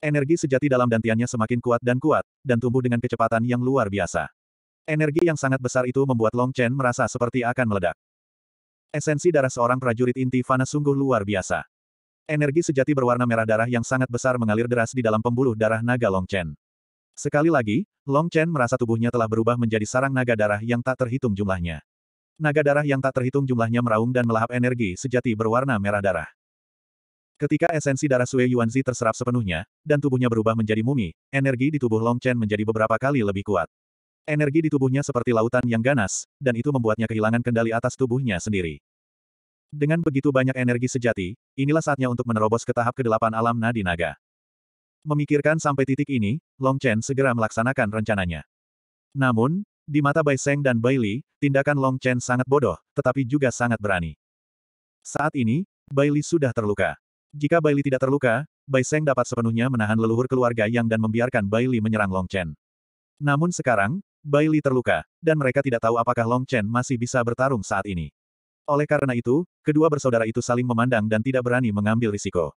Energi sejati dalam dantiannya semakin kuat dan kuat, dan tumbuh dengan kecepatan yang luar biasa. Energi yang sangat besar itu membuat Long Chen merasa seperti akan meledak. Esensi darah seorang prajurit inti Fana sungguh luar biasa. Energi sejati berwarna merah darah yang sangat besar mengalir deras di dalam pembuluh darah naga Long Chen. Sekali lagi, Long Chen merasa tubuhnya telah berubah menjadi sarang naga darah yang tak terhitung jumlahnya. Naga darah yang tak terhitung jumlahnya meraung dan melahap energi sejati berwarna merah darah. Ketika esensi darah Sue Yuanzi terserap sepenuhnya, dan tubuhnya berubah menjadi mumi, energi di tubuh Long Chen menjadi beberapa kali lebih kuat. Energi di tubuhnya seperti lautan yang ganas, dan itu membuatnya kehilangan kendali atas tubuhnya sendiri. Dengan begitu banyak energi sejati, inilah saatnya untuk menerobos ke tahap kedelapan alam nadi naga. Memikirkan sampai titik ini, Long Chen segera melaksanakan rencananya. Namun, di mata Bai Seng dan Bai Li, tindakan Long Chen sangat bodoh, tetapi juga sangat berani. Saat ini, Bai Li sudah terluka. Jika Bai Li tidak terluka, Bai Seng dapat sepenuhnya menahan leluhur keluarga Yang dan membiarkan Bai Li menyerang Long Chen. Namun sekarang, Bai Li terluka, dan mereka tidak tahu apakah Long Chen masih bisa bertarung saat ini. Oleh karena itu, kedua bersaudara itu saling memandang dan tidak berani mengambil risiko.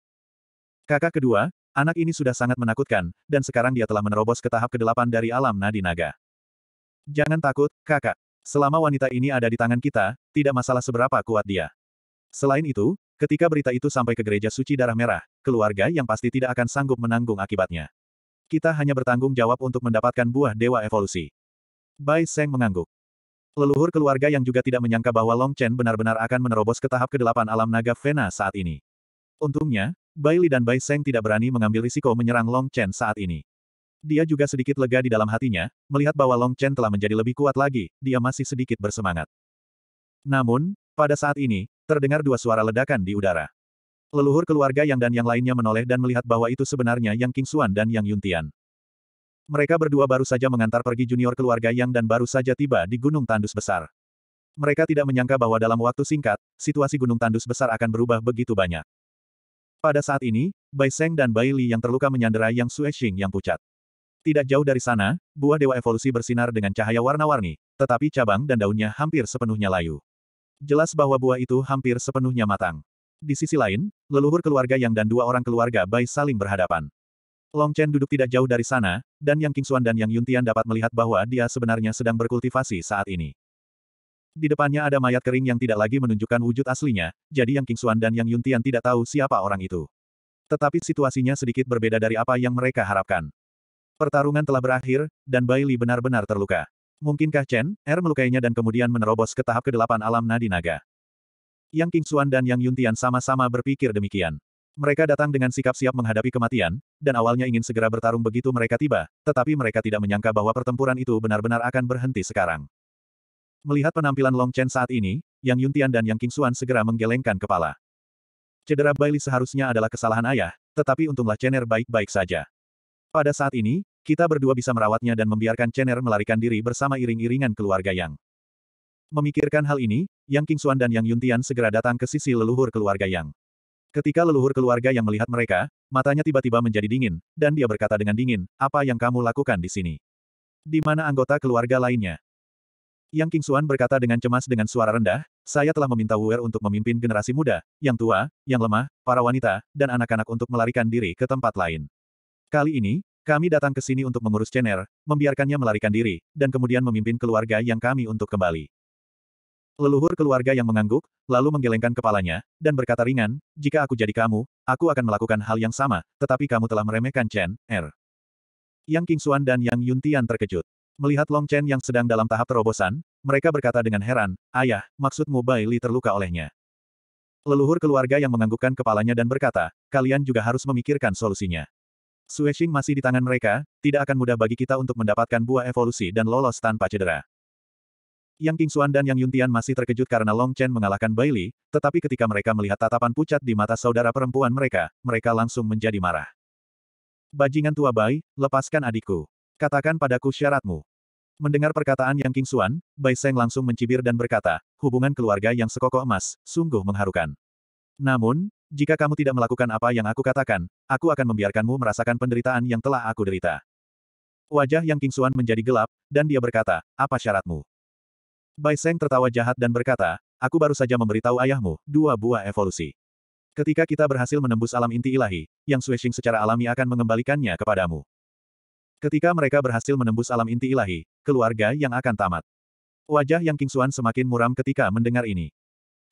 Kakak kedua, anak ini sudah sangat menakutkan, dan sekarang dia telah menerobos ke tahap ke-8 dari alam nadi naga. Jangan takut, kakak. Selama wanita ini ada di tangan kita, tidak masalah seberapa kuat dia. Selain itu, ketika berita itu sampai ke gereja suci darah merah, keluarga yang pasti tidak akan sanggup menanggung akibatnya. Kita hanya bertanggung jawab untuk mendapatkan buah dewa evolusi. Bai Seng mengangguk. Leluhur keluarga yang juga tidak menyangka bahwa Long Chen benar-benar akan menerobos ke tahap kedelapan alam naga Vena saat ini. Untungnya, Bai Li dan Bai Seng tidak berani mengambil risiko menyerang Long Chen saat ini. Dia juga sedikit lega di dalam hatinya, melihat bahwa Long Chen telah menjadi lebih kuat lagi, dia masih sedikit bersemangat. Namun, pada saat ini, terdengar dua suara ledakan di udara. Leluhur keluarga Yang dan yang lainnya menoleh dan melihat bahwa itu sebenarnya Yang King Xuan dan Yang Yuntian. Mereka berdua baru saja mengantar pergi junior keluarga Yang dan baru saja tiba di Gunung Tandus Besar. Mereka tidak menyangka bahwa dalam waktu singkat, situasi Gunung Tandus Besar akan berubah begitu banyak. Pada saat ini, Bai Seng dan Bai Li yang terluka menyandera Yang Suexing yang pucat. Tidak jauh dari sana, buah dewa evolusi bersinar dengan cahaya warna-warni, tetapi cabang dan daunnya hampir sepenuhnya layu. Jelas bahwa buah itu hampir sepenuhnya matang. Di sisi lain, leluhur keluarga Yang dan dua orang keluarga Bai saling berhadapan. Long Chen duduk tidak jauh dari sana, dan Yang Xuan dan Yang Yun Tian dapat melihat bahwa dia sebenarnya sedang berkultivasi saat ini. Di depannya ada mayat kering yang tidak lagi menunjukkan wujud aslinya, jadi Yang Xuan dan Yang Yun Tian tidak tahu siapa orang itu. Tetapi situasinya sedikit berbeda dari apa yang mereka harapkan. Pertarungan telah berakhir, dan Bai Li benar-benar terluka. Mungkinkah Chen, Er melukainya dan kemudian menerobos ke tahap kedelapan alam nadi naga? Yang King Xuan dan Yang Yuntian sama-sama berpikir demikian. Mereka datang dengan sikap siap menghadapi kematian, dan awalnya ingin segera bertarung begitu mereka tiba, tetapi mereka tidak menyangka bahwa pertempuran itu benar-benar akan berhenti sekarang. Melihat penampilan Long Chen saat ini, Yang Yuntian dan Yang King Xuan segera menggelengkan kepala. Cedera Bailey seharusnya adalah kesalahan ayah, tetapi untunglah Chen Er baik-baik saja. Pada saat ini, kita berdua bisa merawatnya dan membiarkan Chener melarikan diri bersama iring-iringan keluarga Yang. Memikirkan hal ini, Yang Qingxuan dan Yang Yuntian segera datang ke sisi leluhur keluarga Yang. Ketika leluhur keluarga yang melihat mereka, matanya tiba-tiba menjadi dingin, dan dia berkata dengan dingin, apa yang kamu lakukan di sini? Di mana anggota keluarga lainnya? Yang King Suan berkata dengan cemas dengan suara rendah, saya telah meminta Wu'er untuk memimpin generasi muda, yang tua, yang lemah, para wanita, dan anak-anak untuk melarikan diri ke tempat lain. Kali ini, kami datang ke sini untuk mengurus Chen'er, membiarkannya melarikan diri, dan kemudian memimpin keluarga yang kami untuk kembali. Leluhur keluarga yang mengangguk, lalu menggelengkan kepalanya, dan berkata ringan, jika aku jadi kamu, aku akan melakukan hal yang sama, tetapi kamu telah meremehkan Chen, Er. Yang King Xuan dan Yang Yuntian terkejut. Melihat Long Chen yang sedang dalam tahap terobosan, mereka berkata dengan heran, Ayah, maksudmu Bai Li terluka olehnya. Leluhur keluarga yang menganggukkan kepalanya dan berkata, kalian juga harus memikirkan solusinya. Sueshing masih di tangan mereka, tidak akan mudah bagi kita untuk mendapatkan buah evolusi dan lolos tanpa cedera. Yang King Xuan dan Yang Yuntian masih terkejut karena Long Chen mengalahkan Bailey, tetapi ketika mereka melihat tatapan pucat di mata saudara perempuan mereka, mereka langsung menjadi marah. Bajingan tua Bai, lepaskan adikku. Katakan padaku syaratmu. Mendengar perkataan Yang King Xuan, Bai Seng langsung mencibir dan berkata, hubungan keluarga yang sekokoh emas, sungguh mengharukan. Namun, jika kamu tidak melakukan apa yang aku katakan, aku akan membiarkanmu merasakan penderitaan yang telah aku derita. Wajah Yang Kingsuan menjadi gelap, dan dia berkata, apa syaratmu? Bai Seng tertawa jahat dan berkata, aku baru saja memberitahu ayahmu, dua buah evolusi. Ketika kita berhasil menembus alam inti ilahi, Yang Xuexing secara alami akan mengembalikannya kepadamu. Ketika mereka berhasil menembus alam inti ilahi, keluarga yang akan tamat. Wajah Yang Kingsuan semakin muram ketika mendengar ini.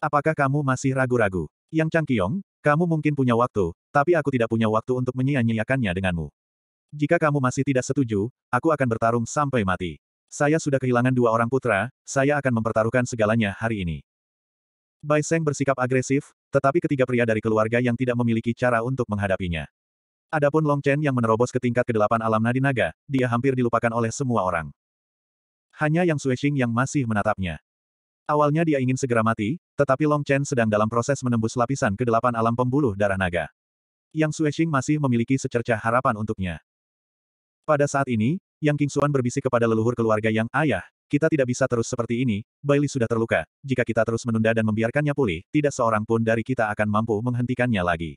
Apakah kamu masih ragu-ragu? Yang Changkyong, kamu mungkin punya waktu, tapi aku tidak punya waktu untuk menyia-nyiakannya denganmu. Jika kamu masih tidak setuju, aku akan bertarung sampai mati. Saya sudah kehilangan dua orang putra, saya akan mempertaruhkan segalanya hari ini. Bai Seng bersikap agresif, tetapi ketiga pria dari keluarga yang tidak memiliki cara untuk menghadapinya. Adapun Long Chen yang menerobos ke tingkat kedelapan alam nadi naga, dia hampir dilupakan oleh semua orang. Hanya Yang Xing yang masih menatapnya. Awalnya dia ingin segera mati, tetapi Long Chen sedang dalam proses menembus lapisan ke-8 alam pembuluh darah naga. Yang Xuexing masih memiliki secercah harapan untuknya. Pada saat ini, Yang Kingsuan berbisik kepada leluhur keluarga Yang Ayah, kita tidak bisa terus seperti ini, Bailey sudah terluka, jika kita terus menunda dan membiarkannya pulih, tidak seorang pun dari kita akan mampu menghentikannya lagi.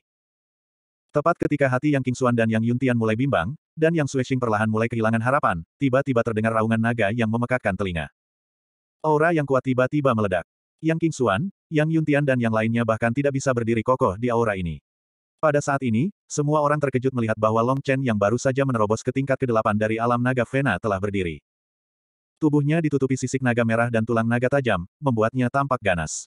Tepat ketika hati Yang Kingsuan dan Yang Yuntian mulai bimbang, dan Yang Xuexing perlahan mulai kehilangan harapan, tiba-tiba terdengar raungan naga yang memekakkan telinga. Aura yang kuat tiba-tiba meledak. Yang King Xuan, Yang Yuntian dan yang lainnya bahkan tidak bisa berdiri kokoh di aura ini. Pada saat ini, semua orang terkejut melihat bahwa Long Chen yang baru saja menerobos ke tingkat ke-8 dari alam naga Vena telah berdiri. Tubuhnya ditutupi sisik naga merah dan tulang naga tajam, membuatnya tampak ganas.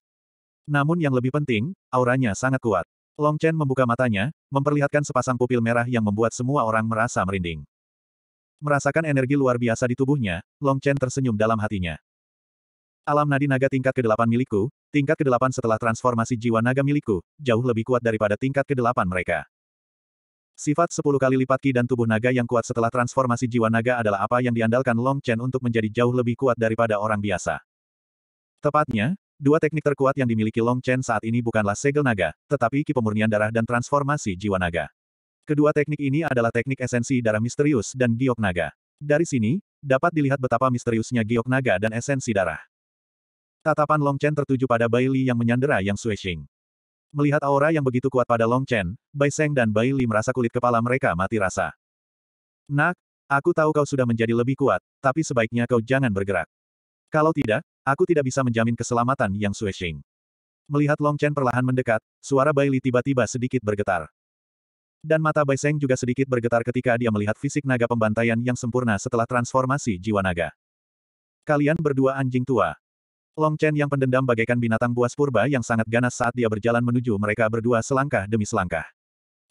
Namun yang lebih penting, auranya sangat kuat. Long Chen membuka matanya, memperlihatkan sepasang pupil merah yang membuat semua orang merasa merinding. Merasakan energi luar biasa di tubuhnya, Long Chen tersenyum dalam hatinya. Alam nadi naga tingkat ke-8 milikku, tingkat ke-8 setelah transformasi jiwa naga milikku, jauh lebih kuat daripada tingkat ke-8 mereka. Sifat 10 kali lipat ki dan tubuh naga yang kuat setelah transformasi jiwa naga adalah apa yang diandalkan Long Chen untuk menjadi jauh lebih kuat daripada orang biasa. Tepatnya, dua teknik terkuat yang dimiliki Long Chen saat ini bukanlah segel naga, tetapi ki pemurnian darah dan transformasi jiwa naga. Kedua teknik ini adalah teknik esensi darah misterius dan giok naga. Dari sini, dapat dilihat betapa misteriusnya giok naga dan esensi darah. Tatapan Long Chen tertuju pada Bai Li yang menyandera Yang Suexing. Melihat aura yang begitu kuat pada Long Chen, Bai Seng dan Bai Li merasa kulit kepala mereka mati rasa. Nak, aku tahu kau sudah menjadi lebih kuat, tapi sebaiknya kau jangan bergerak. Kalau tidak, aku tidak bisa menjamin keselamatan Yang Suexing. Melihat Long Chen perlahan mendekat, suara Bai Li tiba-tiba sedikit bergetar. Dan mata Bai Seng juga sedikit bergetar ketika dia melihat fisik naga pembantaian yang sempurna setelah transformasi jiwa naga. Kalian berdua anjing tua, Long Chen yang pendendam bagaikan binatang buas purba yang sangat ganas saat dia berjalan menuju mereka berdua selangkah demi selangkah.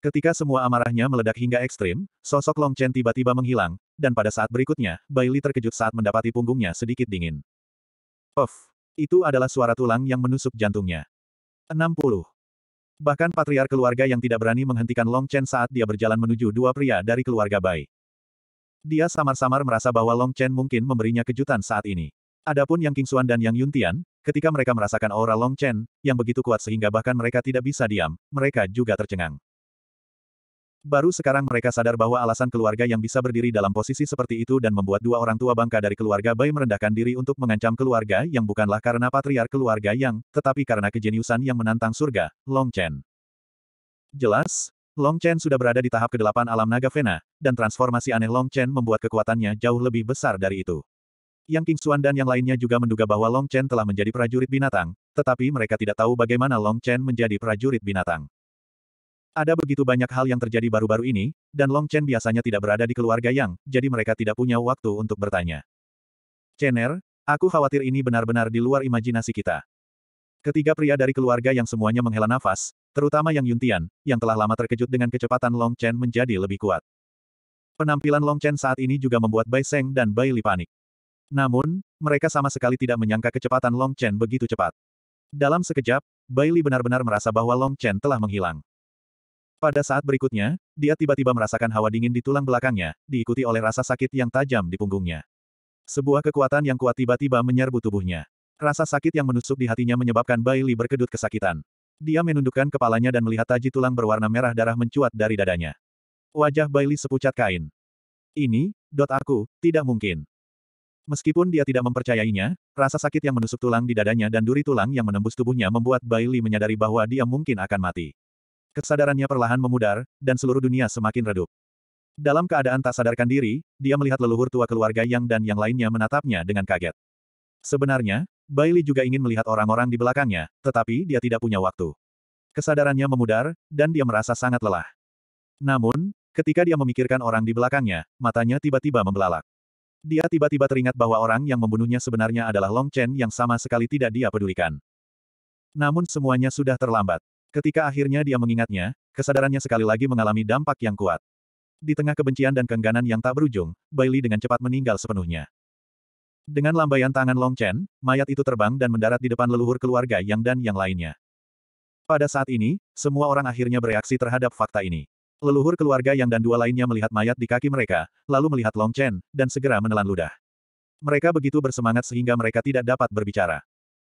Ketika semua amarahnya meledak hingga ekstrim, sosok Long Chen tiba-tiba menghilang, dan pada saat berikutnya, Bai Li terkejut saat mendapati punggungnya sedikit dingin. Of, Itu adalah suara tulang yang menusuk jantungnya. 60. Bahkan patriar keluarga yang tidak berani menghentikan Long Chen saat dia berjalan menuju dua pria dari keluarga Bai. Dia samar-samar merasa bahwa Long Chen mungkin memberinya kejutan saat ini. Adapun Yang King Suan dan Yang Yuntian, ketika mereka merasakan aura Long Chen, yang begitu kuat sehingga bahkan mereka tidak bisa diam, mereka juga tercengang. Baru sekarang mereka sadar bahwa alasan keluarga yang bisa berdiri dalam posisi seperti itu dan membuat dua orang tua bangka dari keluarga Bai merendahkan diri untuk mengancam keluarga yang bukanlah karena patriar keluarga yang, tetapi karena kejeniusan yang menantang surga, Long Chen. Jelas, Long Chen sudah berada di tahap ke-8 alam naga Vena, dan transformasi aneh Long Chen membuat kekuatannya jauh lebih besar dari itu. Yang King Xuan dan yang lainnya juga menduga bahwa Long Chen telah menjadi prajurit binatang, tetapi mereka tidak tahu bagaimana Long Chen menjadi prajurit binatang. Ada begitu banyak hal yang terjadi baru-baru ini, dan Long Chen biasanya tidak berada di keluarga Yang, jadi mereka tidak punya waktu untuk bertanya. Chener, aku khawatir ini benar-benar di luar imajinasi kita. Ketiga pria dari keluarga yang semuanya menghela nafas, terutama Yang Yuntian, yang telah lama terkejut dengan kecepatan Long Chen menjadi lebih kuat. Penampilan Long Chen saat ini juga membuat Bai Seng dan Bai Li panik. Namun, mereka sama sekali tidak menyangka kecepatan Long Chen begitu cepat. Dalam sekejap, Bailey benar-benar merasa bahwa Long Chen telah menghilang. Pada saat berikutnya, dia tiba-tiba merasakan hawa dingin di tulang belakangnya, diikuti oleh rasa sakit yang tajam di punggungnya. Sebuah kekuatan yang kuat tiba-tiba menyerbu tubuhnya. Rasa sakit yang menusuk di hatinya menyebabkan Bailey berkedut kesakitan. Dia menundukkan kepalanya dan melihat taji tulang berwarna merah darah mencuat dari dadanya. Wajah Bailey sepucat kain. Ini, dot aku, tidak mungkin. Meskipun dia tidak mempercayainya, rasa sakit yang menusuk tulang di dadanya dan duri tulang yang menembus tubuhnya membuat Bailey menyadari bahwa dia mungkin akan mati. Kesadarannya perlahan memudar, dan seluruh dunia semakin redup. Dalam keadaan tak sadarkan diri, dia melihat leluhur tua keluarga Yang dan yang lainnya menatapnya dengan kaget. Sebenarnya, Bailey juga ingin melihat orang-orang di belakangnya, tetapi dia tidak punya waktu. Kesadarannya memudar, dan dia merasa sangat lelah. Namun, ketika dia memikirkan orang di belakangnya, matanya tiba-tiba membelalak. Dia tiba-tiba teringat bahwa orang yang membunuhnya sebenarnya adalah Long Chen yang sama sekali tidak dia pedulikan. Namun semuanya sudah terlambat. Ketika akhirnya dia mengingatnya, kesadarannya sekali lagi mengalami dampak yang kuat. Di tengah kebencian dan kengganan yang tak berujung, Bailey dengan cepat meninggal sepenuhnya. Dengan lambaian tangan Long Chen, mayat itu terbang dan mendarat di depan leluhur keluarga Yang dan yang lainnya. Pada saat ini, semua orang akhirnya bereaksi terhadap fakta ini. Leluhur keluarga yang dan dua lainnya melihat mayat di kaki mereka, lalu melihat Long Chen, dan segera menelan ludah. Mereka begitu bersemangat sehingga mereka tidak dapat berbicara.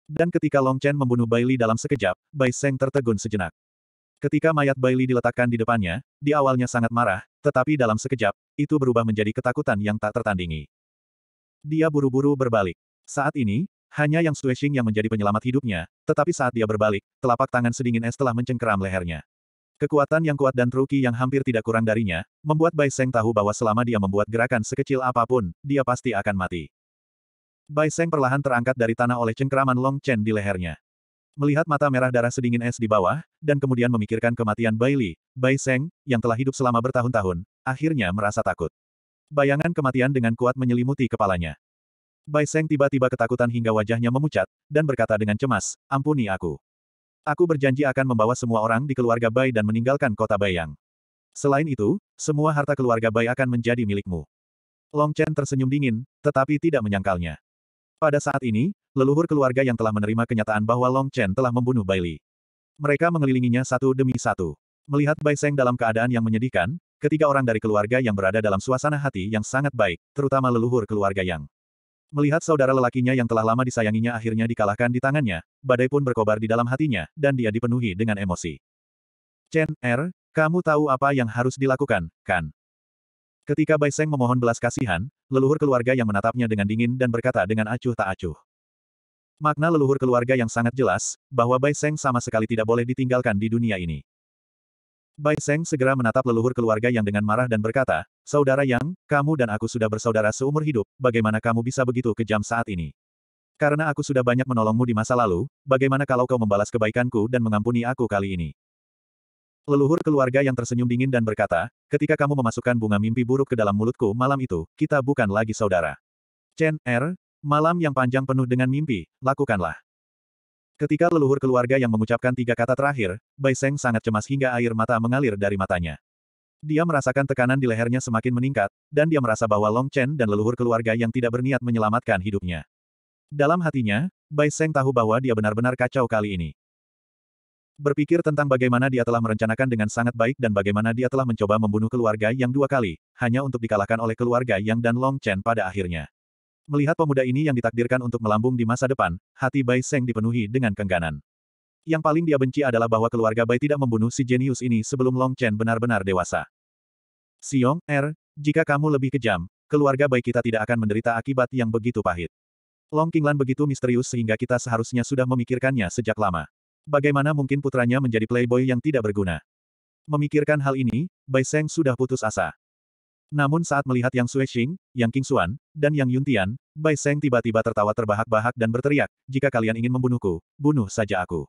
Dan ketika Long Chen membunuh Bailey dalam sekejap, Bai Seng tertegun sejenak. Ketika mayat Bailey diletakkan di depannya, di awalnya sangat marah, tetapi dalam sekejap, itu berubah menjadi ketakutan yang tak tertandingi. Dia buru-buru berbalik. Saat ini, hanya yang Xing yang menjadi penyelamat hidupnya, tetapi saat dia berbalik, telapak tangan sedingin es telah mencengkeram lehernya. Kekuatan yang kuat dan truki yang hampir tidak kurang darinya, membuat Bai Seng tahu bahwa selama dia membuat gerakan sekecil apapun, dia pasti akan mati. Bai Seng perlahan terangkat dari tanah oleh cengkeraman Long Chen di lehernya. Melihat mata merah darah sedingin es di bawah, dan kemudian memikirkan kematian Bai Li, Bai Seng, yang telah hidup selama bertahun-tahun, akhirnya merasa takut. Bayangan kematian dengan kuat menyelimuti kepalanya. Bai Seng tiba-tiba ketakutan hingga wajahnya memucat, dan berkata dengan cemas, ampuni aku. Aku berjanji akan membawa semua orang di keluarga Bai dan meninggalkan kota Bayang. Selain itu, semua harta keluarga Bai akan menjadi milikmu. Long Chen tersenyum dingin, tetapi tidak menyangkalnya. Pada saat ini, leluhur keluarga yang telah menerima kenyataan bahwa Long Chen telah membunuh Bai Li. Mereka mengelilinginya satu demi satu. Melihat Bai Seng dalam keadaan yang menyedihkan, ketiga orang dari keluarga yang berada dalam suasana hati yang sangat baik, terutama leluhur keluarga Yang. Melihat saudara lelakinya yang telah lama disayanginya akhirnya dikalahkan di tangannya, badai pun berkobar di dalam hatinya, dan dia dipenuhi dengan emosi. Chen, Er, kamu tahu apa yang harus dilakukan, kan? Ketika Bai Seng memohon belas kasihan, leluhur keluarga yang menatapnya dengan dingin dan berkata dengan acuh tak acuh. Makna leluhur keluarga yang sangat jelas, bahwa Bai Seng sama sekali tidak boleh ditinggalkan di dunia ini. Bai Seng segera menatap leluhur keluarga yang dengan marah dan berkata, Saudara Yang, kamu dan aku sudah bersaudara seumur hidup, bagaimana kamu bisa begitu kejam saat ini? Karena aku sudah banyak menolongmu di masa lalu, bagaimana kalau kau membalas kebaikanku dan mengampuni aku kali ini? Leluhur keluarga yang tersenyum dingin dan berkata, ketika kamu memasukkan bunga mimpi buruk ke dalam mulutku malam itu, kita bukan lagi saudara. Chen Er, malam yang panjang penuh dengan mimpi, lakukanlah. Ketika leluhur keluarga yang mengucapkan tiga kata terakhir, Bai Seng sangat cemas hingga air mata mengalir dari matanya. Dia merasakan tekanan di lehernya semakin meningkat, dan dia merasa bahwa Long Chen dan leluhur keluarga yang tidak berniat menyelamatkan hidupnya. Dalam hatinya, Bai Seng tahu bahwa dia benar-benar kacau kali ini. Berpikir tentang bagaimana dia telah merencanakan dengan sangat baik dan bagaimana dia telah mencoba membunuh keluarga yang dua kali, hanya untuk dikalahkan oleh keluarga yang dan Long Chen pada akhirnya. Melihat pemuda ini yang ditakdirkan untuk melambung di masa depan, hati Bai Seng dipenuhi dengan kengganan. Yang paling dia benci adalah bahwa keluarga Bai tidak membunuh si jenius ini sebelum Long Chen benar-benar dewasa. Siong, Er, jika kamu lebih kejam, keluarga Bai kita tidak akan menderita akibat yang begitu pahit. Long Qinglan begitu misterius sehingga kita seharusnya sudah memikirkannya sejak lama. Bagaimana mungkin putranya menjadi playboy yang tidak berguna? Memikirkan hal ini, Bai Seng sudah putus asa. Namun saat melihat Yang Xing, Yang king xuan, dan Yang Yuntian, Bai Seng tiba-tiba tertawa terbahak-bahak dan berteriak, jika kalian ingin membunuhku, bunuh saja aku.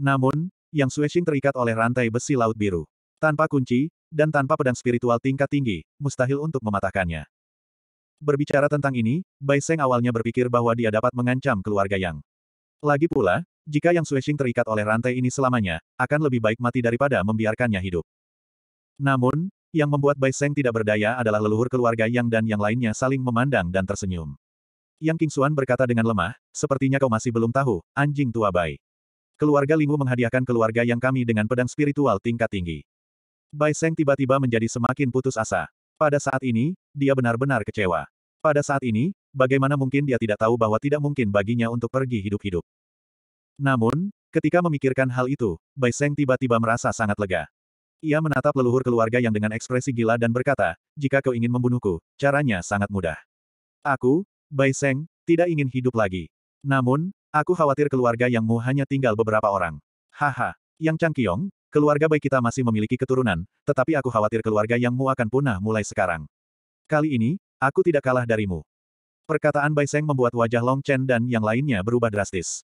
Namun, Yang Xing terikat oleh rantai besi laut biru. Tanpa kunci, dan tanpa pedang spiritual tingkat tinggi, mustahil untuk mematahkannya. Berbicara tentang ini, Bai Seng awalnya berpikir bahwa dia dapat mengancam keluarga Yang. Lagi pula, jika Yang Xing terikat oleh rantai ini selamanya, akan lebih baik mati daripada membiarkannya hidup. Namun, yang membuat Bai Seng tidak berdaya adalah leluhur keluarga Yang dan yang lainnya saling memandang dan tersenyum. Yang King Kingsuan berkata dengan lemah, sepertinya kau masih belum tahu, anjing tua Bai. Keluarga Lingwu menghadiahkan keluarga yang kami dengan pedang spiritual tingkat tinggi. Bai Seng tiba-tiba menjadi semakin putus asa. Pada saat ini, dia benar-benar kecewa. Pada saat ini, bagaimana mungkin dia tidak tahu bahwa tidak mungkin baginya untuk pergi hidup-hidup. Namun, ketika memikirkan hal itu, Bai Seng tiba-tiba merasa sangat lega. Ia menatap leluhur keluarga yang dengan ekspresi gila dan berkata, jika kau ingin membunuhku, caranya sangat mudah. Aku, Bai Seng, tidak ingin hidup lagi. Namun, aku khawatir keluarga Yangmu hanya tinggal beberapa orang. Haha, Yang Chang Kiong, keluarga Bai kita masih memiliki keturunan, tetapi aku khawatir keluarga Yangmu akan punah mulai sekarang. Kali ini, aku tidak kalah darimu. Perkataan Bai Seng membuat wajah Long Chen dan yang lainnya berubah drastis.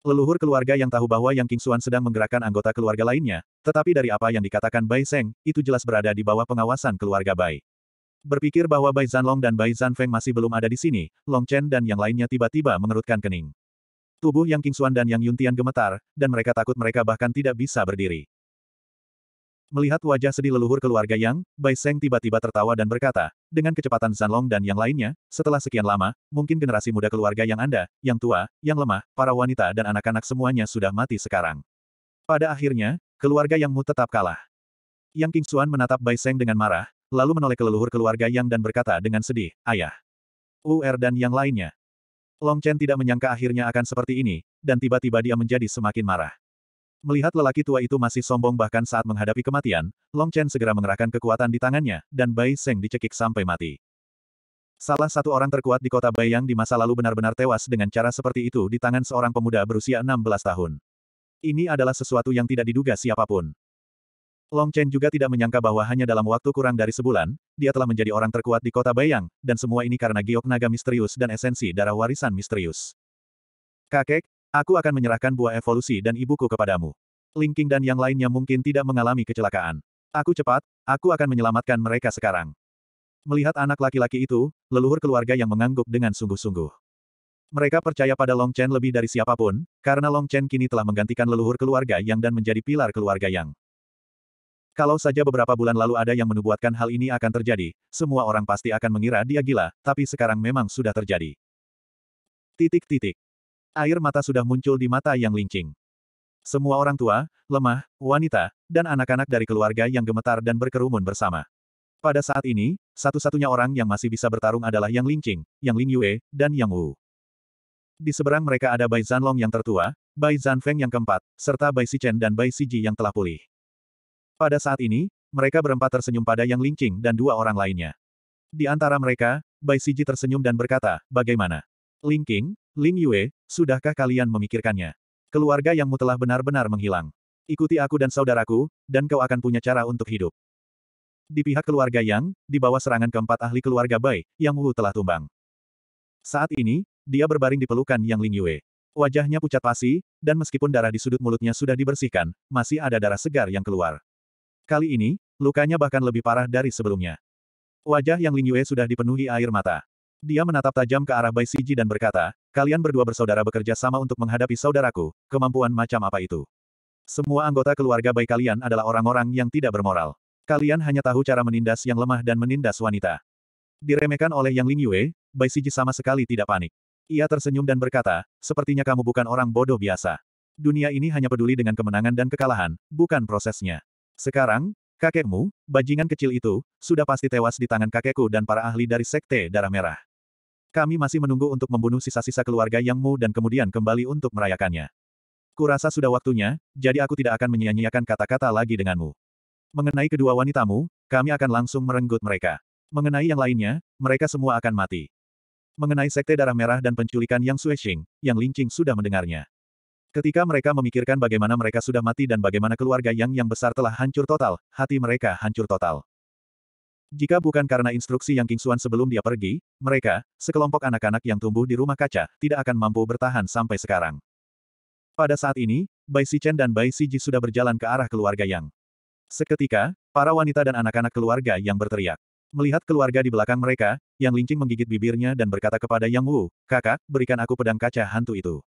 Leluhur keluarga yang tahu bahwa Yang Kingsuan sedang menggerakkan anggota keluarga lainnya, tetapi dari apa yang dikatakan Bai Seng, itu jelas berada di bawah pengawasan keluarga Bai. Berpikir bahwa Bai Zanlong dan Bai Zanfeng masih belum ada di sini, Long Chen dan yang lainnya tiba-tiba mengerutkan kening. Tubuh Yang Kingsuan dan Yang Yuntian gemetar, dan mereka takut mereka bahkan tidak bisa berdiri. Melihat wajah sedih leluhur keluarga Yang, Bai Seng tiba-tiba tertawa dan berkata, dengan kecepatan Zanlong dan yang lainnya, setelah sekian lama, mungkin generasi muda keluarga yang Anda, yang tua, yang lemah, para wanita dan anak-anak semuanya sudah mati sekarang. Pada akhirnya, keluarga Yangmu tetap kalah. Yang King Xuan menatap Bai Seng dengan marah, lalu menoleh ke leluhur keluarga Yang dan berkata dengan sedih, Ayah. UR er dan yang lainnya. Long Chen tidak menyangka akhirnya akan seperti ini, dan tiba-tiba dia menjadi semakin marah. Melihat lelaki tua itu masih sombong bahkan saat menghadapi kematian, Long Chen segera mengerahkan kekuatan di tangannya, dan Bai Seng dicekik sampai mati. Salah satu orang terkuat di kota Bai yang di masa lalu benar-benar tewas dengan cara seperti itu di tangan seorang pemuda berusia 16 tahun. Ini adalah sesuatu yang tidak diduga siapapun. Long Chen juga tidak menyangka bahwa hanya dalam waktu kurang dari sebulan, dia telah menjadi orang terkuat di kota Bayang, dan semua ini karena giok naga misterius dan esensi darah warisan misterius. Kakek, Aku akan menyerahkan buah evolusi dan ibuku kepadamu. Linking dan yang lainnya mungkin tidak mengalami kecelakaan. Aku cepat, aku akan menyelamatkan mereka sekarang. Melihat anak laki-laki itu, leluhur keluarga yang mengangguk dengan sungguh-sungguh. Mereka percaya pada Long Chen lebih dari siapapun, karena Long Chen kini telah menggantikan leluhur keluarga Yang dan menjadi pilar keluarga Yang. Kalau saja beberapa bulan lalu ada yang menubuatkan hal ini akan terjadi, semua orang pasti akan mengira dia gila, tapi sekarang memang sudah terjadi. Titik-titik. Air mata sudah muncul di mata yang lincing. Semua orang tua, lemah, wanita, dan anak-anak dari keluarga yang gemetar dan berkerumun bersama. Pada saat ini, satu-satunya orang yang masih bisa bertarung adalah Yang Lingqing, Yang Ling Yue, dan Yang Wu. Di seberang mereka ada Bai Zanlong yang tertua, Bai Zanfeng yang keempat, serta Bai Sichen dan Bai Siji yang telah pulih. Pada saat ini, mereka berempat tersenyum pada Yang Lingqing dan dua orang lainnya. Di antara mereka, Bai Siji tersenyum dan berkata, Bagaimana? Lingqing, Lin Yue, sudahkah kalian memikirkannya? Keluarga yangmu telah benar-benar menghilang. Ikuti aku dan saudaraku, dan kau akan punya cara untuk hidup. Di pihak keluarga Yang, di bawah serangan keempat ahli keluarga Bai, Yang Wu telah tumbang. Saat ini, dia berbaring di pelukan Yang Lin Yue. Wajahnya pucat pasi, dan meskipun darah di sudut mulutnya sudah dibersihkan, masih ada darah segar yang keluar. Kali ini, lukanya bahkan lebih parah dari sebelumnya. Wajah Yang Lin Yue sudah dipenuhi air mata. Dia menatap tajam ke arah Bai Siji dan berkata, kalian berdua bersaudara bekerja sama untuk menghadapi saudaraku, kemampuan macam apa itu? Semua anggota keluarga Bai kalian adalah orang-orang yang tidak bermoral. Kalian hanya tahu cara menindas yang lemah dan menindas wanita. Diremehkan oleh Yang Ling Yue, eh? Bai Siji sama sekali tidak panik. Ia tersenyum dan berkata, sepertinya kamu bukan orang bodoh biasa. Dunia ini hanya peduli dengan kemenangan dan kekalahan, bukan prosesnya. Sekarang, kakekmu, bajingan kecil itu, sudah pasti tewas di tangan kakekku dan para ahli dari Sekte Darah Merah. Kami masih menunggu untuk membunuh sisa-sisa keluarga Yang Mu dan kemudian kembali untuk merayakannya. Kurasa sudah waktunya, jadi aku tidak akan menyia-nyiakan kata-kata lagi denganmu. Mengenai kedua wanitamu, kami akan langsung merenggut mereka. Mengenai yang lainnya, mereka semua akan mati. Mengenai sekte darah merah dan penculikan Yang Suexing, Yang Lingqing sudah mendengarnya. Ketika mereka memikirkan bagaimana mereka sudah mati dan bagaimana keluarga Yang yang besar telah hancur total, hati mereka hancur total. Jika bukan karena instruksi yang Kingsuan sebelum dia pergi, mereka, sekelompok anak-anak yang tumbuh di rumah kaca, tidak akan mampu bertahan sampai sekarang. Pada saat ini, Bai Sichen dan Bai Siji sudah berjalan ke arah keluarga Yang. Seketika, para wanita dan anak-anak keluarga yang berteriak. Melihat keluarga di belakang mereka, Yang Lingqing menggigit bibirnya dan berkata kepada Yang Wu, kakak, berikan aku pedang kaca hantu itu.